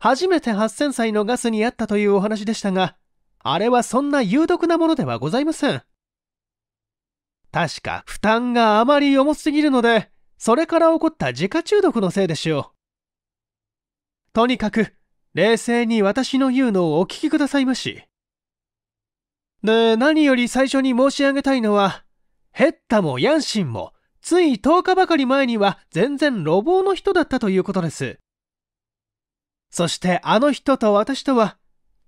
初めて8000歳のガスにあったというお話でしたが、あれはそんな有毒なものではございません。確か負担があまり重すぎるので、それから起こった自家中毒のせいでしょう。とにかく、冷静に私の言うのをお聞きくださいまし。で、何より最初に申し上げたいのは、ヘッタもヤンシンも、つい10日ばかり前には全然路傍の人だったということです。そしてあの人と私とは、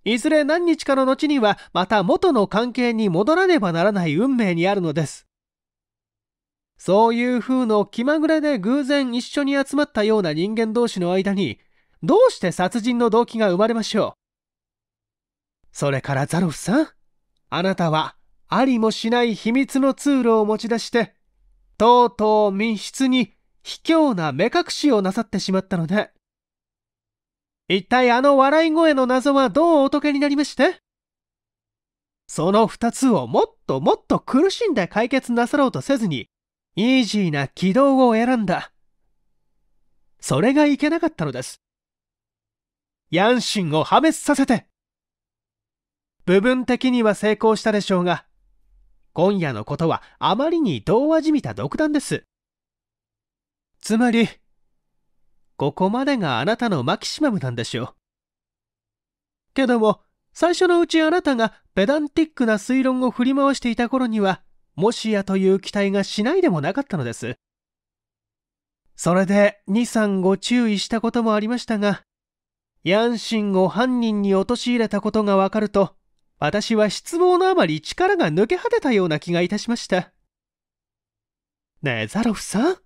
いずれ何日かの後にはまた元の関係に戻らねばならない運命にあるのです。そういう風の気まぐれで偶然一緒に集まったような人間同士の間に、どうして殺人の動機が生まれましょうそれからザロフさん、あなたはありもしない秘密の通路を持ち出して、とうとう密室に卑怯な目隠しをなさってしまったので、一体あの笑い声の謎はどうお解けになりましてその二つをもっともっと苦しんで解決なさろうとせずに、イージーな軌道を選んだ。それがいけなかったのです。ヤンシンを破滅させて部分的には成功したでしょうが、今夜のことはあまりに童話じみた独断です。つまり、ここまでがあなたのマキシマムなんでしょう。けども、最初のうちあなたがペダンティックな推論を振り回していた頃には、もしやという期待がしないでもなかったのです。それで、2、3ご注意したこともありましたが、ヤンシンを犯人に陥れたことがわかると、私は失望のあまり力が抜け果てたような気がいたしました。ねえ、ザロフさん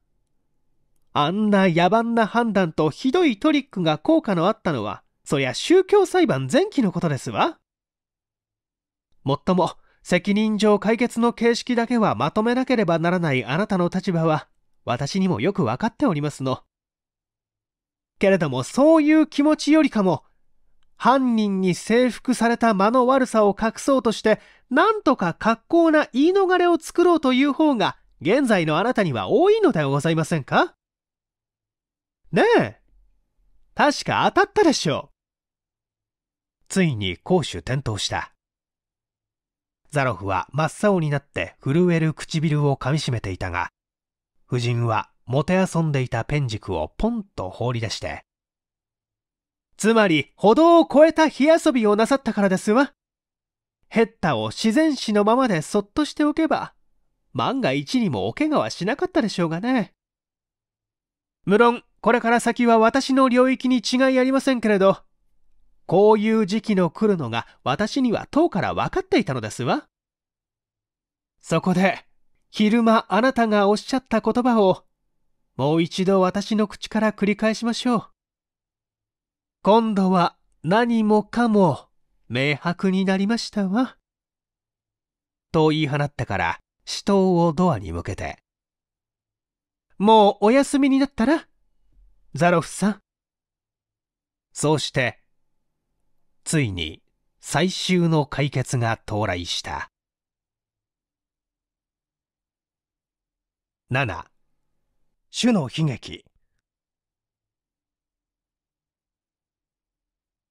あんな野蛮な判断とひどいトリックが効果のあったのは、そりゃ宗教裁判前期のことですわ。もっとも、責任上解決の形式だけはまとめなければならないあなたの立場は、私にもよくわかっておりますの。けれどもそういう気持ちよりかも犯人に征服された間の悪さを隠そうとして何とか格好な言い逃れを作ろうという方が現在のあなたには多いのではございませんかねえ確か当たったでしょうついに攻守転倒したザロフは真っ青になって震える唇をかみしめていたが夫人はもてあそんでいたペン軸をポンと放り出して。つまり、歩道を越えた火遊びをなさったからですわ。ヘッタを自然死のままでそっとしておけば、万が一にもお怪我はしなかったでしょうがね。無論、これから先は私の領域に違いありませんけれど、こういう時期の来るのが私には当から分かっていたのですわ。そこで、昼間あなたがおっしゃった言葉をもう一度私の口から繰り返しましょう。今度は何もかも明白になりましたわ。と言い放ったから、死闘をドアに向けて。もうお休みになったらザロフさん。そうして、ついに最終の解決が到来した。7主の悲劇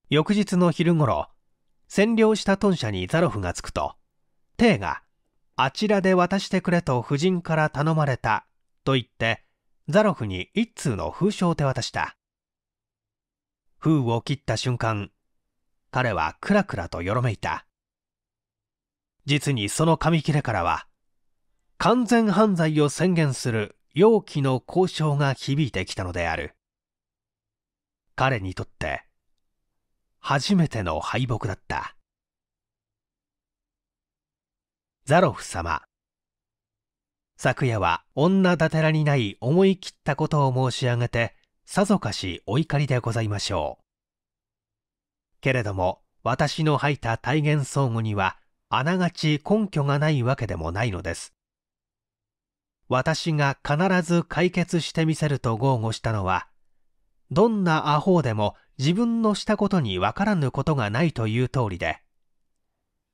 翌日の昼ごろ占領した豚舎にザロフが着くとテイが「あちらで渡してくれ」と夫人から頼まれたと言ってザロフに一通の封書を手渡した封を切った瞬間彼はクラクラとよろめいた実にその紙切れからは完全犯罪を宣言する容器の交渉が響いてきたのである彼にとって初めての敗北だったザロフ様昨夜は女だてらにない思い切ったことを申し上げてさぞかしお怒りでございましょうけれども私の吐いた大言相互にはあながち根拠がないわけでもないのです私が必ず解決してみせると豪語したのは、どんなアホでも自分のしたことにわからぬことがないという通りで、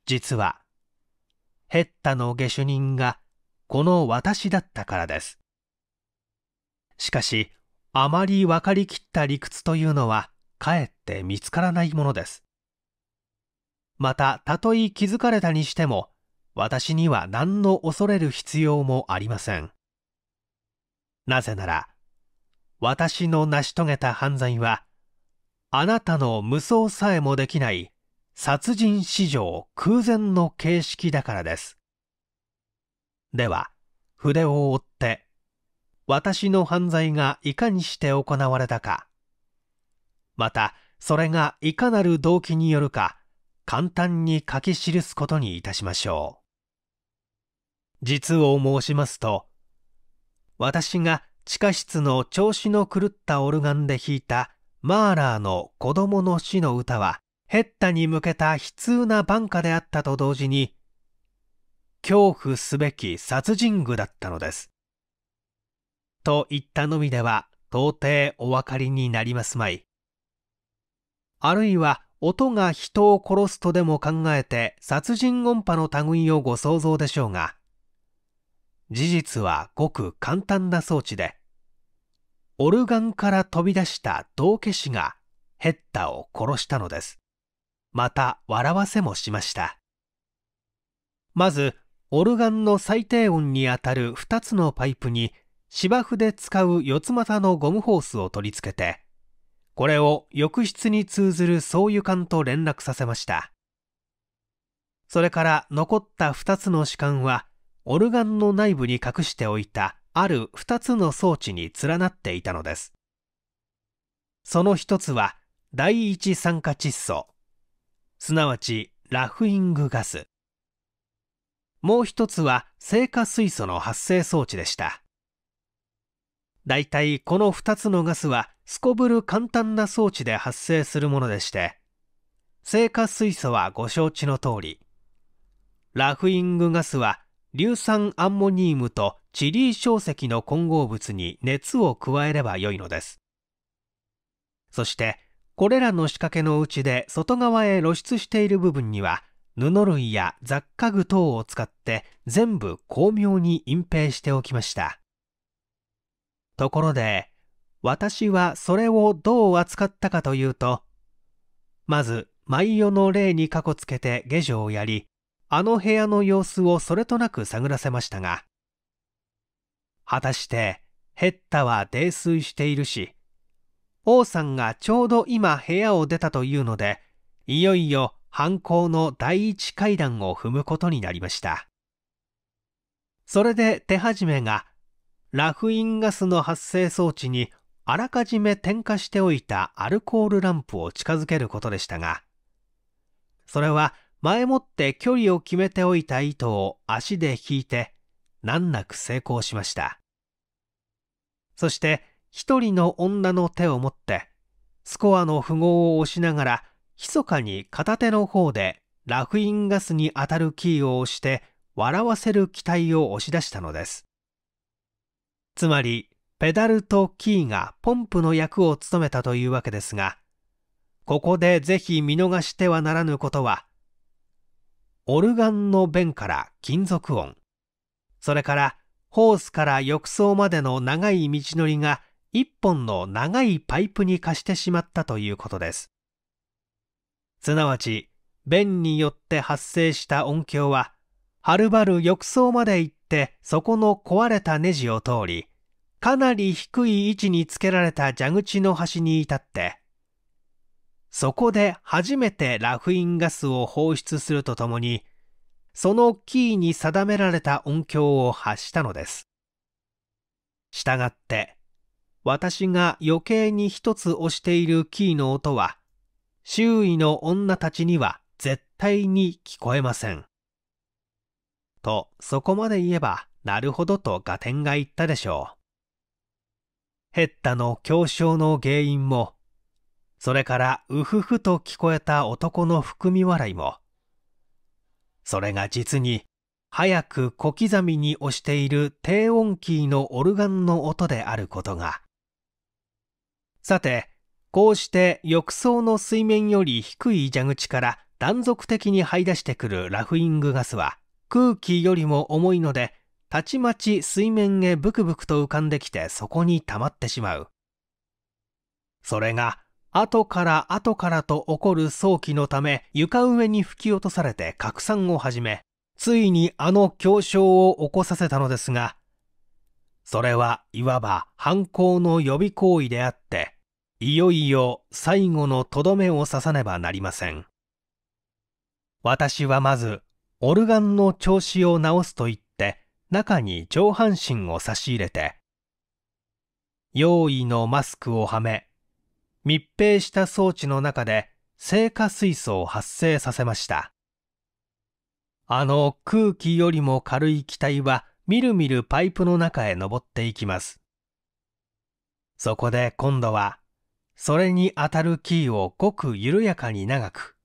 実は、ヘッタの下手人がこの私だったからです。しかし、あまり分かりきった理屈というのは、かえって見つからないものです。また、たとえ気づかれたにしても、私には何の恐れる必要もありません。なぜなら、私の成し遂げた犯罪は、あなたの無双さえもできない殺人史上空前の形式だからです。では、筆を追って、私の犯罪がいかにして行われたか、また、それがいかなる動機によるか、簡単に書き記すことにいたしましょう。実を申しますと私が地下室の調子の狂ったオルガンで弾いたマーラーの子供の死の歌はヘッタに向けた悲痛な挽歌であったと同時に恐怖すべき殺人具だったのです。と言ったのみでは到底お分かりになりますまい。あるいは音が人を殺すとでも考えて殺人音波の類をご想像でしょうが、事実はごく簡単な装置でオルガンから飛び出した道化師がヘッタを殺したのですまた笑わせもしましたまずオルガンの最低音にあたる2つのパイプに芝生で使う四つ股のゴムホースを取り付けてこれを浴室に通ずる総湯管と連絡させましたそれから残った2つの士管はオルガンの内部に隠しておいたある2つの装置に連なっていたのですその1つは第一酸化窒素すなわちラフイングガスもう1つは生化水素の発生装置でしただいたいこの2つのガスはすこぶる簡単な装置で発生するものでして生化水素はご承知の通りラフイングガスは硫酸アンモニウムとチリー硝石の混合物に熱を加えればよいのです。そして、これらの仕掛けのうちで外側へ露出している部分には、布類や雑貨具等を使って全部巧妙に隠蔽しておきました。ところで、私はそれをどう扱ったかというと、まず、舞夜の例にかこつけて下女をやり、あの部屋の様子をそれとなく探らせましたが、果たしてヘッタは泥酔しているし、王さんがちょうど今部屋を出たというので、いよいよ犯行の第一階段を踏むことになりました。それで手始めが、ラフインガスの発生装置にあらかじめ点火しておいたアルコールランプを近づけることでしたが、それは前もって距離を決めておいた糸を足で引いて難なく成功しましたそして一人の女の手を持ってスコアの符号を押しながら密かに片手の方でラフインガスに当たるキーを押して笑わせる機体を押し出したのですつまりペダルとキーがポンプの役を務めたというわけですがここでぜひ見逃してはならぬことはオルガンの弁から金属音、それからホースから浴槽までの長い道のりが一本の長いパイプに貸してしまったということです。すなわち、弁によって発生した音響は、はるばる浴槽まで行ってそこの壊れたネジを通り、かなり低い位置につけられた蛇口の端に至って、そこで初めてラフインガスを放出するとともに、そのキーに定められた音響を発したのです。したがって、私が余計に一つ押しているキーの音は、周囲の女たちには絶対に聞こえません。と、そこまで言えば、なるほどとガテンが言ったでしょう。ヘッダの強症の原因も、それからうふふと聞こえた男の含み笑いも、それが実に早く小刻みに押している低音キーのオルガンの音であることが。さて、こうして浴槽の水面より低い蛇口から断続的に這い出してくるラフイングガスは空気よりも重いので、たちまち水面へブクブクと浮かんできてそこに溜まってしまう。それが後から後からと起こる早期のため床上に吹き落とされて拡散を始め、ついにあの凶傷を起こさせたのですが、それはいわば犯行の予備行為であって、いよいよ最後のとどめを刺さねばなりません。私はまず、オルガンの調子を直すと言って、中に上半身を差し入れて、用意のマスクをはめ、密閉した装置の中で生化水素を発生させましたあの空気よりも軽い気体はみるみるパイプの中へ登っていきますそこで今度はそれに当たるキーをごく緩やかに長く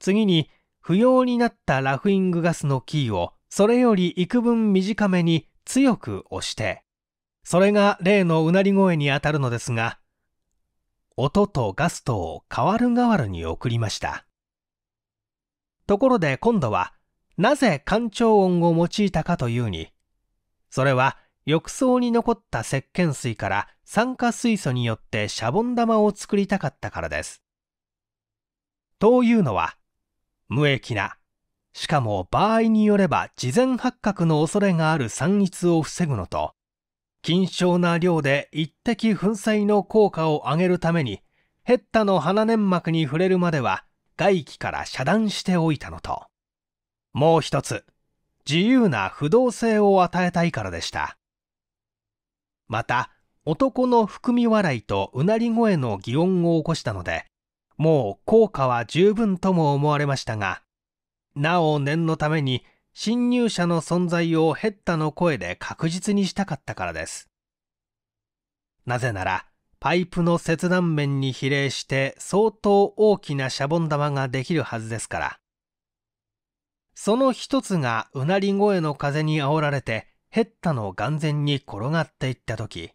次に不要になったラフィングガスのキーをそれより幾分短めに強く押してそれが例のうなり声に当たるのですが音とガストを代わる代わるに送りましたところで今度はなぜ干潮音を用いたかというにそれは浴槽に残った石鹸水から酸化水素によってシャボン玉を作りたかったからです。というのは無益なしかも場合によれば事前発覚の恐れがある酸逸を防ぐのと金賞な量で一滴粉砕の効果を上げるためにヘッタの鼻粘膜に触れるまでは外気から遮断しておいたのともう一つ自由な不動性を与えたいからでしたまた男の含み笑いとうなり声の擬音を起こしたのでもう効果は十分とも思われましたがなお念のために侵入者の存在をヘッダの声で確実にしたかったからです。なぜなら、パイプの切断面に比例して相当大きなシャボン玉ができるはずですから。その一つがうなり声の風に煽られて、ヘッタの眼前に転がっていった時、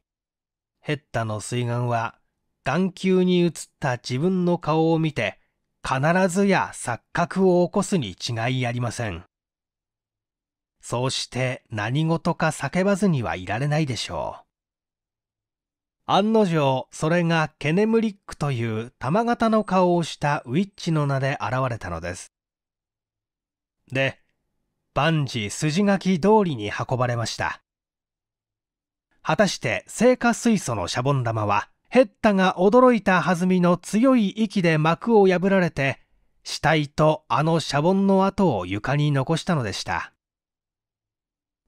ヘッダの水眼は眼球に映った自分の顔を見て、必ずや錯覚を起こすに違いありません。そうして何事か叫ばずにはいられないでしょう。案の定、それがケネムリックという玉型の顔をしたウィッチの名で現れたのです。で、万事筋書き通りに運ばれました。果たして生化水素のシャボン玉は、ヘッタが驚いた弾みの強い息で膜を破られて、死体とあのシャボンの跡を床に残したのでした。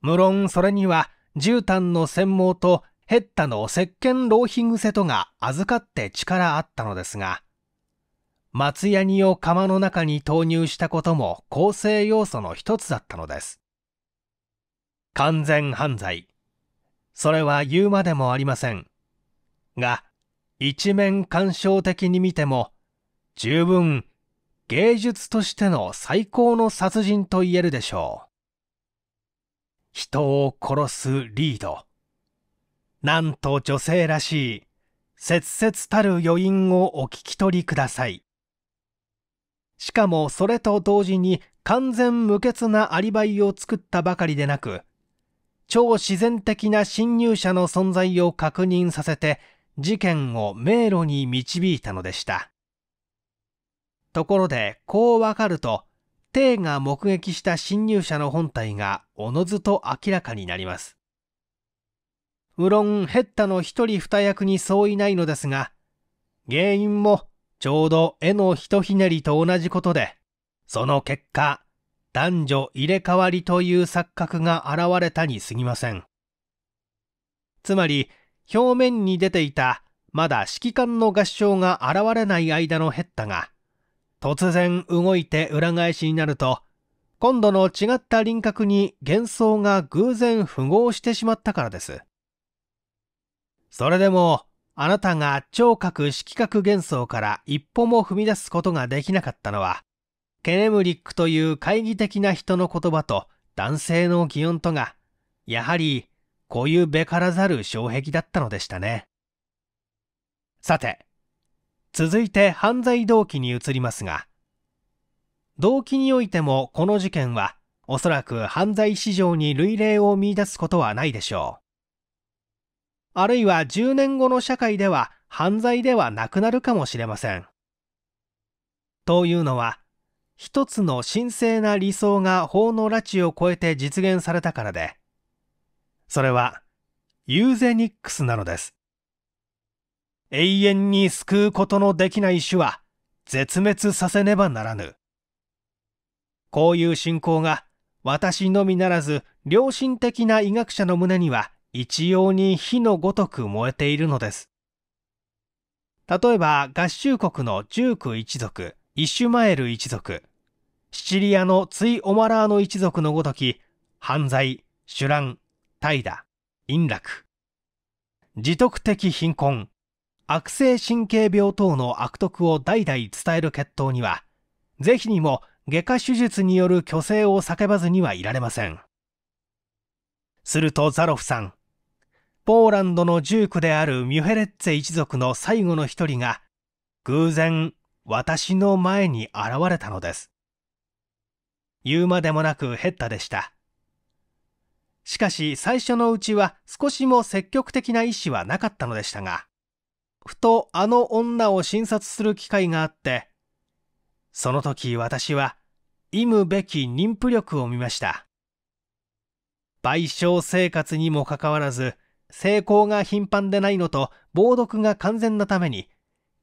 無論それには絨毯の専門とヘッタの石鹸浪費癖とが預かって力あったのですが、松ヤニを釜の中に投入したことも構成要素の一つだったのです。完全犯罪。それは言うまでもありません。が、一面鑑賞的に見ても、十分芸術としての最高の殺人と言えるでしょう。人を殺すリード。なんと女性らしい、切々たる余韻をお聞き取りください。しかもそれと同時に完全無欠なアリバイを作ったばかりでなく、超自然的な侵入者の存在を確認させて事件を迷路に導いたのでした。ところで、こうわかると、テイが目撃した侵入者の本体がおのずと明らかになります無論ヘッダの一人二役に相違ないのですが原因もちょうど絵のひとひねりと同じことでその結果男女入れ替わりという錯覚が現れたにすぎませんつまり表面に出ていたまだ指揮官の合唱が現れない間のヘッダが突然動いて裏返しになると今度の違った輪郭に幻想が偶然符合してしまったからですそれでもあなたが聴覚色覚幻想から一歩も踏み出すことができなかったのはケネムリックという懐疑的な人の言葉と男性の擬音とがやはりこういうべからざる障壁だったのでしたねさて続いて犯罪動機に移りますが、動機においてもこの事件はおそらく犯罪史上に類例を見出すことはないでしょう。あるいは10年後の社会では犯罪ではなくなるかもしれません。というのは、一つの神聖な理想が法の拉致を超えて実現されたからで、それはユーゼニックスなのです。永遠に救うことのできない種は絶滅させねばならぬ。こういう信仰が私のみならず良心的な医学者の胸には一様に火のごとく燃えているのです。例えば合衆国のジューク一族、イシュマエル一族、シチリアのツイ・オマラーの一族のごとき、犯罪、酒乱、怠惰、淫落、自得的貧困、悪性神経病等の悪徳を代々伝える血統には、是非にも外科手術による虚勢を叫ばずにはいられません。するとザロフさん、ポーランドの住区であるミュヘレッツェ一族の最後の一人が、偶然私の前に現れたのです。言うまでもなくヘッタでした。しかし最初のうちは少しも積極的な意志はなかったのでしたが、ふとあの女を診察する機会があって、その時私は、忌むべき妊婦力を見ました。賠償生活にもかかわらず、性交が頻繁でないのと暴読が完全なために、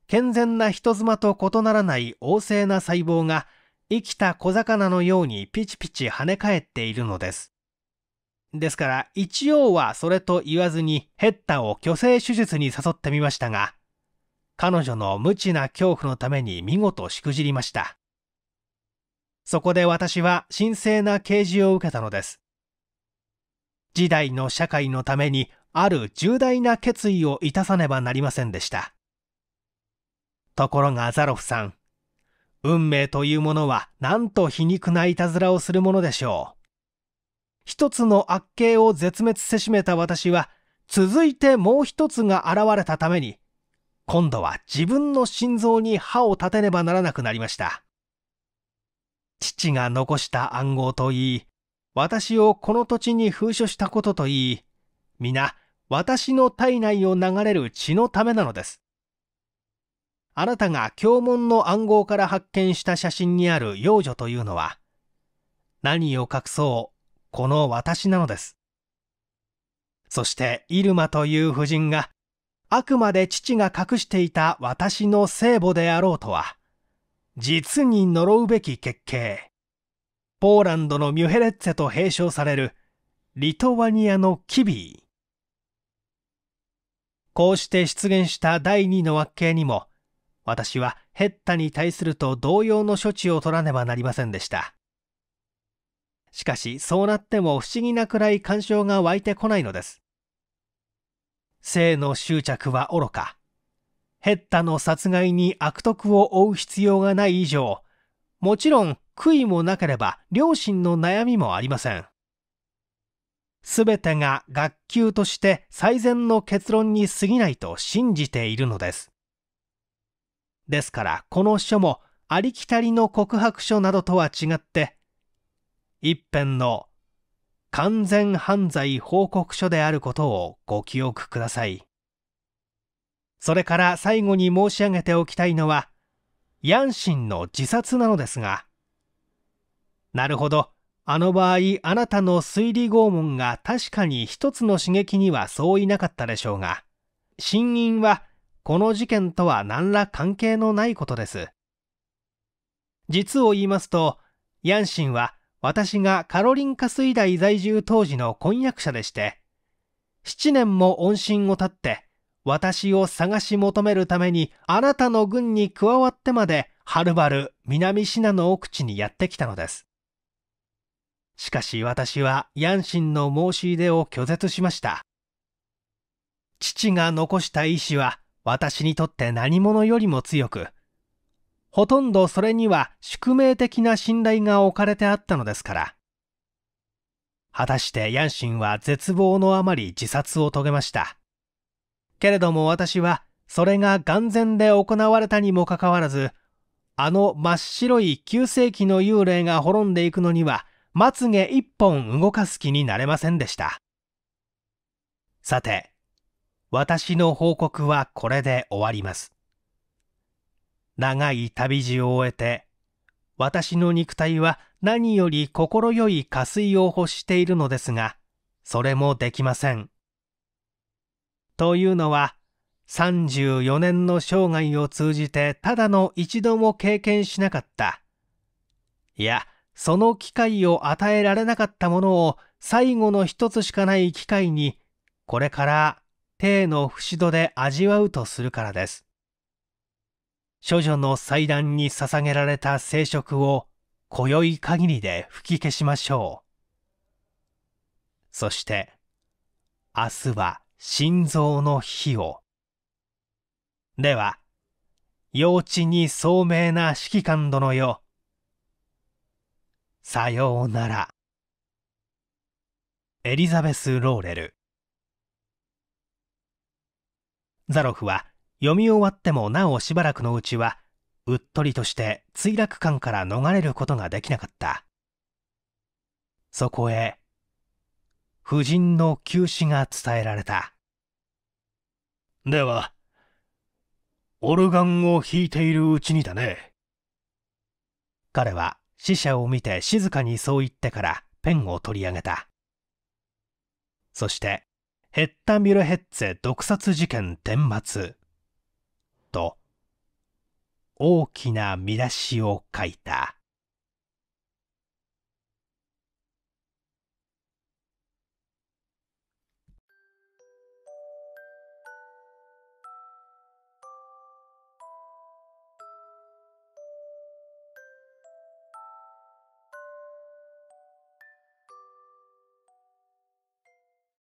健全な人妻と異ならない旺盛な細胞が、生きた小魚のようにピチピチ跳ね返っているのです。ですから、一応はそれと言わずにヘッタを虚勢手術に誘ってみましたが、彼女の無知な恐怖のために見事しくじりました。そこで私は神聖な啓示を受けたのです。時代の社会のためにある重大な決意をいたさねばなりませんでした。ところがザロフさん、運命というものはなんと皮肉ないたずらをするものでしょう。一つの悪形を絶滅せしめた私は、続いてもう一つが現れたために、今度は自分の心臓に歯を立てねばならなくなりました。父が残した暗号といい、私をこの土地に封書したことといい、皆、私の体内を流れる血のためなのです。あなたが教文の暗号から発見した写真にある幼女というのは、何を隠そうこの私なのです。そしてイルマという夫人が、あくまで父が隠していた私の聖母であろうとは、実に呪うべき決刑。ポーランドのミュヘレッツェと併称される、リトワニアのキビー。こうして出現した第二の惑星にも、私はヘッタに対すると同様の処置を取らねばなりませんでした。しかしそうなっても不思議なくらい干渉が湧いてこないのです。性の執着は愚か。ヘッタの殺害に悪徳を負う必要がない以上、もちろん悔いもなければ両親の悩みもありません。すべてが学級として最善の結論に過ぎないと信じているのです。ですからこの書もありきたりの告白書などとは違って一編の完全犯罪報告書であることをご記憶ください。それから最後に申し上げておきたいのは、ヤンシンの自殺なのですが、なるほど、あの場合あなたの推理拷問が確かに一つの刺激にはそういなかったでしょうが、死因はこの事件とは何ら関係のないことです。実を言いますと、ヤンシンは私がカロリンカ水大在住当時の婚約者でして、7年も音信を絶って、私を探し求めるためにあなたの軍に加わってまで、はるばる南信濃奥地にやってきたのです。しかし私はヤンシンの申し入れを拒絶しました。父が残した意志は私にとって何者よりも強く、ほとんどそれには宿命的な信頼が置かれてあったのですから。果たしてヤンシンは絶望のあまり自殺を遂げました。けれども私はそれが眼前で行われたにもかかわらず、あの真っ白い旧世紀の幽霊が滅んでいくのには、まつげ一本動かす気になれませんでした。さて、私の報告はこれで終わります。長い旅路を終えて、私の肉体は何より心よい加水を欲しているのですが、それもできません。というのは、34年の生涯を通じてただの一度も経験しなかった。いや、その機会を与えられなかったものを最後の一つしかない機会に、これから、帝の節度で味わうとするからです。処女の祭壇に捧げられた聖職を今宵限りで吹き消しましょう。そして、明日は心臓の日を。では、幼稚に聡明な指揮官殿よ。さようなら。エリザベス・ローレル。ザロフは読み終わってもなおしばらくのうちはうっとりとして墜落感から逃れることができなかったそこへ夫人の急死が伝えられたではオルガンを弾いているうちにだね彼は死者を見て静かにそう言ってからペンを取り上げたそしてヘッタ・ミュルヘッツェ毒殺事件顛末大きな見出しを書いた。